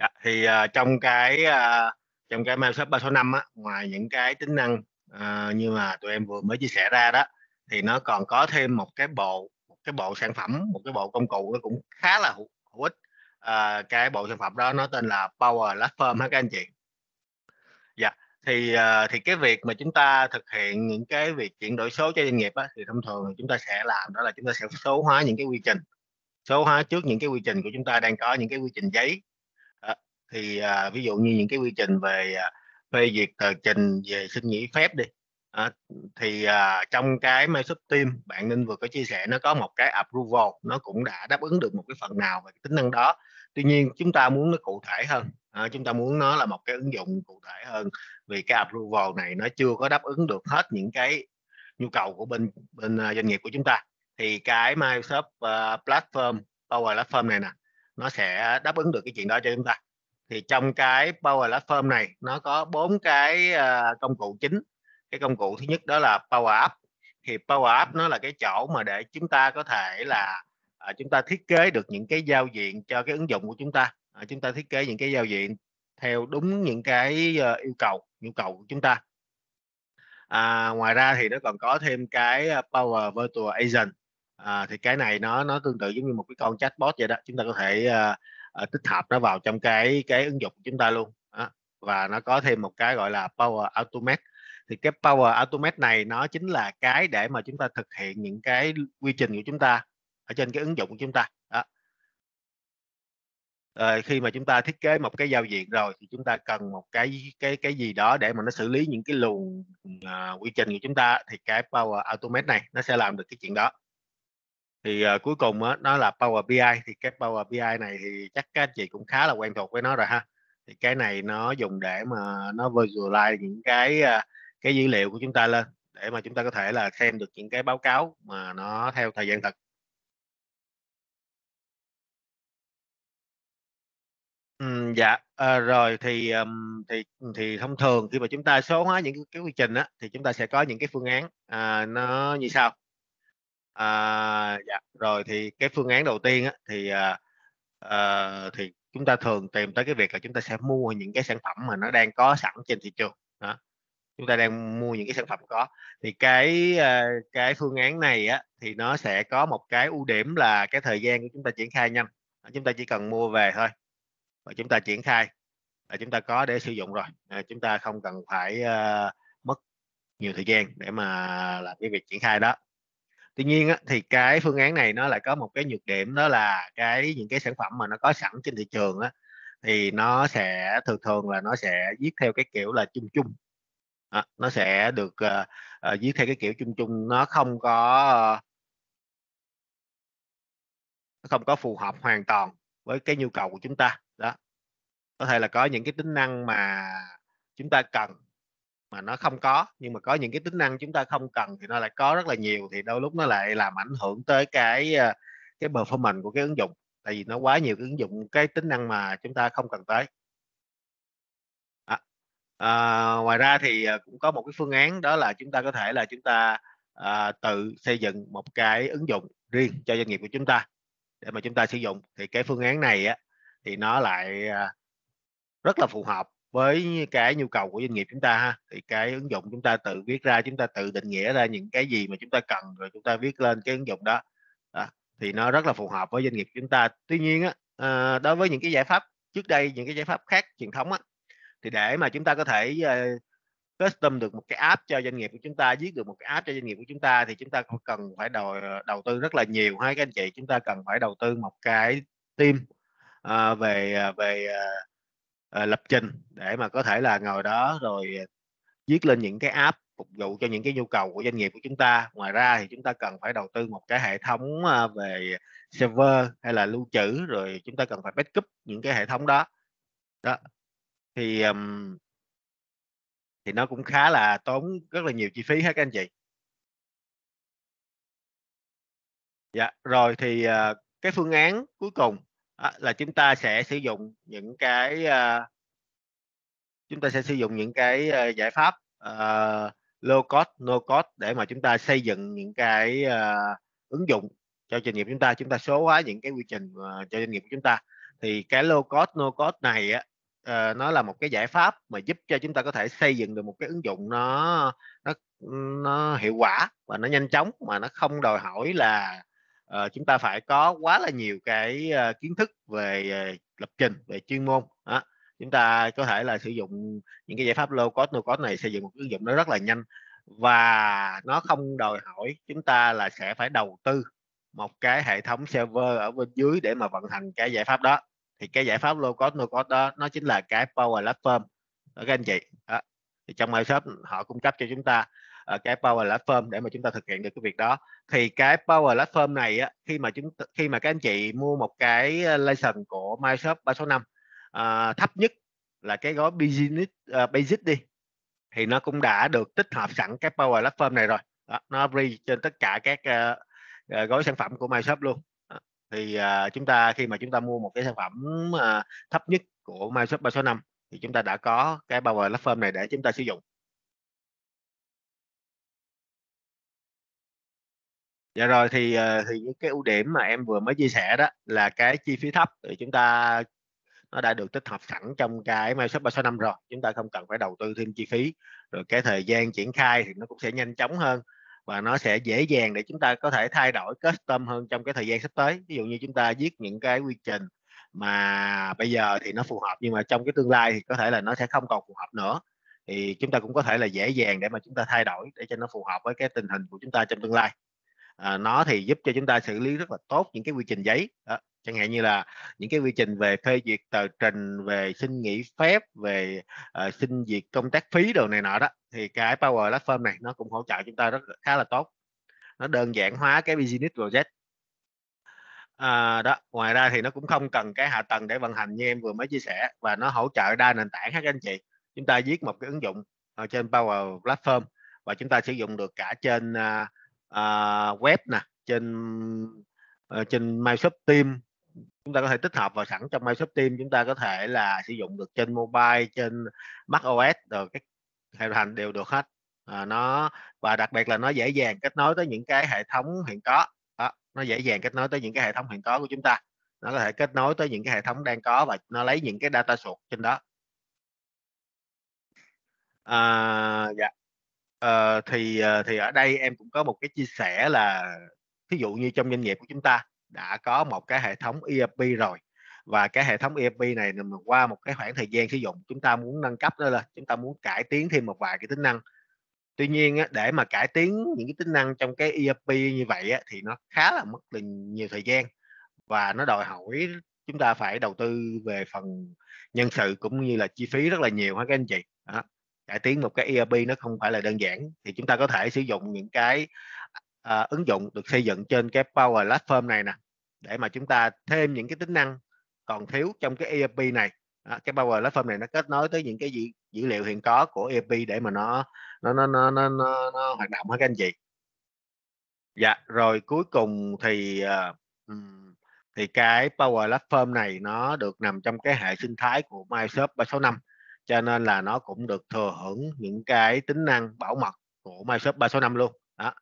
dạ, thì à, trong cái à, trong cái Microsoft 365 á, ngoài những cái tính năng à, như mà tụi em vừa mới chia sẻ ra đó thì nó còn có thêm một cái bộ một cái bộ sản phẩm, một cái bộ công cụ nó cũng khá là hữu, hữu ích à, cái bộ sản phẩm đó nó tên là Power Platform các anh chị. Dạ thì à, thì cái việc mà chúng ta thực hiện những cái việc chuyển đổi số cho doanh nghiệp á, thì thông thường chúng ta sẽ làm đó là chúng ta sẽ số hóa những cái quy trình số hóa trước những cái quy trình của chúng ta đang có những cái quy trình giấy à, thì à, ví dụ như những cái quy trình về à, phê duyệt tờ trình về xin nghỉ phép đi à, thì à, trong cái Microsoft Team bạn Ninh vừa có chia sẻ nó có một cái approval nó cũng đã đáp ứng được một cái phần nào về cái tính năng đó tuy nhiên chúng ta muốn nó cụ thể hơn à, chúng ta muốn nó là một cái ứng dụng cụ thể hơn vì cái approval này nó chưa có đáp ứng được hết những cái nhu cầu của bên bên à, doanh nghiệp của chúng ta thì cái Microsoft uh, platform Power Platform này nè nó sẽ đáp ứng được cái chuyện đó cho chúng ta thì trong cái Power Platform này nó có bốn cái uh, công cụ chính cái công cụ thứ nhất đó là Power Up thì Power Up nó là cái chỗ mà để chúng ta có thể là à, chúng ta thiết kế được những cái giao diện cho cái ứng dụng của chúng ta à, chúng ta thiết kế những cái giao diện theo đúng những cái ờ, yêu cầu nhu cầu của chúng ta à, ngoài ra thì nó còn có thêm cái ờ, Power Virtual Agent à, thì cái này nó nó tương tự giống như một cái con chatbot vậy đó chúng ta có thể uh, tích hợp nó vào trong cái cái ứng dụng của chúng ta luôn à, và nó có thêm một cái gọi là Power Automate thì cái Power Automate này nó chính là cái để mà chúng ta thực hiện những cái quy trình của chúng ta ở trên cái ứng dụng của chúng ta đó. Rồi ờ, khi mà chúng ta thiết kế một cái giao diện rồi thì chúng ta cần một cái cái cái gì đó để mà nó xử lý những cái luồng uh, quy trình của chúng ta thì cái Power Automate này nó sẽ làm được cái chuyện đó thì uh, cuối cùng uh, nó là Power BI thì cái Power BI này thì chắc các anh chị cũng khá là quen thuộc với nó rồi ha thì cái này nó dùng để mà nó visualize những cái uh, cái dữ liệu của chúng ta lên để mà chúng ta có thể là xem được những cái báo cáo mà nó theo thời gian thật dạ, ờ, rồi thì, thì thì thông thường khi mà chúng ta số hóa những cái quy trình á, thì chúng ta sẽ có những cái phương án, à, nó như sau. À, dạ, rồi thì cái phương án đầu tiên á, thì, à, ờ, thì chúng ta thường tìm tới cái việc là chúng ta sẽ mua những cái sản phẩm mà nó đang có sẵn trên thị trường, đó. Chúng ta đang mua những cái sản phẩm có, thì cái, ờ, cái phương án này á, thì nó sẽ có một cái ưu điểm là cái thời gian của chúng ta triển khai nhanh, chúng ta chỉ cần mua về thôi và chúng ta triển khai là chúng ta có để sử dụng rồi à, chúng ta không cần phải uh, mất nhiều thời gian để mà làm cái việc triển khai đó tuy nhiên á, thì cái phương án này nó lại có một cái nhược điểm đó là cái những cái sản phẩm mà nó có sẵn trên thị trường á, thì nó sẽ thường thường là nó sẽ viết theo cái kiểu là chung chung à, nó sẽ được uh, uh, viết theo cái kiểu chung chung nó không có không có phù hợp hoàn toàn với cái nhu cầu của chúng ta có thể là có những cái tính năng mà chúng ta cần mà nó không có nhưng mà có những cái tính năng chúng ta không cần thì nó lại có rất là nhiều thì đôi lúc nó lại làm ảnh hưởng tới cái ờ, cái performance của cái ứng dụng tại vì nó quá nhiều cái ứng dụng cái tính năng mà chúng ta không cần tới à, à, ngoài ra thì ờ, cũng có một cái phương án đó là chúng ta có thể là chúng ta à, tự xây dựng một cái ứng dụng riêng cho doanh nghiệp của chúng ta để mà chúng ta sử dụng thì cái phương án này á, thì nó lại à, rất là phù hợp với cái nhu cầu của doanh nghiệp chúng ta ha thì cái ứng dụng chúng ta tự viết ra chúng ta tự định nghĩa ra những cái gì mà chúng ta cần rồi chúng ta viết lên cái ứng dụng đó à, thì nó rất là phù hợp với doanh nghiệp chúng ta tuy nhiên á ờ, đối với những cái giải pháp trước đây những cái giải pháp khác truyền thống á thì để mà chúng ta có thể ờ, custom được một cái app cho doanh nghiệp của chúng ta viết được một cái app cho doanh nghiệp của chúng ta thì chúng ta cần phải đầu ờ, đầu tư rất là nhiều hai các anh chị chúng ta cần phải đầu tư một cái team uh, về về uh, Ờ, lập trình để mà có thể là ngồi đó rồi viết lên những cái app phục vụ cho những cái nhu cầu của doanh nghiệp của chúng ta ngoài ra thì chúng ta cần phải đầu tư một cái hệ thống ờ, về server hay là lưu trữ rồi chúng ta cần phải backup những cái hệ thống đó đó thì um, thì nó cũng khá là tốn rất là nhiều chi phí hết các anh chị dạ rồi thì uh, cái phương án cuối cùng Ờ, là chúng ta sẽ sử dụng những cái uh, chúng ta sẽ sử dụng những cái uh, giải pháp uh, low code no code để mà chúng ta xây dựng những cái uh, ứng dụng cho doanh nghiệp chúng ta chúng ta số hóa những cái quy trình uh, cho doanh nghiệp của chúng ta thì cái low code no code này á uh, nó là một cái giải pháp mà giúp cho chúng ta có thể xây dựng được một cái ứng dụng nó nó nó hiệu quả và nó nhanh chóng mà nó không đòi hỏi là Ờ, chúng ta phải có quá là nhiều cái uh, kiến thức về uh, lập trình về chuyên môn đó. chúng ta có thể là sử dụng những cái giải pháp low code, no code này xây dựng một ứng dụng nó rất là nhanh và nó không đòi hỏi chúng ta là sẽ phải đầu tư một cái hệ thống server ở bên dưới để mà vận hành cái giải pháp đó thì cái giải pháp low code, no code đó nó chính là cái power platform đó các anh chị đó. thì trong MyShop họ cung cấp cho chúng ta Ờ, cái power platform để mà chúng ta thực hiện được cái việc đó thì cái power platform này á, khi mà chúng khi mà các anh chị mua một cái ờ, license của Microsoft 365 uh, ờ, thấp nhất là cái gói business uh, basic đi thì nó cũng đã được tích hợp sẵn cái power platform này rồi đó, nó free trên tất cả các uh, gói sản phẩm của Microsoft luôn đó, thì uh, chúng ta khi mà chúng ta mua một cái sản phẩm uh, thấp nhất của Microsoft 365 thì chúng ta đã có cái power platform này để chúng ta sử dụng Dạ rồi thì ờ, thì những cái ưu điểm mà em vừa mới chia sẻ đó là cái chi phí thấp thì chúng ta nó đã được tích hợp sẵn trong cái Microsoft 365 rồi chúng ta không cần phải đầu tư thêm chi phí rồi cái thời gian triển khai thì nó cũng sẽ nhanh chóng hơn và nó sẽ dễ dàng để chúng ta có thể thay đổi custom hơn trong cái thời gian sắp tới ví dụ như chúng ta viết những cái quy trình mà bây giờ thì nó phù hợp nhưng mà trong cái tương lai thì có thể là nó sẽ không còn phù hợp nữa thì chúng ta cũng có thể là dễ dàng để mà chúng ta thay đổi để cho nó phù hợp với cái tình hình của chúng ta trong tương lai à, nó thì giúp cho chúng ta xử lý rất là tốt những cái quy trình giấy đó. chẳng hạn như là những cái quy trình về phê duyệt tờ trình về xin nghỉ phép về uh, xin duyệt công tác phí đồ này nọ đó thì cái Power Platform này nó cũng hỗ trợ chúng ta rất khá là tốt nó đơn giản hóa cái business project à, đó ngoài ra thì nó cũng không cần cái hạ tầng để vận hành như em vừa mới chia sẻ và nó hỗ trợ đa nền tảng các anh chị chúng ta viết một cái ứng dụng ở trên Power Platform và chúng ta sử dụng được cả trên uh, uh, web nè trên uh, trên Microsoft Teams chúng ta có thể tích hợp vào sẵn trong Microsoft Teams chúng ta có thể là sử dụng được trên mobile trên Mac OS rồi các hệ hành đều được hết à, nó và đặc biệt là nó dễ dàng kết nối tới những cái hệ thống hiện có đó, nó dễ dàng kết nối tới những cái hệ thống hiện có của chúng ta nó có thể kết nối tới những cái hệ thống đang có và nó lấy những cái data source trên đó à, dạ Ờ, thì, ờ, thì ở đây em cũng có một cái chia sẻ là ví dụ như trong doanh nghiệp của chúng ta đã có một cái hệ thống ERP rồi và cái hệ thống ERP này là qua một cái khoảng thời gian sử dụng chúng ta muốn nâng cấp đó là chúng ta muốn cải tiến thêm một vài cái tính năng tuy nhiên để mà cải tiến những cái tính năng trong cái ERP như vậy thì nó khá là mất là nhiều thời gian và nó đòi hỏi chúng ta phải đầu tư về phần nhân sự cũng như là chi phí rất là nhiều hả các anh chị cải tiến một cái ERP nó không phải là đơn giản thì chúng ta có thể sử dụng những cái à, ứng dụng được xây dựng trên cái Power Platform này nè để mà chúng ta thêm những cái tính năng còn thiếu trong cái ERP này à, cái Power Platform này nó kết nối tới những cái dữ, dữ liệu hiện có của ERP để mà nó nó nó nó nó, nó, nó hoạt động hết các anh chị dạ rồi cuối cùng thì à, thì cái Power Platform này nó được nằm trong cái hệ sinh thái của Microsoft 365 cho nên là nó cũng được thừa hưởng những cái tính năng bảo mật của Microsoft 365 luôn đó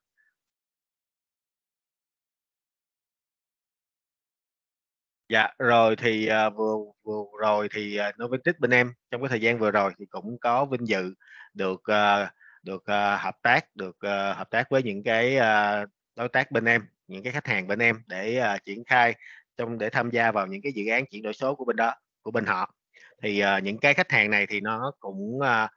dạ rồi thì uh, vừa vừa rồi thì uh, Noventis bên em trong cái thời gian vừa rồi thì cũng có vinh dự được uh, được uh, hợp tác được uh, hợp tác với những cái uh, đối tác bên em những cái khách hàng bên em để uh, triển khai trong để tham gia vào những cái dự án chuyển đổi số của bên đó của bên họ thì uh, những cái khách hàng này thì nó cũng uh,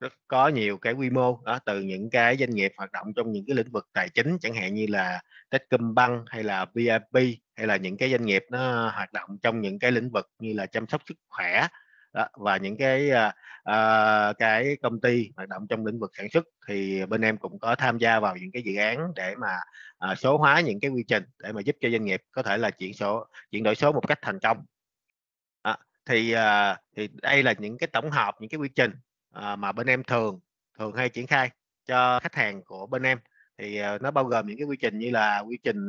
rất có nhiều cái quy mô đó, ờ, từ những cái doanh nghiệp hoạt động trong những cái lĩnh vực tài chính chẳng hạn như là Techcombank hay là VIP hay là những cái doanh nghiệp nó hoạt động trong những cái lĩnh vực như là chăm sóc sức khỏe đó, và những cái uh, cái công ty hoạt động trong lĩnh vực sản xuất thì bên em cũng có tham gia vào những cái dự án để mà uh, số hóa những cái quy trình để mà giúp cho doanh nghiệp có thể là chuyển số chuyển đổi số một cách thành công thì à, thì đây là những cái tổng hợp những cái quy trình à, mà bên em thường thường hay triển khai cho khách hàng của bên em thì à, nó bao gồm những cái quy trình như là quy trình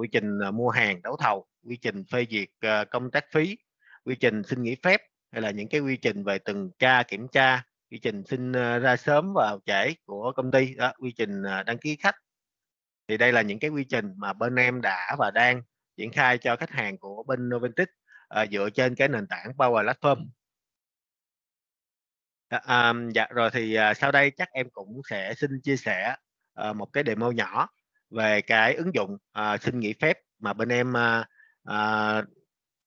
quy trình mua hàng đấu thầu quy trình phê duyệt công tác phí quy trình xin nghỉ phép hay là những cái quy trình về từng tra kiểm tra quy trình xin ra sớm vào trễ của công ty đó, quy trình đăng ký khách thì đây là những cái quy trình mà bên em đã và đang triển khai cho khách hàng của bên Noventis à, dựa trên cái nền tảng Power Platform à, um, dạ rồi thì à, sau đây chắc em cũng sẽ xin chia sẻ à, một cái demo nhỏ về cái ứng dụng à, xin nghỉ phép mà bên em à, à,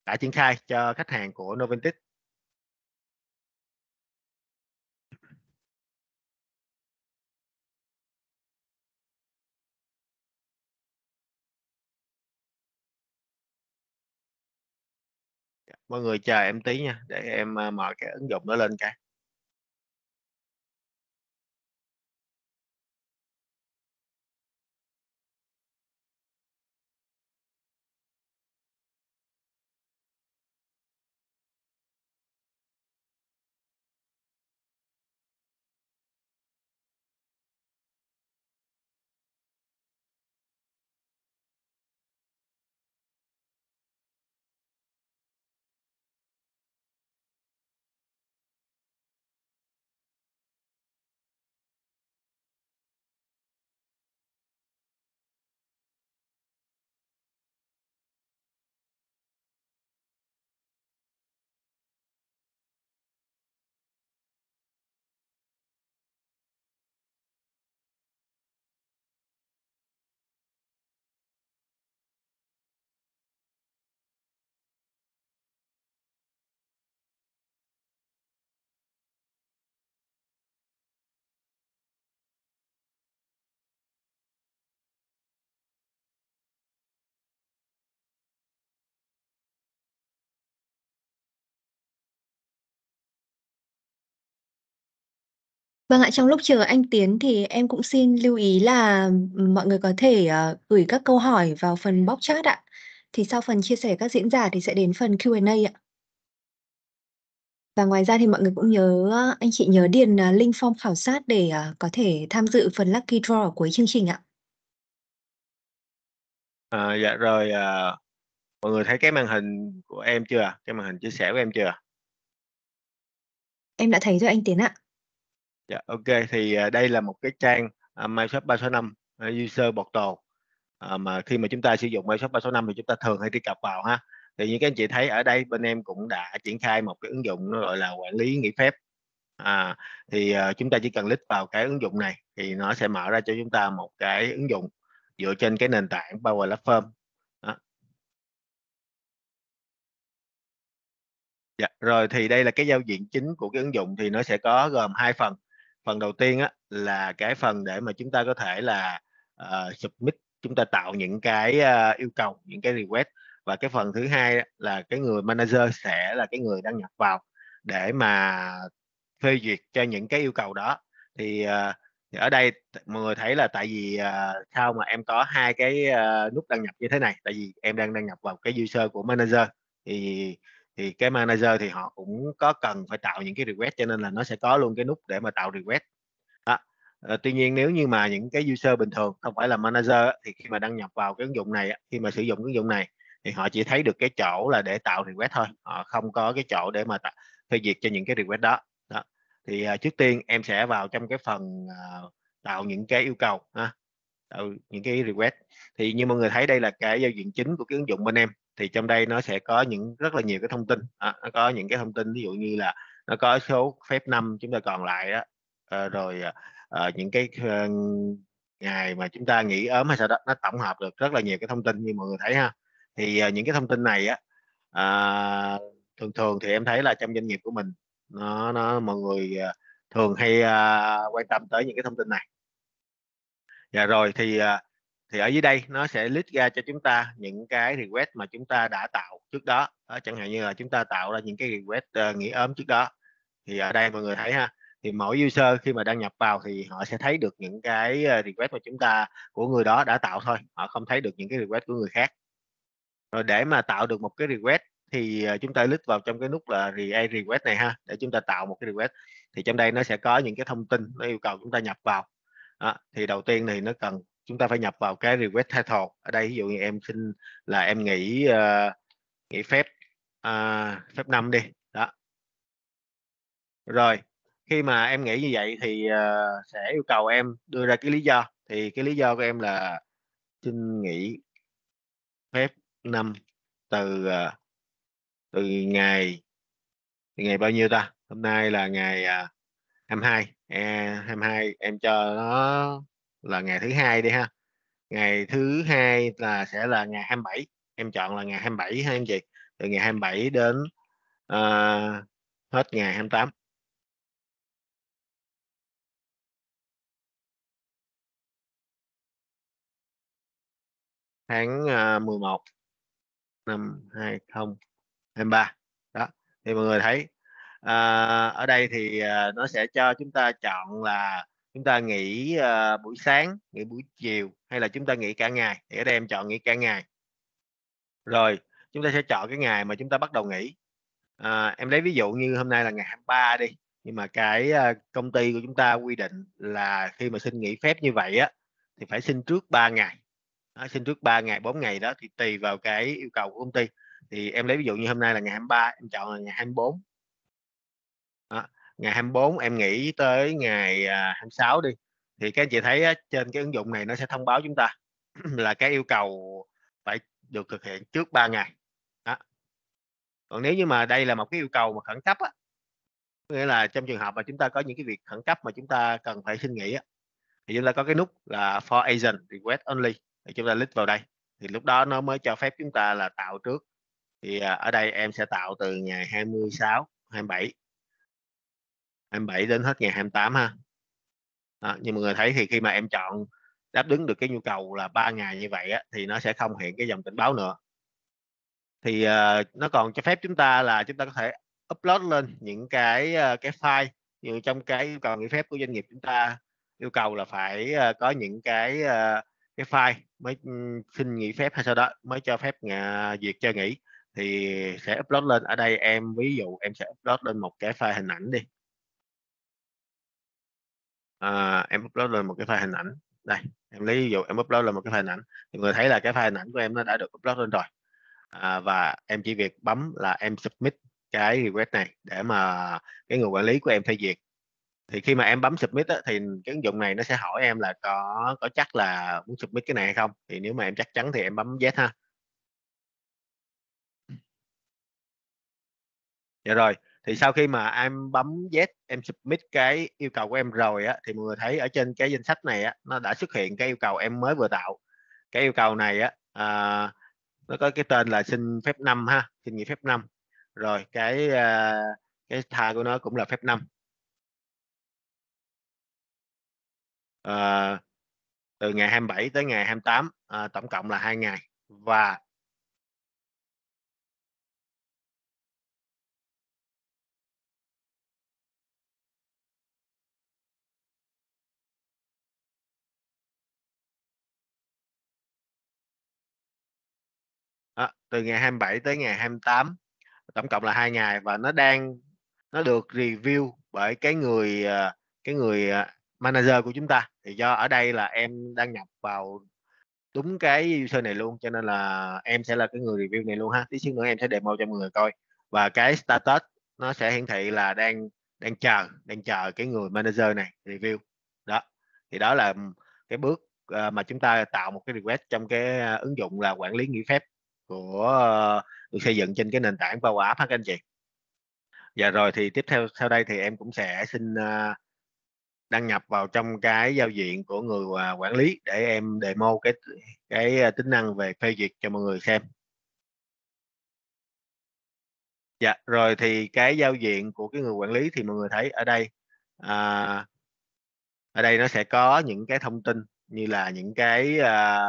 đã triển khai cho khách hàng của Noventis mọi người chờ em tí nha để em à, mở cái ứng dụng đó lên cái Vâng ạ, trong lúc chờ anh Tiến thì em cũng xin lưu ý là mọi người có thể, ờ, gửi các câu hỏi vào phần box chat ạ. Thì sau phần chia sẻ các diễn giả thì sẽ đến phần Q&A ạ. Và ngoài ra thì mọi người cũng nhớ ờ, anh chị nhớ điền, à, link form khảo sát để, à, có thể tham dự phần lucky draw ở cuối chương trình ạ. Ờ, dạ rồi, à, mọi người thấy cái màn hình của em chưa Cái màn hình chia sẻ của em chưa Em đã thấy rồi anh Tiến ạ. Dạ, ok thì à, đây là một cái trang à, Microsoft 365 à, user portal uh, mà khi mà chúng ta sử dụng Microsoft 365 thì chúng ta thường hay truy cập vào ha. Thì như các anh chị thấy ở đây bên em cũng đã triển khai một cái ứng dụng nó gọi là quản lý nghỉ phép. À, thì chúng ta chỉ cần click vào cái ứng dụng này thì nó sẽ mở ra cho chúng ta một cái ứng dụng dựa trên cái nền tảng Power Platform. Đó. Dạ, rồi thì đây là cái giao diện chính của cái ứng dụng thì nó sẽ có gồm hai phần phần đầu tiên á là cái phần để mà chúng ta có thể là uh, submit chúng ta tạo những cái uh, yêu cầu những cái request và cái phần thứ hai là cái người manager sẽ là cái người đăng nhập vào để mà phê duyệt cho những cái yêu cầu đó thì, uh, thì ở đây mọi người thấy là tại vì uh, sao mà em có hai cái uh, nút đăng nhập như thế này tại vì em đang đăng nhập vào cái user của manager thì thì cái manager thì họ cũng có cần phải tạo những cái request cho nên là nó sẽ có luôn cái nút để mà tạo request đó. Ờ, tuy nhiên nếu như mà những cái user bình thường không phải là manager thì khi mà đăng nhập vào cái ứng dụng này khi mà sử dụng ứng dụng này thì họ chỉ thấy được cái chỗ là để tạo request thôi họ không có cái chỗ để mà phê duyệt cho những cái request đó, đó. thì ờ, trước tiên em sẽ vào trong cái phần ờ, tạo những cái yêu cầu ha tạo những cái request thì như mọi người thấy đây là cái giao diện chính của cái ứng dụng bên em thì trong đây nó sẽ có những rất là nhiều cái thông tin à, nó có những cái thông tin ví dụ như là nó có số phép năm chúng ta còn lại đó à, ờ, rồi à, những cái à, ngày mà chúng ta nghỉ ốm hay sao đó nó tổng hợp được rất là nhiều cái thông tin như mọi người thấy ha thì à, những cái thông tin này á à, thường thường thì em thấy là trong doanh nghiệp của mình nó nó mọi người à, thường hay à, quan tâm tới những cái thông tin này dạ rồi thì à, thì ở dưới đây nó sẽ list ra cho chúng ta những cái request mà chúng ta đã tạo trước đó à, chẳng hạn như là chúng ta tạo ra những cái request uh, ờ, nghỉ ốm trước đó thì ở đây mọi người thấy ha thì mỗi user khi mà đăng nhập vào thì họ sẽ thấy được những cái ờ, request mà chúng ta của người đó đã tạo thôi họ không thấy được những cái request của người khác rồi để mà tạo được một cái request thì ờ, chúng ta click vào trong cái nút là create request này ha để chúng ta tạo một cái request thì trong đây nó sẽ có những cái thông tin nó yêu cầu chúng ta nhập vào đó. thì đầu tiên thì nó cần chúng ta phải nhập vào cái request title ở đây ví dụ như em xin là em nghỉ uh, nghỉ phép uh, phép năm đi đó rồi khi mà em nghĩ như vậy thì uh, sẽ yêu cầu em đưa ra cái lý do thì cái lý do của em là xin nghỉ phép năm từ uh, từ ngày từ ngày bao nhiêu ta hôm nay là ngày uh, 22 uh, 22 em cho nó là ngày thứ hai đi ha ngày thứ hai là sẽ là ngày 27 em chọn là ngày 27 ha anh chị từ ngày 27 đến uh, hết ngày 28 tháng uh, ờ, 11 năm 2023 đó thì mọi người thấy à, ở đây thì nó sẽ cho chúng ta chọn là chúng ta nghỉ uh, buổi sáng nghỉ buổi chiều hay là chúng ta nghỉ cả ngày thì ở đây em chọn nghỉ cả ngày rồi chúng ta sẽ chọn cái ngày mà chúng ta bắt đầu nghỉ à, em lấy ví dụ như hôm nay là ngày 23 đi nhưng mà cái uh, công ty của chúng ta quy định là khi mà xin nghỉ phép như vậy á thì phải xin trước 3 ngày à, xin trước 3 ngày 4 ngày đó thì tùy vào cái yêu cầu của công ty thì em lấy ví dụ như hôm nay là ngày 23 em chọn là ngày 24 ngày 24 em nghỉ tới ngày 26 à, đi thì các anh chị thấy trên cái ứng dụng này nó sẽ thông báo chúng ta là cái yêu cầu phải được thực hiện trước 3 ngày đó. còn nếu như mà đây là một cái yêu cầu mà khẩn cấp á, nghĩa là trong trường hợp mà chúng ta có những cái việc khẩn cấp mà chúng ta cần phải xin nghỉ á, thì chúng ta có cái nút là for agent request only thì chúng ta click vào đây thì lúc đó nó mới cho phép chúng ta là tạo trước thì à, ở đây em sẽ tạo từ ngày 26 27 27 đến hết ngày 28 ha đó, như mọi người thấy thì khi mà em chọn đáp ứng được cái nhu cầu là 3 ngày như vậy á, thì nó sẽ không hiện cái dòng cảnh báo nữa thì uh, nó còn cho phép chúng ta là chúng ta có thể upload lên những cái uh, cái file như trong cái yêu cầu nghỉ phép của doanh nghiệp chúng ta yêu cầu là phải uh, có những cái uh, cái file mới ừ, xin nghỉ phép hay sau đó mới cho phép uh, duyệt cho nghỉ thì sẽ upload lên ở đây em ví dụ em sẽ upload lên một cái file hình ảnh đi à, em upload lên một cái file hình ảnh đây em lấy ví dụ em upload lên một cái file hình ảnh thì người thấy là cái file hình ảnh của em nó đã được upload lên rồi à, và em chỉ việc bấm là em submit cái request này để mà cái người quản lý của em phê duyệt thì khi mà em bấm submit á, thì cái ứng dụng này nó sẽ hỏi em là có có chắc là muốn submit cái này hay không thì nếu mà em chắc chắn thì em bấm yes ha dạ rồi thì sau khi mà em bấm Z em submit cái yêu cầu của em rồi á thì mọi người thấy ở trên cái danh sách này á nó đã xuất hiện cái yêu cầu em mới vừa tạo cái yêu cầu này á à, nó có cái tên là xin phép năm ha xin nghỉ phép năm rồi cái à, cái tha của nó cũng là phép năm à, từ ngày 27 tới ngày 28 à, tổng cộng là hai ngày và từ ngày 27 tới ngày 28 tổng cộng là hai ngày và nó đang nó được review bởi cái người à, cái người à, manager của chúng ta thì do ở đây là em đăng nhập vào đúng cái user này luôn cho nên là em sẽ là cái người review này luôn ha tí xíu nữa em sẽ demo cho mọi người coi và cái status nó sẽ hiển thị là đang đang chờ đang chờ cái người manager này review đó thì đó là cái bước à, mà chúng ta tạo một cái request trong cái ứng dụng là quản lý nghỉ phép của được ờ, xây dựng trên cái nền tảng Power App các anh chị. Và dạ rồi thì tiếp theo sau đây thì em cũng sẽ xin ờ, đăng nhập vào trong cái giao diện của người ờ, quản lý để em demo cái cái tính năng về phê duyệt cho mọi người xem. Dạ, rồi thì cái giao diện của cái người quản lý thì mọi người thấy ở đây à, ở đây nó sẽ có những cái thông tin như là những cái à,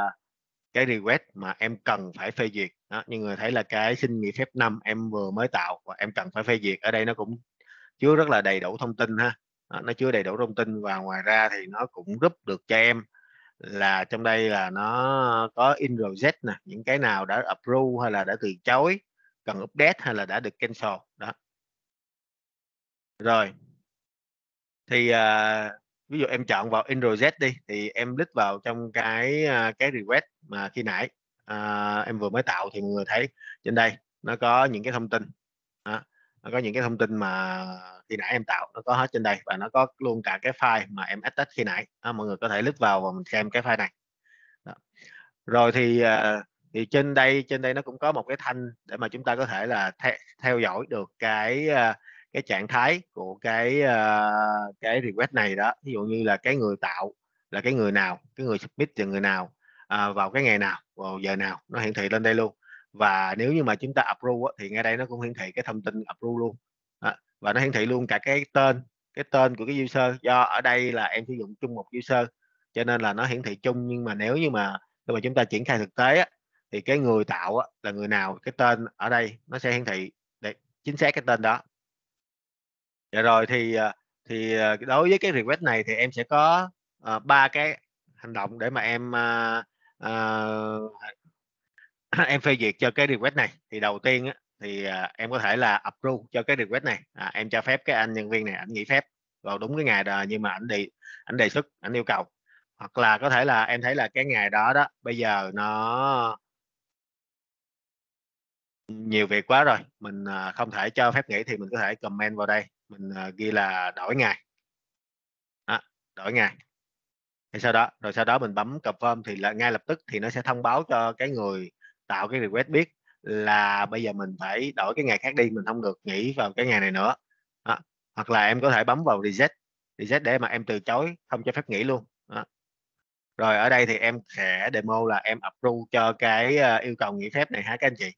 cái request mà em cần phải phê duyệt đó nhưng người thấy là cái xin nghỉ phép năm em vừa mới tạo và em cần phải phê duyệt ở đây nó cũng chứa rất là đầy đủ thông tin ha đó, nó chứa đầy đủ thông tin và ngoài ra thì nó cũng giúp được cho em là trong đây là nó có in reject nè những cái nào đã approve hay là đã từ chối cần update hay là đã được cancel đó rồi thì uh, ví dụ em chọn vào Android Z đi thì em click vào trong cái à, cái request mà khi nãy à, em vừa mới tạo thì mọi người thấy trên đây nó có những cái thông tin đó. nó có những cái thông tin mà khi nãy em tạo nó có hết trên đây và nó có luôn cả cái file mà em attach khi nãy đó, mọi người có thể click vào và mình xem cái file này đó. rồi thì à, thì trên đây trên đây nó cũng có một cái thanh để mà chúng ta có thể là the, theo dõi được cái à, cái trạng thái của cái uh, cái request này đó ví dụ như là cái người tạo là cái người nào cái người submit là người nào uh, vào cái ngày nào vào giờ nào nó hiển thị lên đây luôn và nếu như mà chúng ta approve thì ngay đây nó cũng hiển thị cái thông tin approve luôn đó. và nó hiển thị luôn cả cái tên cái tên của cái user do ở đây là em sử dụng chung một user cho nên là nó hiển thị chung nhưng mà nếu như mà khi mà chúng ta triển khai thực tế á, thì cái người tạo á, là người nào cái tên ở đây nó sẽ hiển thị để chính xác cái tên đó Dạ rồi thì, ờ, thì, ờ, đối với cái request này thì em sẽ có, ờ, ba 3 cái hành động để mà em, a, ờ, em phê duyệt cho cái request này. Thì đầu tiên á, thì, à, em có thể là approve cho cái request này, à, em cho phép cái anh nhân viên này anh nghỉ phép vào đúng cái ngày đó nhưng mà anh đề anh đề xuất, anh yêu cầu. Hoặc là có thể là em thấy là cái ngày đó đó, bây giờ nó nhiều việc quá rồi, mình, không thể cho phép nghỉ thì mình có thể comment vào đây mình à, ghi là đổi ngày đó, à, đổi ngày thì sau đó rồi sau đó mình bấm confirm thì là ngay lập tức thì nó sẽ thông báo cho cái người tạo cái request biết là bây giờ mình phải đổi cái ngày khác đi mình không được nghỉ vào cái ngày này nữa đó. À, hoặc là em có thể bấm vào reset reset để mà em từ chối không cho phép nghỉ luôn đó. rồi ở đây thì em sẽ demo là em approve cho cái yêu cầu nghỉ phép này hả các anh chị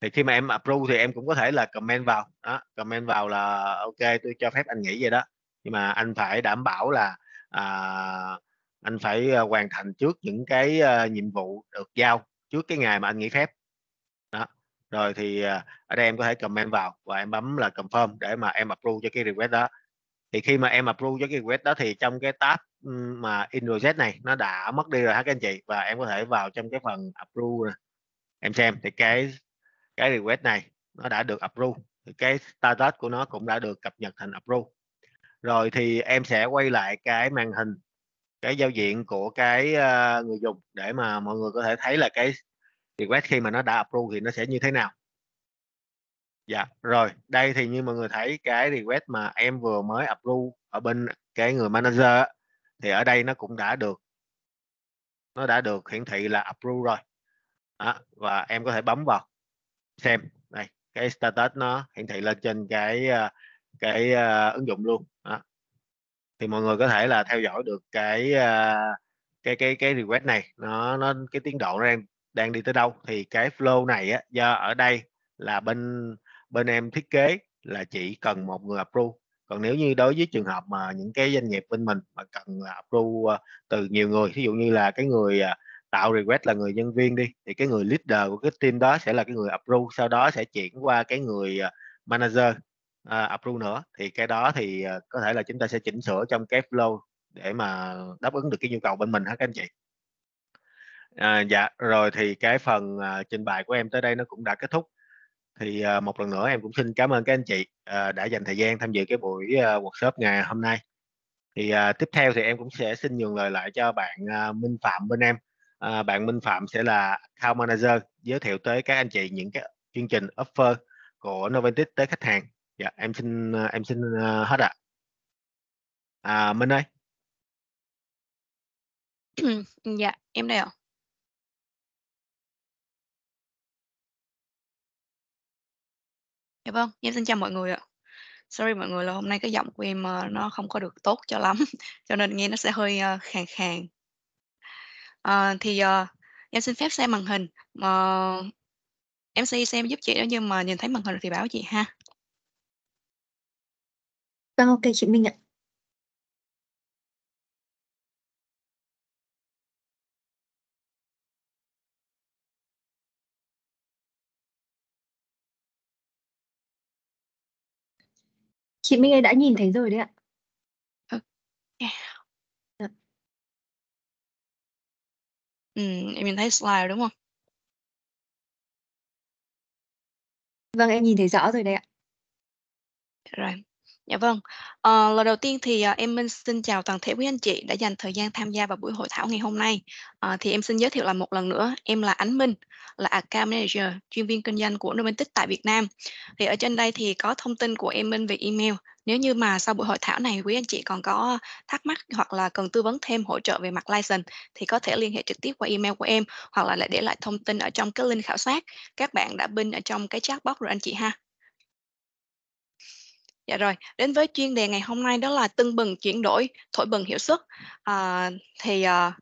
thì khi mà em approve thì em cũng có thể là comment vào đó, comment vào là ok tôi cho phép anh nghỉ vậy đó nhưng mà anh phải đảm bảo là à, anh phải à, hoàn thành trước những cái uh, nhiệm vụ được giao trước cái ngày mà anh nghỉ phép đó rồi thì uh, ở đây em có thể comment vào và em bấm là confirm để mà em approve cho cái request đó thì khi mà em approve cho cái request đó thì trong cái tab mà in reject này nó đã mất đi rồi hả các anh chị và em có thể vào trong cái phần approve này. em xem thì cái cái request này nó đã được approve thì cái status của nó cũng đã được cập nhật thành approve rồi thì em sẽ quay lại cái màn hình cái giao diện của cái ờ, người dùng để mà mọi người có thể thấy là cái request khi mà nó đã approve thì nó sẽ như thế nào dạ rồi đây thì như mọi người thấy cái request mà em vừa mới approve ở bên cái người manager thì ở đây nó cũng đã được nó đã được hiển thị là approve rồi đó, và em có thể bấm vào xem này cái status nó hiển thị lên trên cái ờ, cái uh, ứng dụng luôn đó. thì mọi người có thể là theo dõi được cái uh, cái cái cái request này nó nó cái tiến độ nó đang đang đi tới đâu thì cái flow này á, do ở đây là bên bên em thiết kế là chỉ cần một người approve còn nếu như đối với trường hợp mà những cái doanh nghiệp bên mình mà cần là approve từ nhiều người ví dụ như là cái người tạo request là người nhân viên đi thì cái người leader của cái team đó sẽ là cái người approve sau đó sẽ chuyển qua cái người ờ, manager uh, approve nữa thì cái đó thì uh, có thể là chúng ta sẽ chỉnh sửa trong cái flow để mà đáp ứng được cái nhu cầu bên mình hả các anh chị à, dạ rồi thì cái phần uh, trình bày của em tới đây nó cũng đã kết thúc thì uh, một lần nữa em cũng xin cảm ơn các anh chị uh, đã dành thời gian tham dự cái buổi uh, workshop ngày hôm nay thì uh, tiếp theo thì em cũng sẽ xin nhường lời lại cho bạn uh, Minh Phạm bên em à, bạn Minh Phạm sẽ là account manager giới thiệu tới các anh chị những cái chương trình offer của Noventis tới khách hàng dạ em xin à, em xin à, hết ạ à. à Minh ơi dạ em đây ạ dạ vâng em xin chào mọi người ạ sorry mọi người là hôm nay cái giọng của em à, nó không có được tốt cho lắm cho nên nghe nó sẽ hơi khàn khàn Ờ, thì, ờ, em xin phép xem màn hình, ờ, MC xem giúp chị nếu như mà nhìn thấy màn hình thì báo chị ha. Vâng, ô chị Minh ạ. Chị Minh ơi đã nhìn thấy rồi đấy ạ. Ô Ừ, em nhìn thấy slide rồi, đúng không? Vâng, em nhìn thấy rõ rồi đấy ạ. Rồi. Dạ vâng. Ờ, lời đầu tiên thì à, em Minh xin chào toàn thể quý anh chị đã dành thời gian tham gia vào buổi hội thảo ngày hôm nay. Ờ, thì em xin giới thiệu lại một lần nữa, em là Ánh Minh, là Account Manager, chuyên viên kinh doanh của Romantic tại Việt Nam. Thì ở trên đây thì có thông tin của em Minh về email. Nếu như mà sau buổi hội thảo này quý anh chị còn có thắc mắc hoặc là cần tư vấn thêm hỗ trợ về mặt license thì có thể liên hệ trực tiếp qua email của em hoặc là lại để lại thông tin ở trong cái link khảo sát các bạn đã binh ở trong cái chat box rồi anh chị ha. Dạ rồi, đến với chuyên đề ngày hôm nay đó là tưng bừng chuyển đổi, thổi bừng hiệu suất. À, thì à,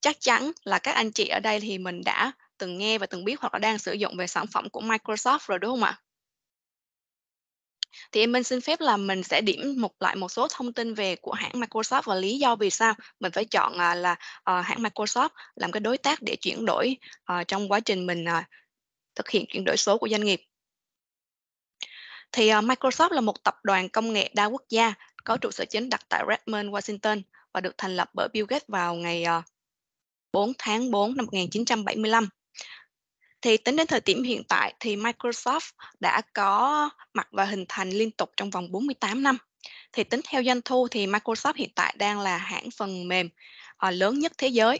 chắc chắn là các anh chị ở đây thì mình đã từng nghe và từng biết hoặc là đang sử dụng về sản phẩm của Microsoft rồi đúng không ạ? Thì em xin phép là mình sẽ điểm một lại một số thông tin về của hãng Microsoft và lý do vì sao mình phải chọn à, là à, hãng Microsoft làm cái đối tác để chuyển đổi à, trong quá trình mình à, thực hiện chuyển đổi số của doanh nghiệp. Thì uh, Microsoft là một tập đoàn công nghệ đa quốc gia có trụ sở chính đặt tại Redmond, Washington và được thành lập bởi Bill Gates vào ngày uh, à, 4 tháng 4 năm 1975. Thì tính đến thời điểm hiện tại thì Microsoft đã có mặt và hình thành liên tục trong vòng 48 năm. Thì tính theo doanh thu thì Microsoft hiện tại đang là hãng phần mềm uh, lớn nhất thế giới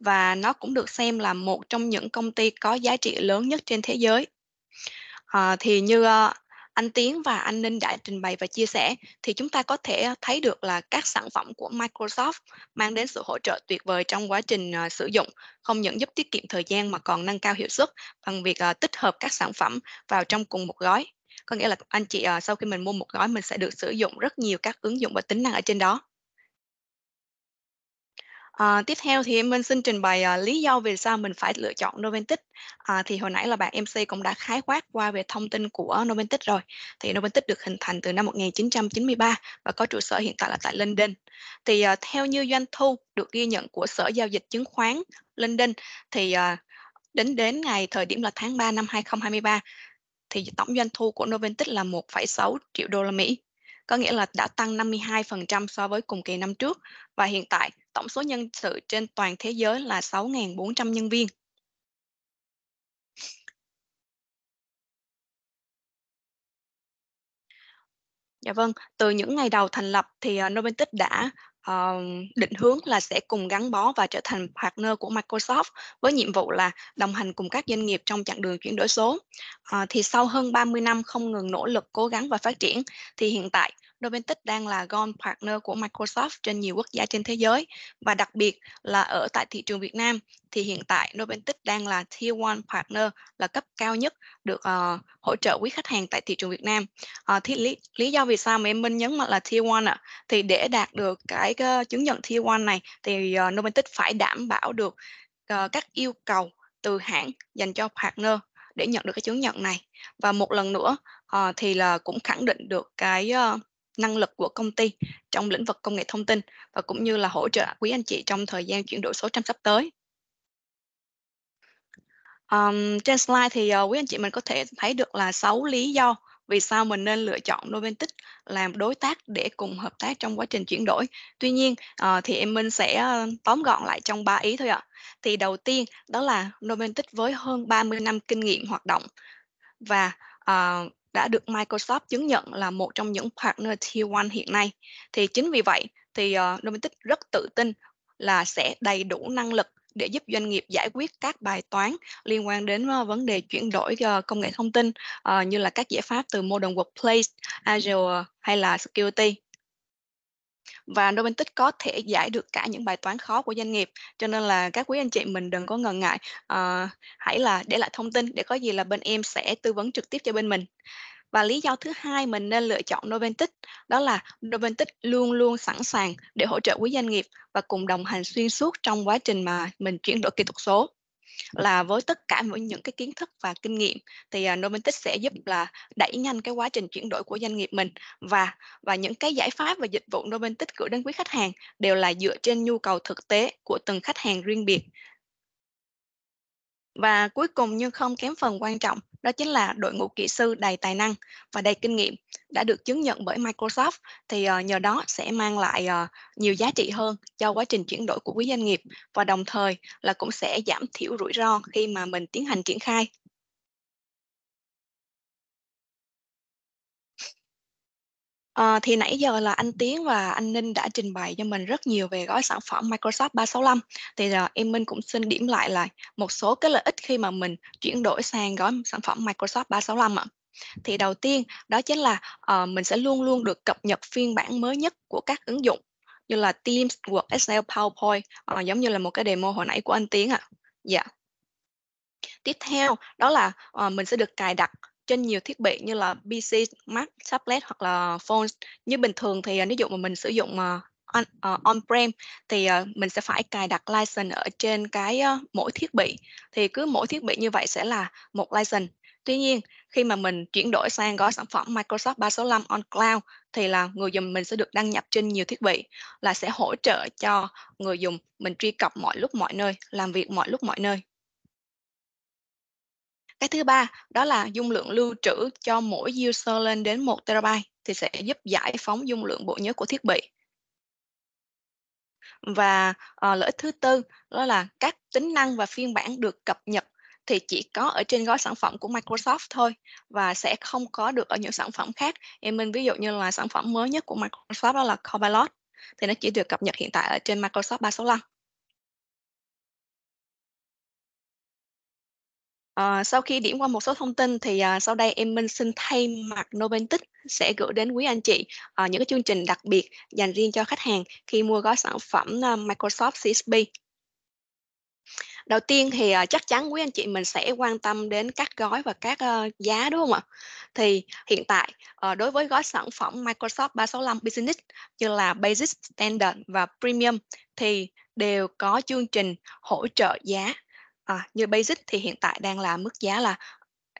và nó cũng được xem là một trong những công ty có giá trị lớn nhất trên thế giới. À, thì như uh, anh Tiến và anh Ninh đã trình bày và chia sẻ thì chúng ta có thể ờ, thấy được là các sản phẩm của Microsoft mang đến sự hỗ trợ tuyệt vời trong quá trình ờ, sử dụng, không những giúp tiết kiệm thời gian mà còn nâng cao hiệu suất bằng việc ờ, tích hợp các sản phẩm vào trong cùng một gói. Có nghĩa là anh chị sau khi mình mua một gói mình sẽ được sử dụng rất nhiều các ứng dụng và tính năng ở trên đó. Ờ, tiếp theo thì em mình xin trình bày, à, lý do vì sao mình phải lựa chọn Noventic. À, ờ, thì hồi nãy là bạn MC cũng đã khái quát qua về thông tin của Noventic rồi. Thì Noventic được hình thành từ năm 1993 và có trụ sở hiện tại là tại London. Thì à, theo như doanh thu được ghi nhận của Sở Giao dịch Chứng khoán London thì à, đến đến ngày thời điểm là tháng 3 năm 2023 thì tổng doanh thu của Noventic là 1,6 triệu đô la Mỹ có nghĩa là đã tăng 52% so với cùng kỳ năm trước và hiện tại tổng số nhân sự trên toàn thế giới là 6.400 nhân viên. Dạ vâng, từ những ngày đầu thành lập thì ờ, Noventic đã uh, định hướng là sẽ cùng gắn bó và trở thành partner của Microsoft với nhiệm vụ là đồng hành cùng các doanh nghiệp trong chặng đường chuyển đổi số. Uh, thì sau hơn 30 năm không ngừng nỗ lực, cố gắng và phát triển thì hiện tại Noventic đang là gold partner của Microsoft trên nhiều quốc gia trên thế giới và đặc biệt là ở tại thị trường Việt Nam thì hiện tại Noventic đang là tier one partner là cấp cao nhất được uh, hỗ trợ quý khách hàng tại thị trường Việt Nam. Uh, thì lý, lý do vì sao mà em Minh nhấn mạnh là tier one ạ? À? Thì để đạt được cái uh, chứng nhận tier one này thì uh, ờ, Noventic phải đảm bảo được uh, các yêu cầu từ hãng dành cho partner để nhận được cái chứng nhận này và một lần nữa uh, thì là cũng khẳng định được cái uh, năng lực của công ty trong lĩnh vực công nghệ thông tin và cũng như là hỗ trợ quý anh chị trong thời gian chuyển đổi số trong sắp tới. Um, trên slide thì uh, quý anh chị mình có thể thấy được là 6 lý do vì sao mình nên lựa chọn Noventic làm đối tác để cùng hợp tác trong quá trình chuyển đổi. Tuy nhiên uh, thì em Minh sẽ ờ, tóm gọn lại trong 3 ý thôi ạ. Thì đầu tiên đó là Noventic với hơn 30 năm kinh nghiệm hoạt động và uh, đã được Microsoft chứng nhận là một trong những partner tier 1 hiện nay. Thì chính vì vậy thì uh, rất tự tin là sẽ đầy đủ năng lực để giúp doanh nghiệp giải quyết các bài toán liên quan đến ờ, vấn đề chuyển đổi ờ, công nghệ thông tin như là các giải pháp từ Modern Workplace, Agile hay là Security. Và Robotics có thể giải được cả những bài toán khó của doanh nghiệp, cho nên là các quý anh chị mình đừng có ngần ngại, ờ, hãy là để lại thông tin để có gì là bên em sẽ tư vấn trực tiếp cho bên mình. Và lý do thứ hai mình nên lựa chọn Noventic đó là Noventic luôn luôn sẵn sàng để hỗ trợ quý doanh nghiệp và cùng đồng hành xuyên suốt trong quá trình mà mình chuyển đổi kỹ thuật số là với tất cả mỗi những cái kiến thức và kinh nghiệm thì uh, à, Noventic sẽ giúp là đẩy nhanh cái quá trình chuyển đổi của doanh nghiệp mình và và những cái giải pháp và dịch vụ Noventic gửi đến quý khách hàng đều là dựa trên nhu cầu thực tế của từng khách hàng riêng biệt. Và cuối cùng nhưng không kém phần quan trọng đó chính là đội ngũ kỹ sư đầy tài năng và đầy kinh nghiệm đã được chứng nhận bởi Microsoft thì ờ, nhờ đó sẽ mang lại ờ, nhiều giá trị hơn cho quá trình chuyển đổi của quý doanh nghiệp và đồng thời là cũng sẽ giảm thiểu rủi ro khi mà mình tiến hành triển khai Ờ, thì nãy giờ là anh Tiến và anh Ninh đã trình bày cho mình rất nhiều về gói sản phẩm Microsoft 365. Thì giờ em Minh cũng xin điểm lại là một số cái lợi ích khi mà mình chuyển đổi sang gói sản phẩm Microsoft 365 ạ. Thì đầu tiên đó chính là uh, mình sẽ luôn luôn được cập nhật phiên bản mới nhất của các ứng dụng như là Teams, Word, Excel, PowerPoint uh, giống như là một cái demo hồi nãy của anh Tiến ạ. À. Dạ. Tiếp theo đó là uh, mình sẽ được cài đặt trên nhiều thiết bị như là PC, Mac, tablet hoặc là phone. Như bình thường thì à, ví dụ mà mình sử dụng à, on, uh, on-prem thì uh, mình sẽ phải cài đặt license ở trên cái uh, mỗi thiết bị thì cứ mỗi thiết bị như vậy sẽ là một license. Tuy nhiên khi mà mình chuyển đổi sang gói sản phẩm Microsoft 365 on cloud thì là người dùng mình sẽ được đăng nhập trên nhiều thiết bị là sẽ hỗ trợ cho người dùng mình truy cập mọi lúc mọi nơi, làm việc mọi lúc mọi nơi. Cái thứ ba đó là dung lượng lưu trữ cho mỗi user lên đến 1 terabyte thì sẽ giúp giải phóng dung lượng bộ nhớ của thiết bị. Và à, lợi ích thứ tư đó là các tính năng và phiên bản được cập nhật thì chỉ có ở trên gói sản phẩm của Microsoft thôi và sẽ không có được ở những sản phẩm khác. Em mình ví dụ như là sản phẩm mới nhất của Microsoft đó là Copilot thì nó chỉ được cập nhật hiện tại ở trên Microsoft 365. Ờ, sau khi điểm qua một số thông tin thì à, sau đây em Minh xin thay mặt Noventic sẽ gửi đến quý anh chị à, những cái chương trình đặc biệt dành riêng cho khách hàng khi mua gói sản phẩm à, Microsoft CSP. Đầu tiên thì à, chắc chắn quý anh chị mình sẽ quan tâm đến các gói và các à, giá đúng không ạ? Thì hiện tại à, đối với gói sản phẩm Microsoft 365 Business như là Basic, Standard và Premium thì đều có chương trình hỗ trợ giá À, như Basic thì hiện tại đang là mức giá là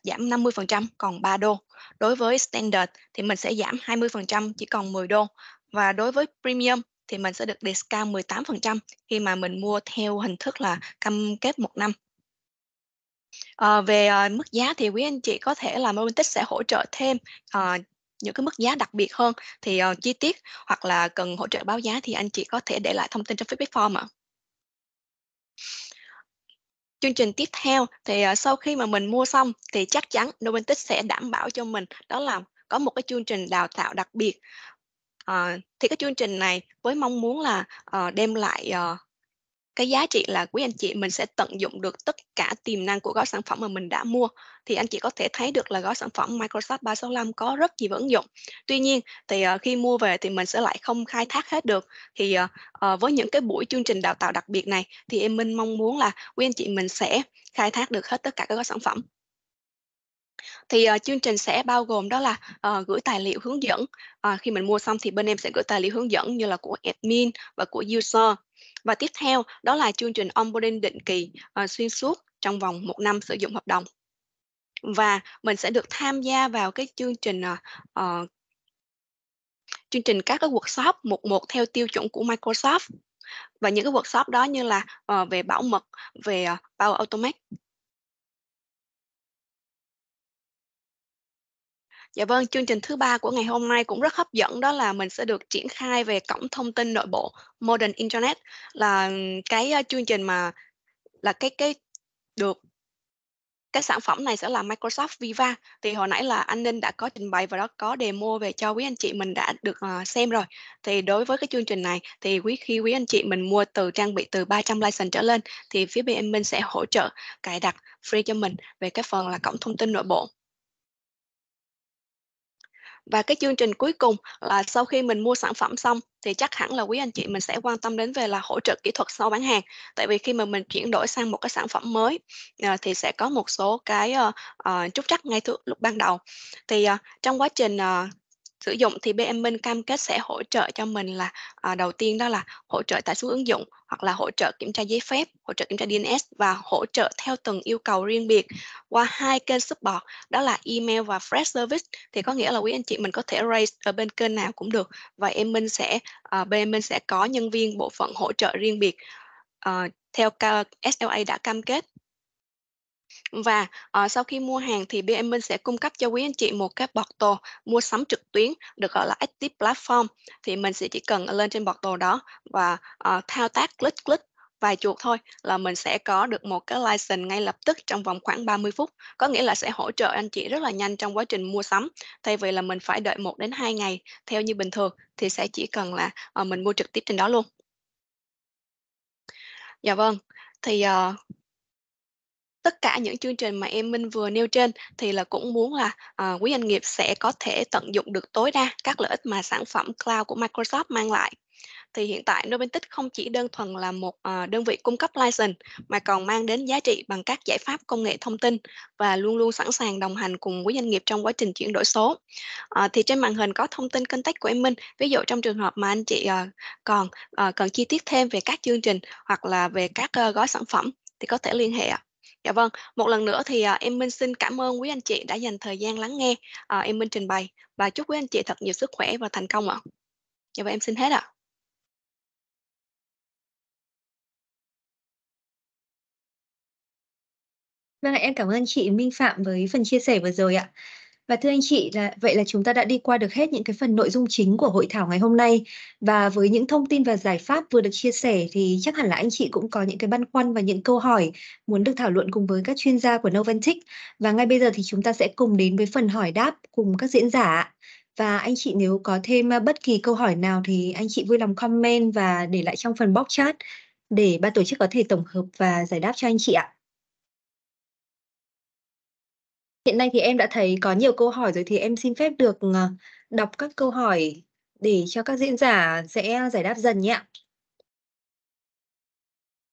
giảm 50% còn 3 đô. Đối với Standard thì mình sẽ giảm 20% chỉ còn 10 đô. Và đối với Premium thì mình sẽ được discount 18% khi mà mình mua theo hình thức là cam kết một năm. À, về à, mức giá thì quý anh chị có thể là Momentic sẽ hỗ trợ thêm à, những cái mức giá đặc biệt hơn thì uh, chi tiết hoặc là cần hỗ trợ báo giá thì anh chị có thể để lại thông tin trong feedback form ạ chương trình tiếp theo thì uh, sau khi mà mình mua xong thì chắc chắn Noventis sẽ đảm bảo cho mình đó là có một cái chương trình đào tạo đặc biệt. Uh, thì cái chương trình này với mong muốn là uh, đem lại uh, cái giá trị là quý anh chị mình sẽ tận dụng được tất cả tiềm năng của gói sản phẩm mà mình đã mua thì anh chị có thể thấy được là gói sản phẩm Microsoft 365 có rất nhiều ứng dụng. Tuy nhiên thì uh, khi mua về thì mình sẽ lại không khai thác hết được. Thì uh, uh, với những cái buổi chương trình đào tạo đặc biệt này thì em Minh mong muốn là quý anh chị mình sẽ khai thác được hết tất cả các gói sản phẩm thì uh, chương trình sẽ bao gồm đó là uh, gửi tài liệu hướng dẫn uh, khi mình mua xong thì bên em sẽ gửi tài liệu hướng dẫn như là của admin và của user và tiếp theo đó là chương trình onboarding định kỳ uh, xuyên suốt trong vòng một năm sử dụng hợp đồng. Và mình sẽ được tham gia vào cái chương trình uh, chương trình các cái workshop một một theo tiêu chuẩn của Microsoft và những cái workshop đó như là uh, về bảo mật, về uh, Power Automate Dạ vâng, chương trình thứ ba của ngày hôm nay cũng rất hấp dẫn đó là mình sẽ được triển khai về cổng thông tin nội bộ Modern Internet là cái chương trình mà là cái cái được cái sản phẩm này sẽ là Microsoft Viva thì hồi nãy là anh Ninh đã có trình bày và đó có demo về cho quý anh chị mình đã được uh, xem rồi thì đối với cái chương trình này thì quý khi quý anh chị mình mua từ trang bị từ 300 license trở lên thì phía bên mình sẽ hỗ trợ cài đặt free cho mình về cái phần là cổng thông tin nội bộ và cái chương trình cuối cùng là sau khi mình mua sản phẩm xong thì chắc hẳn là quý anh chị mình sẽ quan tâm đến về là hỗ trợ kỹ thuật sau bán hàng tại vì khi mà mình chuyển đổi sang một cái sản phẩm mới à, thì sẽ có một số cái uh, ờ, ờ, uh, trúc trắc ngay từ lúc ban đầu thì uh, trong quá trình uh, sử dụng thì bên mình cam kết sẽ hỗ trợ cho mình là à, đầu tiên đó là hỗ trợ tải xuống ứng dụng hoặc là hỗ trợ kiểm tra giấy phép, hỗ trợ kiểm tra DNS và hỗ trợ theo từng yêu cầu riêng biệt qua hai kênh support đó là email và fresh service thì có nghĩa là quý anh chị mình có thể raise ở bên kênh nào cũng được và em minh sẽ à, bên mình sẽ có nhân viên bộ phận hỗ trợ riêng biệt à, theo SLA đã cam kết và ờ, sau khi mua hàng thì bên mình sẽ cung cấp cho quý anh chị một cái portal mua sắm trực tuyến được gọi là Active Platform. Thì mình sẽ chỉ cần lên trên portal đó và ờ, thao tác click click vài chuột thôi là mình sẽ có được một cái license ngay lập tức trong vòng khoảng 30 phút. Có nghĩa là sẽ hỗ trợ anh chị rất là nhanh trong quá trình mua sắm. Thay vì là mình phải đợi 1 đến 2 ngày theo như bình thường thì sẽ chỉ cần là uh, mình mua trực tiếp trên đó luôn. Dạ vâng. Thì uh, tất cả những chương trình mà em Minh vừa nêu trên thì là cũng muốn là à, quý doanh nghiệp sẽ có thể tận dụng được tối đa các lợi ích mà sản phẩm cloud của Microsoft mang lại thì hiện tại Noventic không chỉ đơn thuần là một uh, đơn vị cung cấp license mà còn mang đến giá trị bằng các giải pháp công nghệ thông tin và luôn luôn sẵn sàng đồng hành cùng quý doanh nghiệp trong quá trình chuyển đổi số. Uh, thì trên màn hình có thông tin contact của em Minh. Ví dụ trong trường hợp mà anh chị uh, còn cần chi tiết thêm về các chương trình hoặc là về các ờ, gói sản phẩm thì có thể liên hệ ạ. Dạ vâng, một lần nữa thì à, em Minh xin cảm ơn quý anh chị đã dành thời gian lắng nghe à, em Minh trình bày và chúc quý anh chị thật nhiều sức khỏe và thành công ạ. Dạ vâng, em xin hết ạ. À. Vâng, em cảm ơn chị Minh Phạm với phần chia sẻ vừa rồi ạ. Và thưa anh chị là vậy là chúng ta đã đi qua được hết những cái phần nội dung chính của hội thảo ngày hôm nay và với những thông tin và giải pháp vừa được chia sẻ thì chắc hẳn là anh chị cũng có những cái băn khoăn và những câu hỏi muốn được thảo luận cùng với các chuyên gia của Noventic và ngay bây giờ thì chúng ta sẽ cùng đến với phần hỏi đáp cùng các diễn giả. Và anh chị nếu có thêm à, bất kỳ câu hỏi nào thì anh chị vui lòng comment và để lại trong phần box chat để ban tổ chức có thể tổng hợp và giải đáp cho anh chị ạ. Hiện nay thì em đã thấy có nhiều câu hỏi rồi thì em xin phép được, ờ, đọc các câu hỏi để cho các diễn giả sẽ giải đáp dần nhé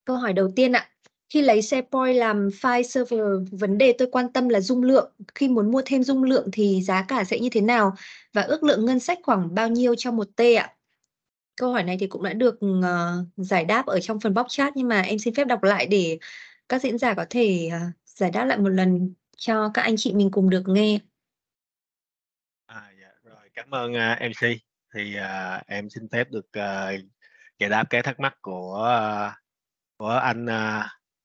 Câu hỏi đầu tiên ạ. Khi lấy SharePoint làm file server, vấn đề tôi quan tâm là dung lượng. Khi muốn mua thêm dung lượng thì giá cả sẽ như thế nào? Và ước lượng ngân sách khoảng bao nhiêu cho một T ạ? Câu hỏi này thì cũng đã được ờ, giải đáp ở trong phần box chat nhưng mà em xin phép đọc lại để các diễn giả có thể ờ, giải đáp lại một lần cho các anh chị mình cùng được nghe. À, dạ, rồi cảm ơn uh, à, MC. Thì uh, em xin phép được uh, giải đáp cái thắc mắc của uh, của anh uh,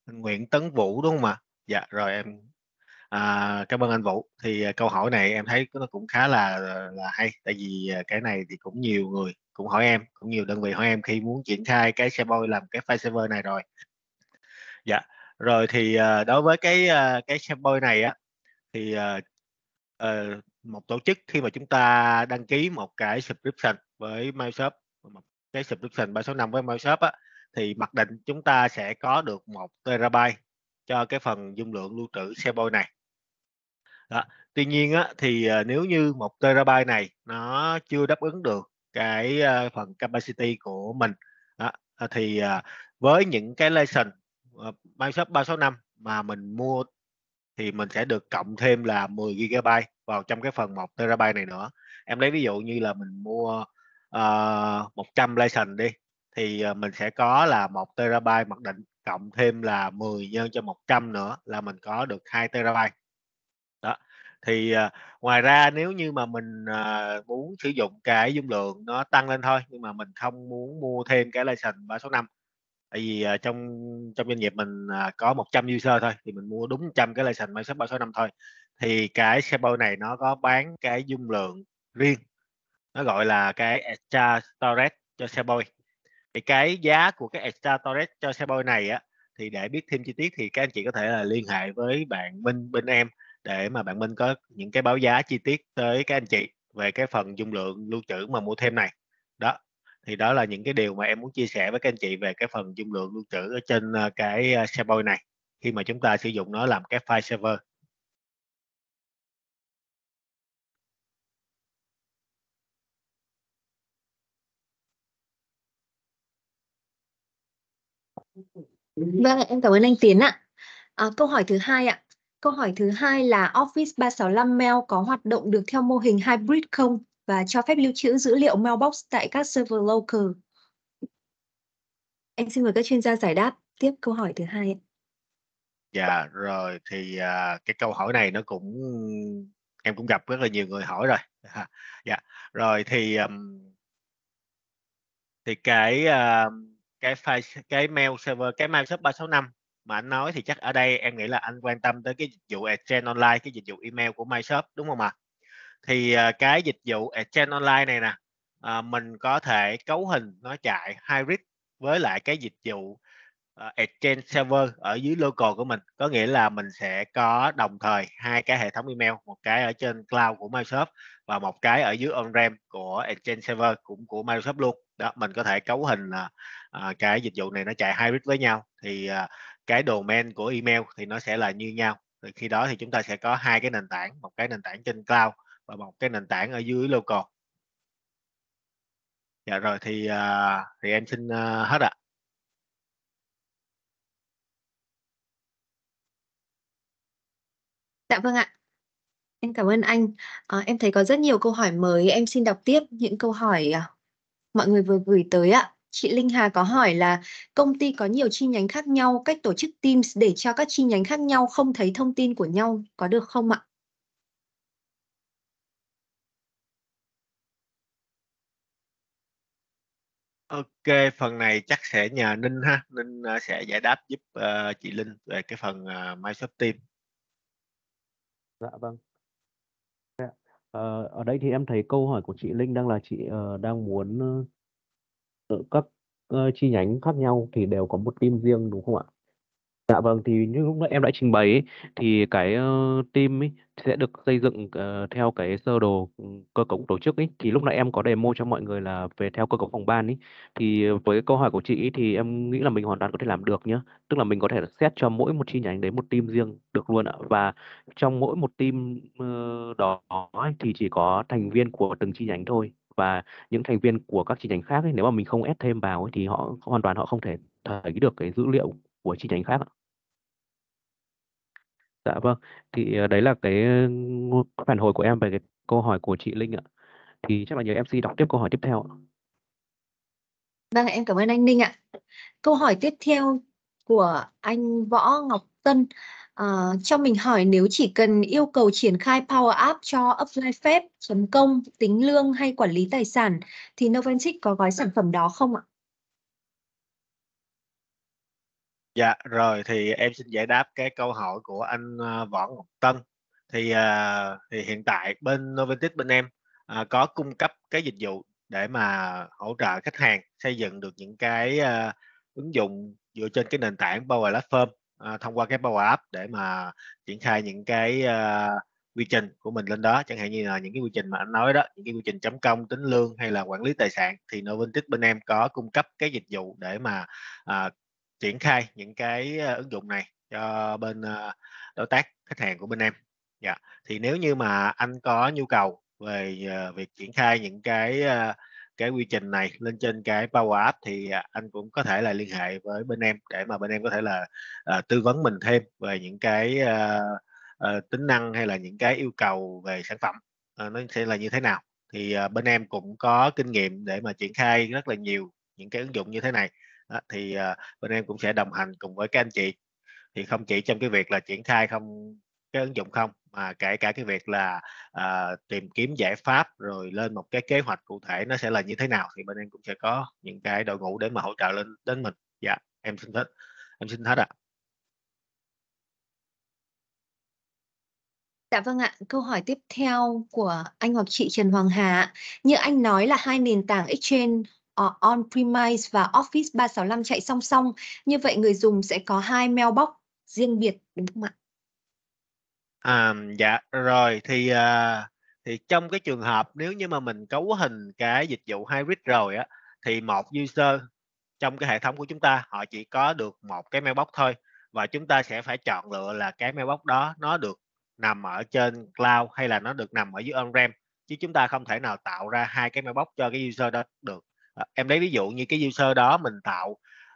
anh Nguyễn Tấn Vũ đúng không ạ? Dạ rồi em À, cảm ơn anh Vũ. Thì uh, câu hỏi này em thấy nó cũng khá là là hay, tại vì uh, cái này thì cũng nhiều người cũng hỏi em, cũng nhiều đơn vị hỏi em khi muốn triển khai cái xe bôi làm cái file server này rồi. Dạ, rồi thì uh, đối với cái uh, cái sample này á thì uh, uh, một tổ chức khi mà chúng ta đăng ký một cái subscription với Microsoft một cái subscription 365 với Microsoft á thì mặc định chúng ta sẽ có được một terabyte cho cái phần dung lượng lưu trữ sample này đó. tuy nhiên á, thì nếu như một terabyte này nó chưa đáp ứng được cái phần capacity của mình đó, thì với những cái license Ờ, ba shop ba sáu năm mà mình mua thì mình sẽ được cộng thêm là 10 GB vào trong cái phần 1 TB này nữa. Em lấy ví dụ như là mình mua uh, ờ, 100 license đi thì ờ, mình sẽ có là 1 TB mặc định cộng thêm là 10 nhân cho 100 nữa là mình có được 2 TB. Đó. Thì uh, ngoài ra nếu như mà mình uh, muốn sử dụng cái dung lượng nó tăng lên thôi nhưng mà mình không muốn mua thêm cái license 365 tại vì à, trong trong doanh nghiệp mình à, có 100 user thôi thì mình mua đúng trăm cái license Microsoft 365 thôi thì cái sample này nó có bán cái dung lượng riêng nó gọi là cái extra storage cho sample thì cái giá của cái extra storage cho sample này á thì để biết thêm chi tiết thì các anh chị có thể là liên hệ với bạn Minh bên em để mà bạn Minh có những cái báo giá chi tiết tới các anh chị về cái phần dung lượng lưu trữ mà mua thêm này đó thì đó là những cái điều mà em muốn chia sẻ với các anh chị về cái phần dung lượng lưu trữ ở trên ờ, cái SharePoint ờ, này khi mà chúng ta sử dụng nó làm cái file server Vâng, em cảm ơn anh Tiến ạ. À, câu hỏi thứ hai ạ. Câu hỏi thứ hai là Office 365 Mail có hoạt động được theo mô hình hybrid không? và cho phép lưu trữ dữ liệu mailbox tại các server local. Em xin mời các chuyên gia giải đáp tiếp câu hỏi thứ hai. Dạ rồi thì uh, cái câu hỏi này nó cũng em cũng gặp rất là nhiều người hỏi rồi. dạ rồi thì um, thì cái uh, cái file cái mail server cái mail 365 mà anh nói thì chắc ở đây em nghĩ là anh quan tâm tới cái dịch vụ exchange online cái dịch vụ email của Microsoft đúng không ạ? À? thì à, cái dịch vụ exchange online này nè à, mình có thể cấu hình nó chạy hybrid với lại cái dịch vụ à, exchange server ở dưới local của mình có nghĩa là mình sẽ có đồng thời hai cái hệ thống email một cái ở trên cloud của Microsoft và một cái ở dưới on ram của exchange server cũng của Microsoft luôn đó mình có thể cấu hình là cái dịch vụ này nó chạy hybrid với nhau thì cái domain của email thì nó sẽ là như nhau thì khi đó thì chúng ta sẽ có hai cái nền tảng một cái nền tảng trên cloud và một cái nền tảng ở dưới local dạ rồi thì uh, thì em xin uh, hết ạ dạ vâng ạ em cảm ơn anh à, em thấy có rất nhiều câu hỏi mới em xin đọc tiếp những câu hỏi à, mọi người vừa gửi tới ạ chị Linh Hà có hỏi là công ty có nhiều chi nhánh khác nhau cách tổ chức Teams để cho các chi nhánh khác nhau không thấy thông tin của nhau có được không ạ OK, phần này chắc sẽ nhờ Ninh ha, Ninh, ờ, sẽ giải đáp giúp, ờ, chị Linh về cái phần, à, Microsoft Teams. Dạ vâng. Dạ. Ờ, ở đây thì em thấy câu hỏi của chị Linh đang là chị, ờ, đang muốn, ơ, ờ, các, ơ, chi nhánh khác nhau thì đều có một team riêng, đúng không ạ? Dạ vâng, thì như lúc nãy em đã trình bày ấy, thì cái, ơ, ờ, team ấy sẽ được xây dựng, ờ, theo cái sơ đồ, ừ, cơ cấu tổ chức ấy. Thì lúc nãy em có demo cho mọi người là về theo cơ cấu phòng ban ấy. Thì với câu hỏi của chị ấy thì em nghĩ là mình hoàn toàn có thể làm được nhá. Tức là mình có thể là xét cho mỗi một chi nhánh đấy một team riêng được luôn ạ. Và trong mỗi một team, ơ, ờ, đó ấy thì chỉ có thành viên của từng chi nhánh thôi. Và những thành viên của các chi nhánh khác ấy, nếu mà mình không ép thêm vào ấy thì họ hoàn toàn họ không thể thấy được cái dữ liệu của chi nhánh khác ạ. Dạ vâng, thì ờ, đấy là cái phản hồi của em về cái câu hỏi của chị Linh ạ. Thì chắc là nhờ MC đọc tiếp câu hỏi tiếp theo ạ. Vâng, em cảm ơn anh Ninh ạ. Câu hỏi tiếp theo của anh Võ Ngọc Tân. À, cho mình hỏi nếu chỉ cần yêu cầu triển khai Power App cho apply phép, chấm công, tính lương hay quản lý tài sản thì Noventic có gói sản phẩm đó không ạ? Dạ, rồi thì em xin giải đáp cái câu hỏi của anh, à, Võ Ngọc Tân. Thì, à, thì hiện tại bên Noventis bên em, à, có cung cấp cái dịch vụ để mà hỗ trợ khách hàng xây dựng được những cái, a, à, ứng dụng dựa trên cái nền tảng Power Platform, à, thông qua cái Power App để mà triển khai những cái, a, à, quy trình của mình lên đó, chẳng hạn như là những cái quy trình mà anh nói đó, những cái quy trình chấm công, tính lương hay là quản lý tài sản thì Noventis bên em có cung cấp cái dịch vụ để mà, à triển khai những cái ờ, ứng dụng này cho bên ờ, đối tác khách hàng của bên em dạ thì nếu như mà anh có nhu cầu về ờ, việc triển khai những cái cái quy trình này lên trên cái Power App thì anh cũng có thể là liên hệ với bên em để mà bên em có thể là uh, tư vấn mình thêm về những cái uh, uh, tính năng hay là những cái yêu cầu về sản phẩm uh, nó sẽ là như thế nào thì uh, bên em cũng có kinh nghiệm để mà triển khai rất là nhiều những cái ứng dụng như thế này đó, thì uh, bên em cũng sẽ đồng hành cùng với các anh chị thì không chỉ trong cái việc là triển khai không cái ứng dụng không mà kể cả cái việc là uh, tìm kiếm giải pháp rồi lên một cái kế hoạch cụ thể nó sẽ là như thế nào thì bên em cũng sẽ có những cái đội ngũ để mà hỗ trợ lên đến mình dạ em xin hết em xin hết ạ à. Dạ vâng ạ, câu hỏi tiếp theo của anh hoặc chị Trần Hoàng Hà. Như anh nói là hai nền tảng Exchange Ờ, on-premise và Office 365 chạy song song. Như vậy người dùng sẽ có hai mailbox riêng biệt đúng không ạ? À, dạ rồi thì uh, thì trong cái trường hợp nếu như mà mình cấu hình cái dịch vụ hybrid rồi á thì một user trong cái hệ thống của chúng ta họ chỉ có được một cái mailbox thôi và chúng ta sẽ phải chọn lựa là cái mailbox đó nó được nằm ở trên cloud hay là nó được nằm ở dưới on-prem chứ chúng ta không thể nào tạo ra hai cái mailbox cho cái user đó được Ờ, em lấy ví dụ như cái user đó mình tạo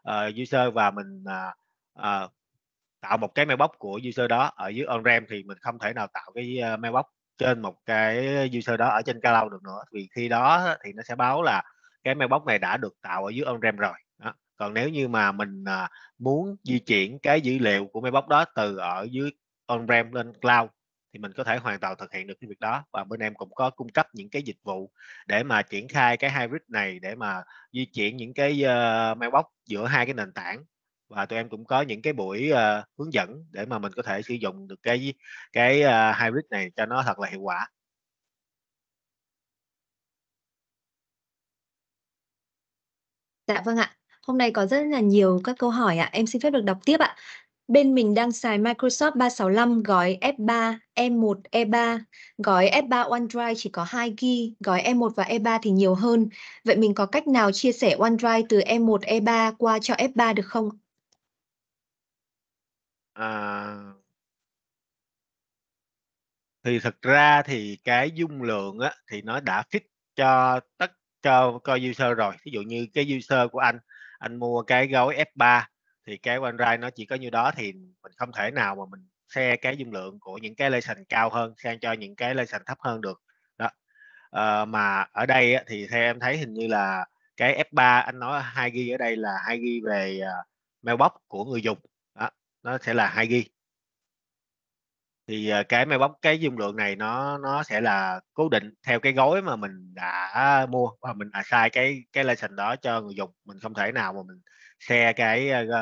uh, user và mình uh, uh, tạo một cái mailbox của user đó ở dưới on ram thì mình không thể nào tạo cái mailbox trên một cái user đó ở trên cloud được nữa vì khi đó thì nó sẽ báo là cái mailbox này đã được tạo ở dưới on ram rồi đó. còn nếu như mà mình à, muốn di chuyển cái dữ liệu của mailbox đó từ ở dưới on ram lên cloud thì mình có thể hoàn toàn thực hiện được cái việc đó và bên em cũng có cung cấp những cái dịch vụ để mà triển khai cái hybrid này để mà di chuyển những cái uh, ờ, mailbox giữa hai cái nền tảng và tụi em cũng có những cái buổi uh, hướng dẫn để mà mình có thể sử dụng được cái cái uh, hybrid này cho nó thật là hiệu quả Dạ vâng ạ. Hôm nay có rất là nhiều các câu hỏi ạ. Em xin phép được đọc tiếp ạ. Bên mình đang xài Microsoft 365 gói F3, E1, E3. Gói F3 OneDrive chỉ có 2GB, gói E1 và E3 thì nhiều hơn. Vậy mình có cách nào chia sẻ OneDrive từ E1, E3 qua cho F3 được không? À, thì thật ra thì cái dung lượng á, thì nó đã fix cho tất cho coi user rồi. Ví dụ như cái user của anh, anh mua cái gói F3 thì cái OneDrive nó chỉ có như đó thì mình không thể nào mà mình xe cái dung lượng của những cái lesson cao hơn sang cho những cái lesson thấp hơn được đó à, mà ở đây thì theo em thấy hình như là cái F3 anh nói 2 ghi ở đây là 2 ghi về ờ, mailbox của người dùng đó, nó sẽ là 2 ghi thì ờ, cái mailbox cái dung lượng này nó nó sẽ là cố định theo cái gói mà mình đã mua và mình assign cái cái lesson đó cho người dùng mình không thể nào mà mình share cái uh,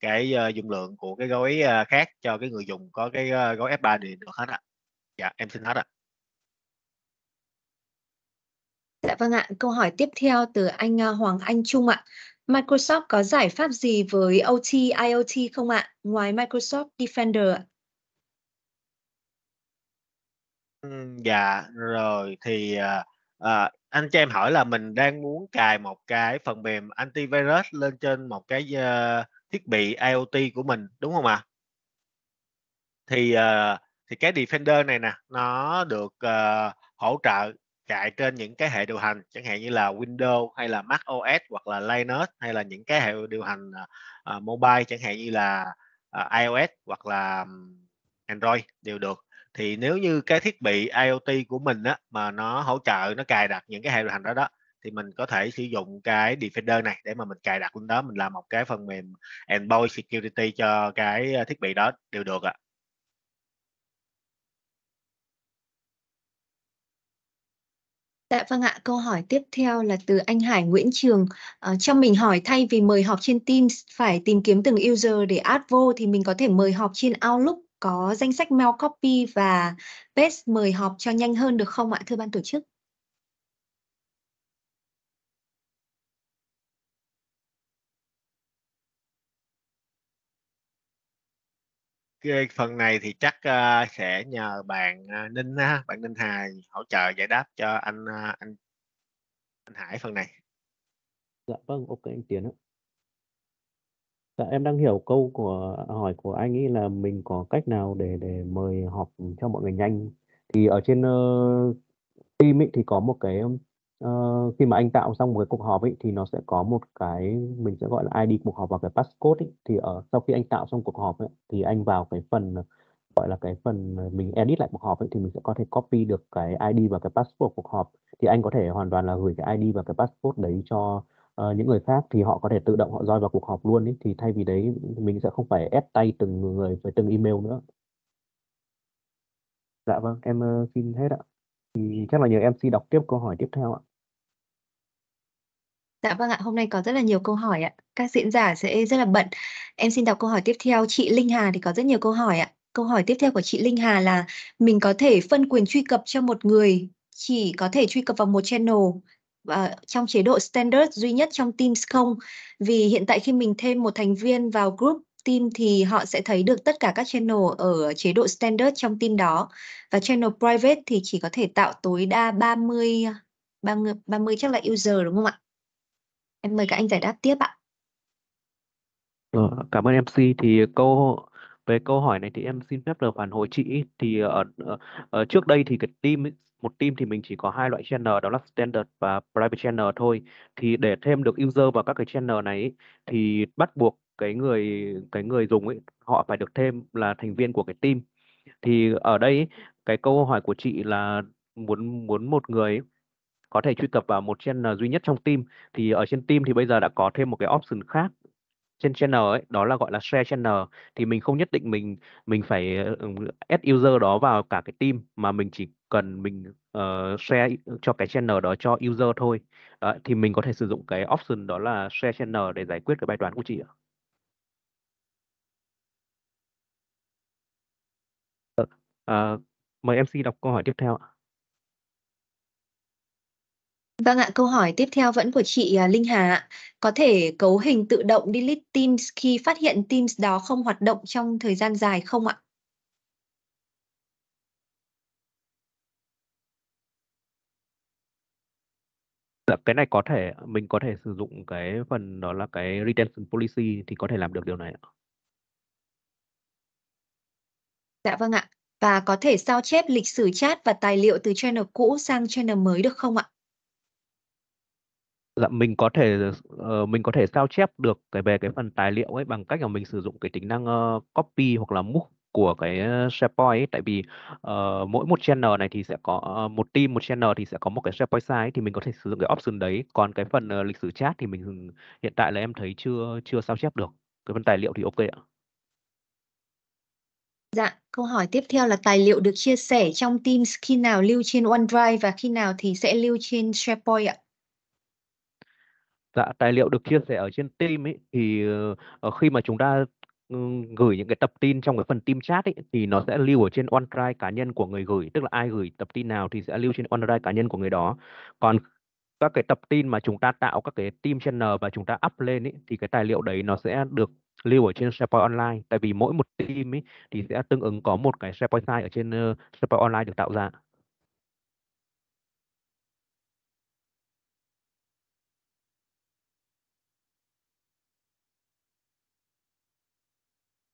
cái uh, dung lượng của cái gói uh, khác cho cái người dùng có cái uh, gói F3 thì được hết ạ. Dạ em xin hết ạ. Dạ vâng ạ, câu hỏi tiếp theo từ anh Hoàng Anh Trung ạ. Microsoft có giải pháp gì với OT, IoT không ạ, ngoài Microsoft Defender ạ? Dạ, rồi thì uh, anh cho em hỏi là mình đang muốn cài một cái phần mềm antivirus lên trên một cái uh, thiết bị IoT của mình đúng không ạ? À? Thì uh, thì cái Defender này nè nó được uh, hỗ trợ chạy trên những cái hệ điều hành chẳng hạn như là Windows hay là Mac OS hoặc là Linux hay là những cái hệ điều hành uh, mobile chẳng hạn như là uh, iOS hoặc là Android đều được thì nếu như cái thiết bị IoT của mình á, mà nó hỗ trợ nó cài đặt những cái hệ điều hành đó đó thì mình có thể sử dụng cái defender này để mà mình cài đặt lên đó mình làm một cái phần mềm endpoint security cho cái ờ, thiết bị đó đều được ạ. À. Dạ vâng ạ, câu hỏi tiếp theo là từ anh Hải Nguyễn Trường. À, cho mình hỏi thay vì mời họp trên Teams phải tìm kiếm từng user để add vô thì mình có thể mời họp trên Outlook có danh sách mail copy và page mời họp cho nhanh hơn được không ạ thưa ban tổ chức? Cái phần này thì chắc uh, sẽ nhờ bạn uh, Ninh uh, bạn Ninh Hà hỗ trợ giải đáp cho anh ờ, anh anh Hải phần này. Dạ vâng, ok anh Tiến ạ. Dạ, em đang hiểu câu của hỏi của anh ấy là mình có cách nào để để mời họp cho mọi người nhanh. Thì ở trên, ơ, ờ, Teams ấy thì có một cái, ơ, ờ, khi mà anh tạo xong một cái cuộc họp ấy, thì nó sẽ có một cái mình sẽ gọi là ID cuộc họp và cái passcode ấy. Thì ở sau khi anh tạo xong cuộc họp ấy, thì anh vào cái phần, gọi là, cái phần mình edit lại cuộc họp ấy, thì mình sẽ có thể copy được cái ID và cái passcode của cuộc họp. Thì anh có thể hoàn toàn là gửi cái ID và cái passcode đấy cho uh, những người khác thì họ có thể tự động họ join vào cuộc họp luôn ý. thì thay vì đấy mình sẽ không phải ép tay từng người với từng email nữa dạ vâng em uh, xin hết ạ thì chắc là nhờ em xin đọc tiếp câu hỏi tiếp theo ạ Dạ vâng ạ, hôm nay có rất là nhiều câu hỏi ạ. Các diễn giả sẽ rất là bận. Em xin đọc câu hỏi tiếp theo. Chị Linh Hà thì có rất nhiều câu hỏi ạ. Câu hỏi tiếp theo của chị Linh Hà là mình có thể phân quyền truy cập cho một người chỉ có thể truy cập vào một channel và trong chế độ standard duy nhất trong Teams không? Vì hiện tại khi mình thêm một thành viên vào group team thì họ sẽ thấy được tất cả các channel ở chế độ standard trong team đó và channel private thì chỉ có thể tạo tối đa 30 30 30 chắc là user đúng không ạ? Em mời các anh giải đáp tiếp ạ. Ừ, cảm ơn MC thì câu về câu hỏi này thì em xin phép được phản hồi chị thì ở, ở, ở trước đây thì cái team một team thì mình chỉ có hai loại channel đó là standard và private channel thôi thì để thêm được user vào các cái channel này thì bắt buộc cái người cái người dùng ấy họ phải được thêm là thành viên của cái team thì ở đây cái câu hỏi của chị là muốn muốn một người có thể truy cập vào một channel duy nhất trong team thì ở trên team thì bây giờ đã có thêm một cái option khác trên channel ấy đó là gọi là share channel thì mình không nhất định mình mình phải ừ, add user đó vào cả cái team mà mình chỉ cần mình uh, share cho cái channel đó cho user thôi đó, thì mình có thể sử dụng cái option đó là share channel để giải quyết cái bài toán của chị ạ uh, mời MC đọc câu hỏi tiếp theo ạ Vâng ạ, câu hỏi tiếp theo vẫn của chị à, Linh Hà ạ. Có thể cấu hình tự động delete Teams khi phát hiện Teams đó không hoạt động trong thời gian dài không ạ? Dạ, cái này có thể mình có thể sử dụng cái phần đó là cái retention policy thì có thể làm được điều này ạ. Dạ vâng ạ. Và có thể sao chép lịch sử chat và tài liệu từ channel cũ sang channel mới được không ạ? Dạ, mình có thể, ờ, mình có thể sao chép được cái về cái phần tài liệu ấy bằng cách là mình sử dụng cái tính năng, ơ, ờ, copy hoặc là move của cái, ờ, SharePoint ấy. Tại vì, ờ, mỗi một channel này thì sẽ có ờ, một team, một channel thì sẽ có một cái SharePoint size ấy, thì mình có thể sử dụng cái option đấy. Còn cái phần, ờ, lịch sử chat thì mình ừ, hiện tại là em thấy chưa chưa sao chép được, cái phần tài liệu thì ô kê ạ. Dạ, câu hỏi tiếp theo là tài liệu được chia sẻ trong Teams khi nào lưu trên OneDrive và khi nào thì sẽ lưu trên SharePoint ạ? Dạ, tài liệu được chia sẻ ở trên team ấy thì, ờ, khi mà chúng ta, ừ, gửi những cái tập tin trong cái phần team chat ấy, thì nó sẽ lưu ở trên OneDrive cá nhân của người gửi, tức là ai gửi tập tin nào thì sẽ lưu trên OneDrive cá nhân của người đó. Còn các cái tập tin mà chúng ta tạo các cái team channel và chúng ta up lên ấy, thì cái tài liệu đấy nó sẽ được lưu ở trên SharePoint Online, tại vì mỗi một team ấy thì sẽ tương ứng có một cái SharePoint site ở trên, ơ, ờ, SharePoint Online được tạo ra.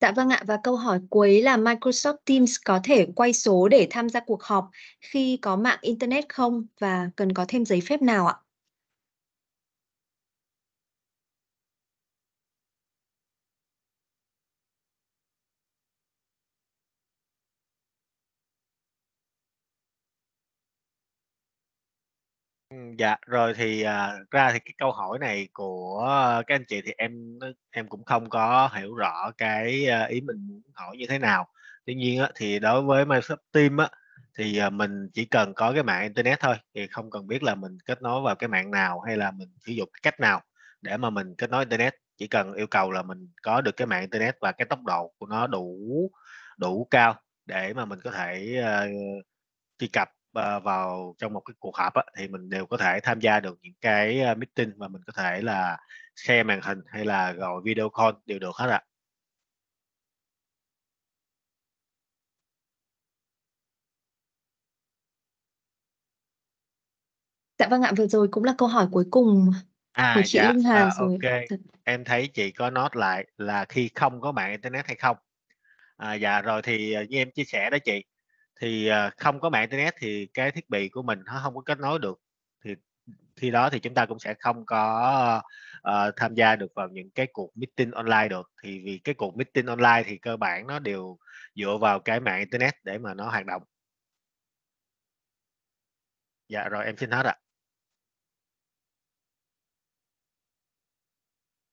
Dạ vâng ạ, và câu hỏi cuối là Microsoft Teams có thể quay số để tham gia cuộc họp khi có mạng Internet không và cần có thêm giấy phép nào ạ? dạ rồi thì à, ra thì cái câu hỏi này của các anh chị thì em em cũng không có hiểu rõ cái à, ý mình muốn hỏi như thế nào. Tuy nhiên á, thì đối với Microsoft Teams á, thì à, mình chỉ cần có cái mạng internet thôi thì không cần biết là mình kết nối vào cái mạng nào hay là mình sử dụng cách nào để mà mình kết nối internet chỉ cần yêu cầu là mình có được cái mạng internet và cái tốc độ của nó đủ đủ cao để mà mình có thể uh, truy cập vào trong một cái cuộc họp á, thì mình đều có thể tham gia được những cái ờ, meeting và mình có thể là share màn hình hay là gọi video call đều được hết ạ. À. Dạ vâng ạ, vừa rồi cũng là câu hỏi cuối cùng à, của chị dạ, Linh Hà à, rồi. ok. Em thấy chị có nói lại là khi không có mạng internet hay không. À, dạ rồi thì ờ, như em chia sẻ đó chị thì à, không có mạng internet thì cái thiết bị của mình nó không có kết nối được thì khi đó thì chúng ta cũng sẽ không có uh, tham gia được vào những cái cuộc meeting online được thì vì cái cuộc meeting online thì cơ bản nó đều dựa vào cái mạng internet để mà nó hoạt động dạ rồi em xin hết ạ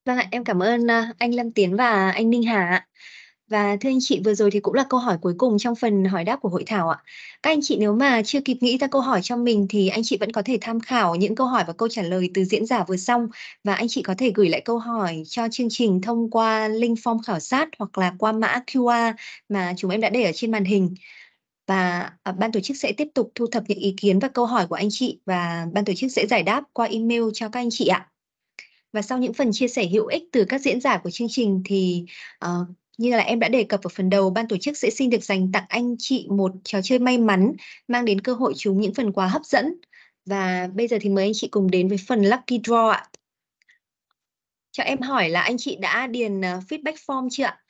vâng ạ em cảm ơn à, anh Lâm Tiến và anh Ninh Hà và thưa anh chị, vừa rồi thì cũng là câu hỏi cuối cùng trong phần hỏi đáp của hội thảo ạ. Các anh chị nếu mà chưa kịp nghĩ ra câu hỏi cho mình thì anh chị vẫn có thể tham khảo những câu hỏi và câu trả lời từ diễn giả vừa xong và anh chị có thể gửi lại câu hỏi cho chương trình thông qua link form khảo sát hoặc là qua mã QR mà chúng em đã để ở trên màn hình. Và à, ban tổ chức sẽ tiếp tục thu thập những ý kiến và câu hỏi của anh chị và ban tổ chức sẽ giải đáp qua email cho các anh chị ạ. Và sau những phần chia sẻ hữu ích từ các diễn giả của chương trình thì uh, như là em đã đề cập ở phần đầu, ban tổ chức sẽ xin được dành tặng anh chị một trò chơi may mắn mang đến cơ hội chúng những phần quà hấp dẫn. Và bây giờ thì mời anh chị cùng đến với phần Lucky Draw ạ. Cho em hỏi là anh chị đã điền ờ, feedback form chưa ạ?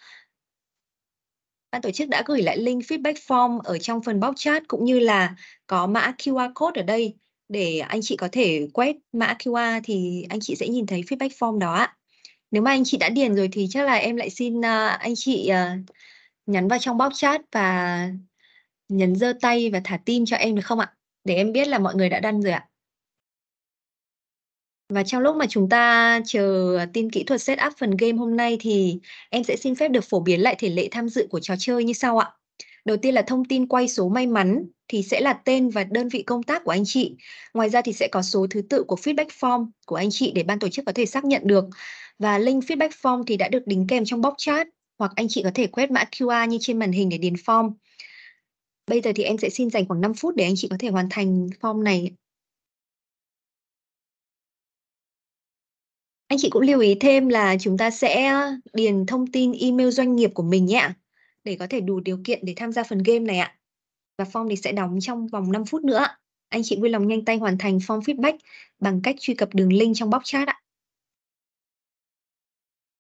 Ban tổ chức đã gửi lại link feedback form ở trong phần box chat cũng như là có mã QR code ở đây để anh chị có thể quét mã QR thì anh chị sẽ nhìn thấy feedback form đó ạ. Nếu mà anh chị đã điền rồi thì chắc là em lại xin uh, anh chị uh, nhắn vào trong box chat và nhấn giơ tay và thả tim cho em được không ạ? Để em biết là mọi người đã đăng rồi ạ. Và trong lúc mà chúng ta chờ tin kỹ thuật setup phần game hôm nay thì em sẽ xin phép được phổ biến lại thể lệ tham dự của trò chơi như sau ạ. Đầu tiên là thông tin quay số may mắn thì sẽ là tên và đơn vị công tác của anh chị. Ngoài ra thì sẽ có số thứ tự của feedback form của anh chị để ban tổ chức có thể xác nhận được và link feedback form thì đã được đính kèm trong box chat hoặc anh chị có thể quét mã QR như trên màn hình để điền form. Bây giờ thì em sẽ xin dành khoảng 5 phút để anh chị có thể hoàn thành form này. Anh chị cũng lưu ý thêm là chúng ta sẽ điền thông tin email doanh nghiệp của mình nhé để có thể đủ điều kiện để tham gia phần game này ạ. Và form thì sẽ đóng trong vòng 5 phút nữa. Anh chị vui lòng nhanh tay hoàn thành form feedback bằng cách truy cập đường link trong box chat ạ.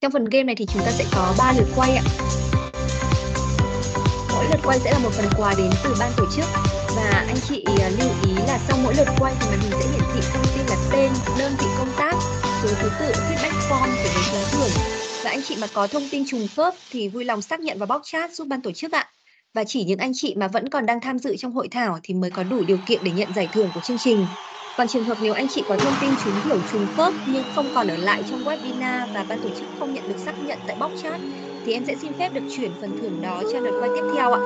Trong phần game này thì chúng ta sẽ có 3 lượt quay ạ. Mỗi lượt quay sẽ là một phần quà đến từ ban tổ chức và anh chị à, lưu ý là sau mỗi lượt quay thì màn hình sẽ hiển thị thông tin là tên, đơn vị công tác, số thứ tự, feedback form của người trúng thưởng. Và anh chị mà có thông tin trùng khớp thì vui lòng xác nhận vào bóc chat giúp ban tổ chức ạ. Và chỉ những anh chị mà vẫn còn đang tham dự trong hội thảo thì mới có đủ điều kiện để nhận giải thưởng của chương trình. Còn trường hợp nếu anh chị có thông tin trúng thưởng trùng khớp nhưng không còn ở lại trong webinar và ban tổ chức không nhận được xác nhận tại box chat thì em sẽ xin phép được chuyển phần thưởng đó cho đợt quay tiếp theo ạ.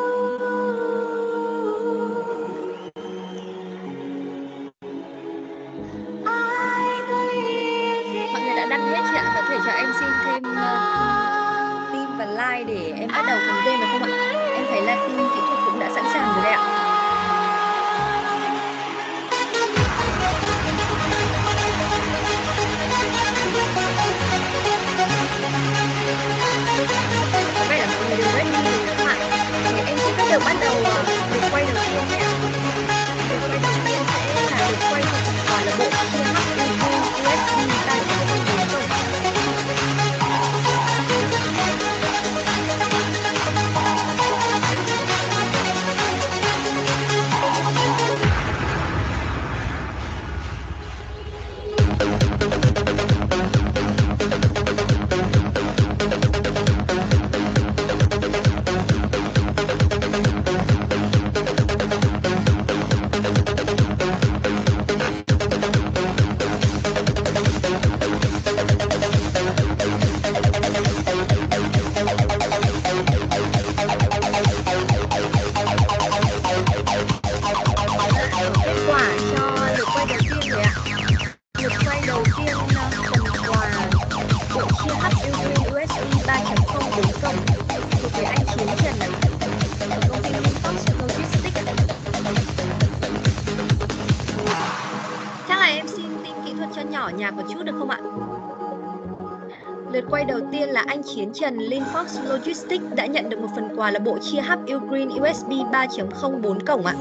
nhân chiến Trần Linfox Logistics đã nhận được một phần quà là bộ chia hub Ugreen USB 3.04 cổng ạ.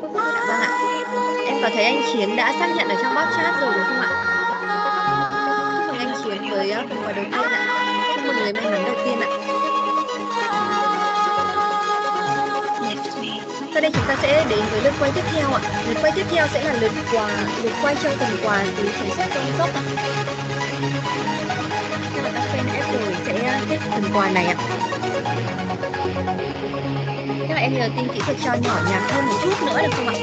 vâng ạ. Em có thấy anh Chiến đã xác nhận ở trong box chat rồi đúng không ạ? Chúc anh Chiến với ờ, phần quà đầu tiên ạ. Chúc mừng người may mắn đầu tiên ạ. Sau đây chúng ta sẽ đến với lượt quay tiếp theo ạ. Lượt quay tiếp theo sẽ là lượt quà, lượt quay trong phần quà từ chính sách công cấp ạ. thích phần quà này ạ các bạn em nhờ tin kỹ thuật cho nhỏ nhạt hơn một chút nữa được không ạ?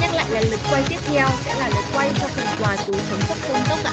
Em nhắc lại là lượt quay tiếp theo sẽ là lượt quay cho phần quà túi chống sốc công tốc ạ.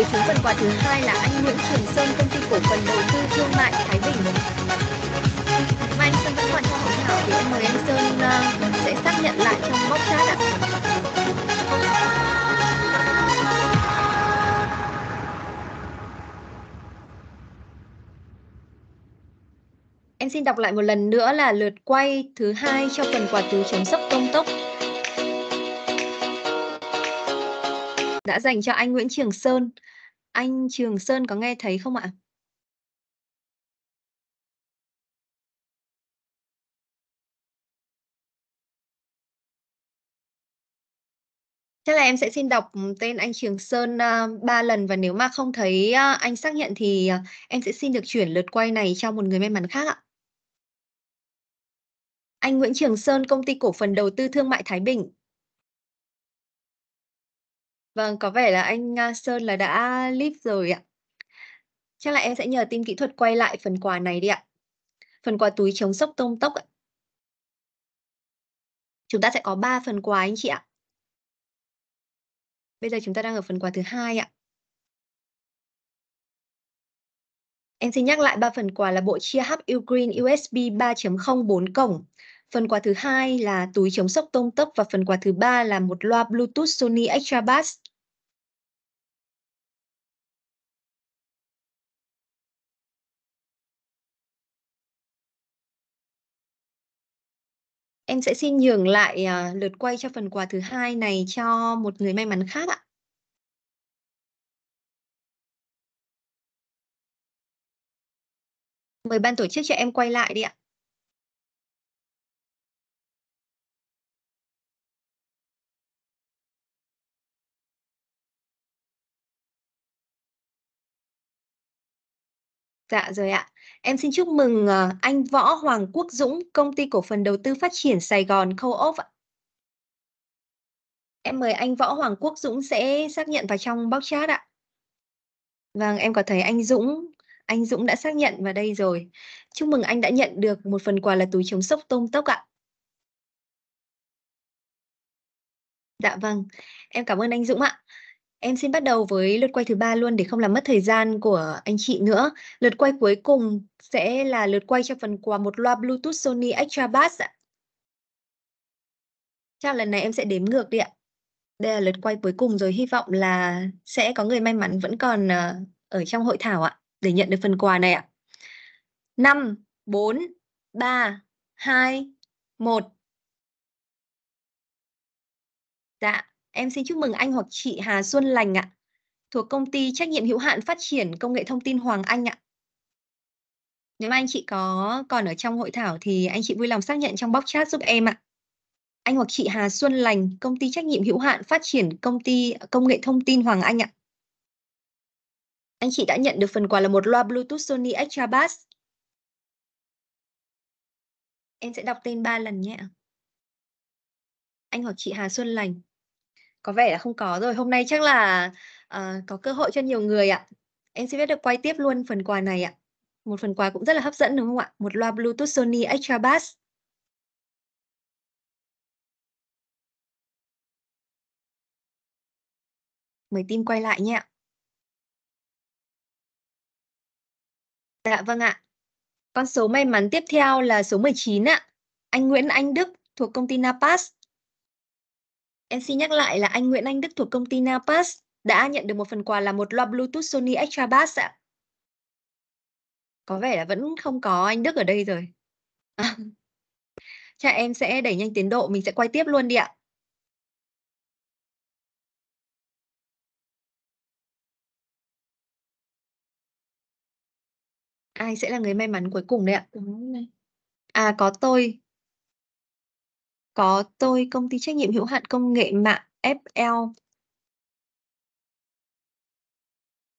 Người trúng phần quà thứ hai là anh Nguyễn Trường Sơn, công ty cổ phần đầu tư thương mại Thái Bình. Và anh Sơn vẫn còn trong hội thảo thì em mời anh Sơn uh, sẽ xác nhận lại trong box chat ạ. Em xin đọc lại một lần nữa là lượt quay thứ hai cho phần quà từ chấm sấp công tốc đã dành cho anh Nguyễn Trường Sơn anh Trường Sơn có nghe thấy không ạ? Chắc là em sẽ xin đọc tên anh Trường Sơn uh, lần và nếu mà không thấy uh, anh xác nhận thì uh, em sẽ xin được chuyển lượt quay này cho một người may mắn khác ạ. Anh Nguyễn Trường Sơn, công ty cổ phần đầu tư thương mại Thái Bình. Vâng, có vẻ là anh, à, Sơn là đã leave rồi ạ. Chắc là em sẽ nhờ team kỹ thuật quay lại phần quà này đi ạ. Phần quà túi chống sốc tông tốc ạ. Chúng ta sẽ có 3 phần quà anh chị ạ. Bây giờ chúng ta đang ở phần quà thứ hai ạ. Em xin nhắc lại ba phần quà là bộ chia hub Ugreen USB 3.0 4 cổng, Phần quà thứ hai là túi chống sốc tông tấp và phần quà thứ ba là một loa Bluetooth Sony Extra Bass. Em sẽ xin nhường lại à, lượt quay cho phần quà thứ hai này cho một người may mắn khác ạ. Mời ban tổ chức cho em quay lại đi ạ. Dạ rồi ạ. Em xin chúc mừng, ờ, anh Võ Hoàng Quốc Dũng, Công ty Cổ phần Đầu tư Phát triển Sài Gòn Co-op ạ. Em mời anh Võ Hoàng Quốc Dũng sẽ xác nhận vào trong box chat ạ. Vâng, em có thấy anh Dũng, anh Dũng đã xác nhận vào đây rồi. Chúc mừng anh đã nhận được một phần quà là túi chống sốc tôm tốc ạ. Dạ vâng, em cảm ơn anh Dũng ạ. Em xin bắt đầu với lượt quay thứ ba luôn để không làm mất thời gian của anh chị nữa. Lượt quay cuối cùng sẽ là lượt quay cho phần quà một loa Bluetooth Sony Extra Bass ạ. Chắc lần này em sẽ đếm ngược đi ạ. Đây là lượt quay cuối cùng rồi hy vọng là sẽ có người may mắn vẫn còn ờ, ở trong hội thảo ạ để nhận được phần quà này ạ. 5 4 3 2 1 Dạ, Em xin chúc mừng anh hoặc chị Hà Xuân Lành ạ, thuộc công ty trách nhiệm hữu hạn phát triển công nghệ thông tin Hoàng Anh ạ. Nếu mà anh chị có còn ở trong hội thảo thì anh chị vui lòng xác nhận trong box chat giúp em ạ. Anh hoặc chị Hà Xuân Lành, công ty trách nhiệm hữu hạn phát triển công ty công nghệ thông tin Hoàng Anh ạ. Anh chị đã nhận được phần quà là một loa Bluetooth Sony Extra Bass. Em sẽ đọc tên 3 lần nhé. Anh hoặc chị Hà Xuân Lành, có vẻ là không có rồi hôm nay chắc là uh, có cơ hội cho nhiều người ạ em sẽ biết được quay tiếp luôn phần quà này ạ một phần quà cũng rất là hấp dẫn đúng không ạ một loa bluetooth sony extra bass mời team quay lại nhé Dạ vâng ạ. Con số may mắn tiếp theo là số 19 ạ. Anh Nguyễn Anh Đức thuộc công ty Napas Em xin nhắc lại là anh Nguyễn Anh Đức thuộc công ty Napas đã nhận được một phần quà là một loa Bluetooth Sony Extra Bass ạ. Có vẻ là vẫn không có anh Đức ở đây rồi. À. em sẽ đẩy nhanh tiến độ, mình sẽ quay tiếp luôn đi ạ. Ai sẽ là người may mắn cuối cùng đây ạ? À có tôi, có tôi công ty trách nhiệm hữu hạn công nghệ mạng FL.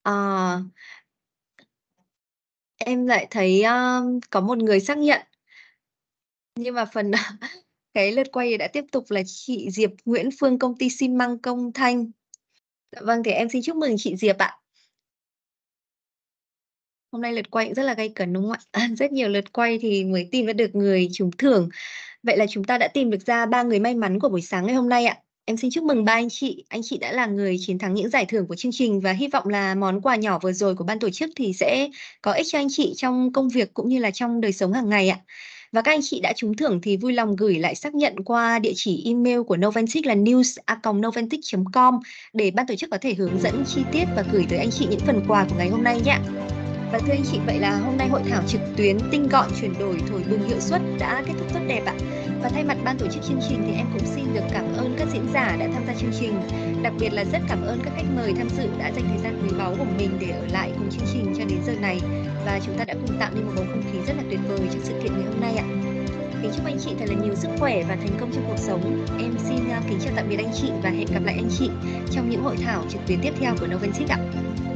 Ờ. À, em lại thấy, a, ờ, có một người xác nhận. Nhưng mà phần cái lượt quay đã tiếp tục là chị Diệp Nguyễn Phương, công ty xi măng Công Thanh. Dạ vâng, thì em xin chúc mừng chị Diệp ạ. Hôm nay lượt quay cũng rất là gay cấn, đúng không ạ? Rất nhiều lượt quay thì mới tìm ra được người trúng thưởng. Vậy là chúng ta đã tìm được ra ba người may mắn của buổi sáng ngày hôm nay ạ. Em xin chúc mừng ba anh chị. Anh chị đã là người chiến thắng những giải thưởng của chương trình và hy vọng là món quà nhỏ vừa rồi của ban tổ chức thì sẽ có ích cho anh chị trong công việc cũng như là trong đời sống hàng ngày ạ. Và các anh chị đã trúng thưởng thì vui lòng gửi lại xác nhận qua địa chỉ email của Noventic là news@noventic.com để ban tổ chức có thể hướng dẫn chi tiết và gửi tới anh chị những phần quà của ngày hôm nay nhé. Và thưa anh chị, vậy là hôm nay hội thảo trực tuyến tinh gọn chuyển đổi thổi bùng hiệu suất đã kết thúc tốt đẹp ạ. Và thay mặt ban tổ chức chương trình thì em cũng xin được cảm ơn các diễn giả đã tham gia chương trình, đặc biệt là rất cảm ơn các khách mời tham dự đã dành thời gian quý báu của mình để ở lại cùng chương trình cho đến giờ này và chúng ta đã cùng tạo nên một bầu không khí rất là tuyệt vời cho sự kiện ngày hôm nay ạ. Kính chúc anh chị thật là nhiều sức khỏe và thành công trong cuộc sống. Em xin à, kính chào tạm biệt anh chị và hẹn gặp lại anh chị trong những hội thảo trực tuyến tiếp theo của Noventic ạ.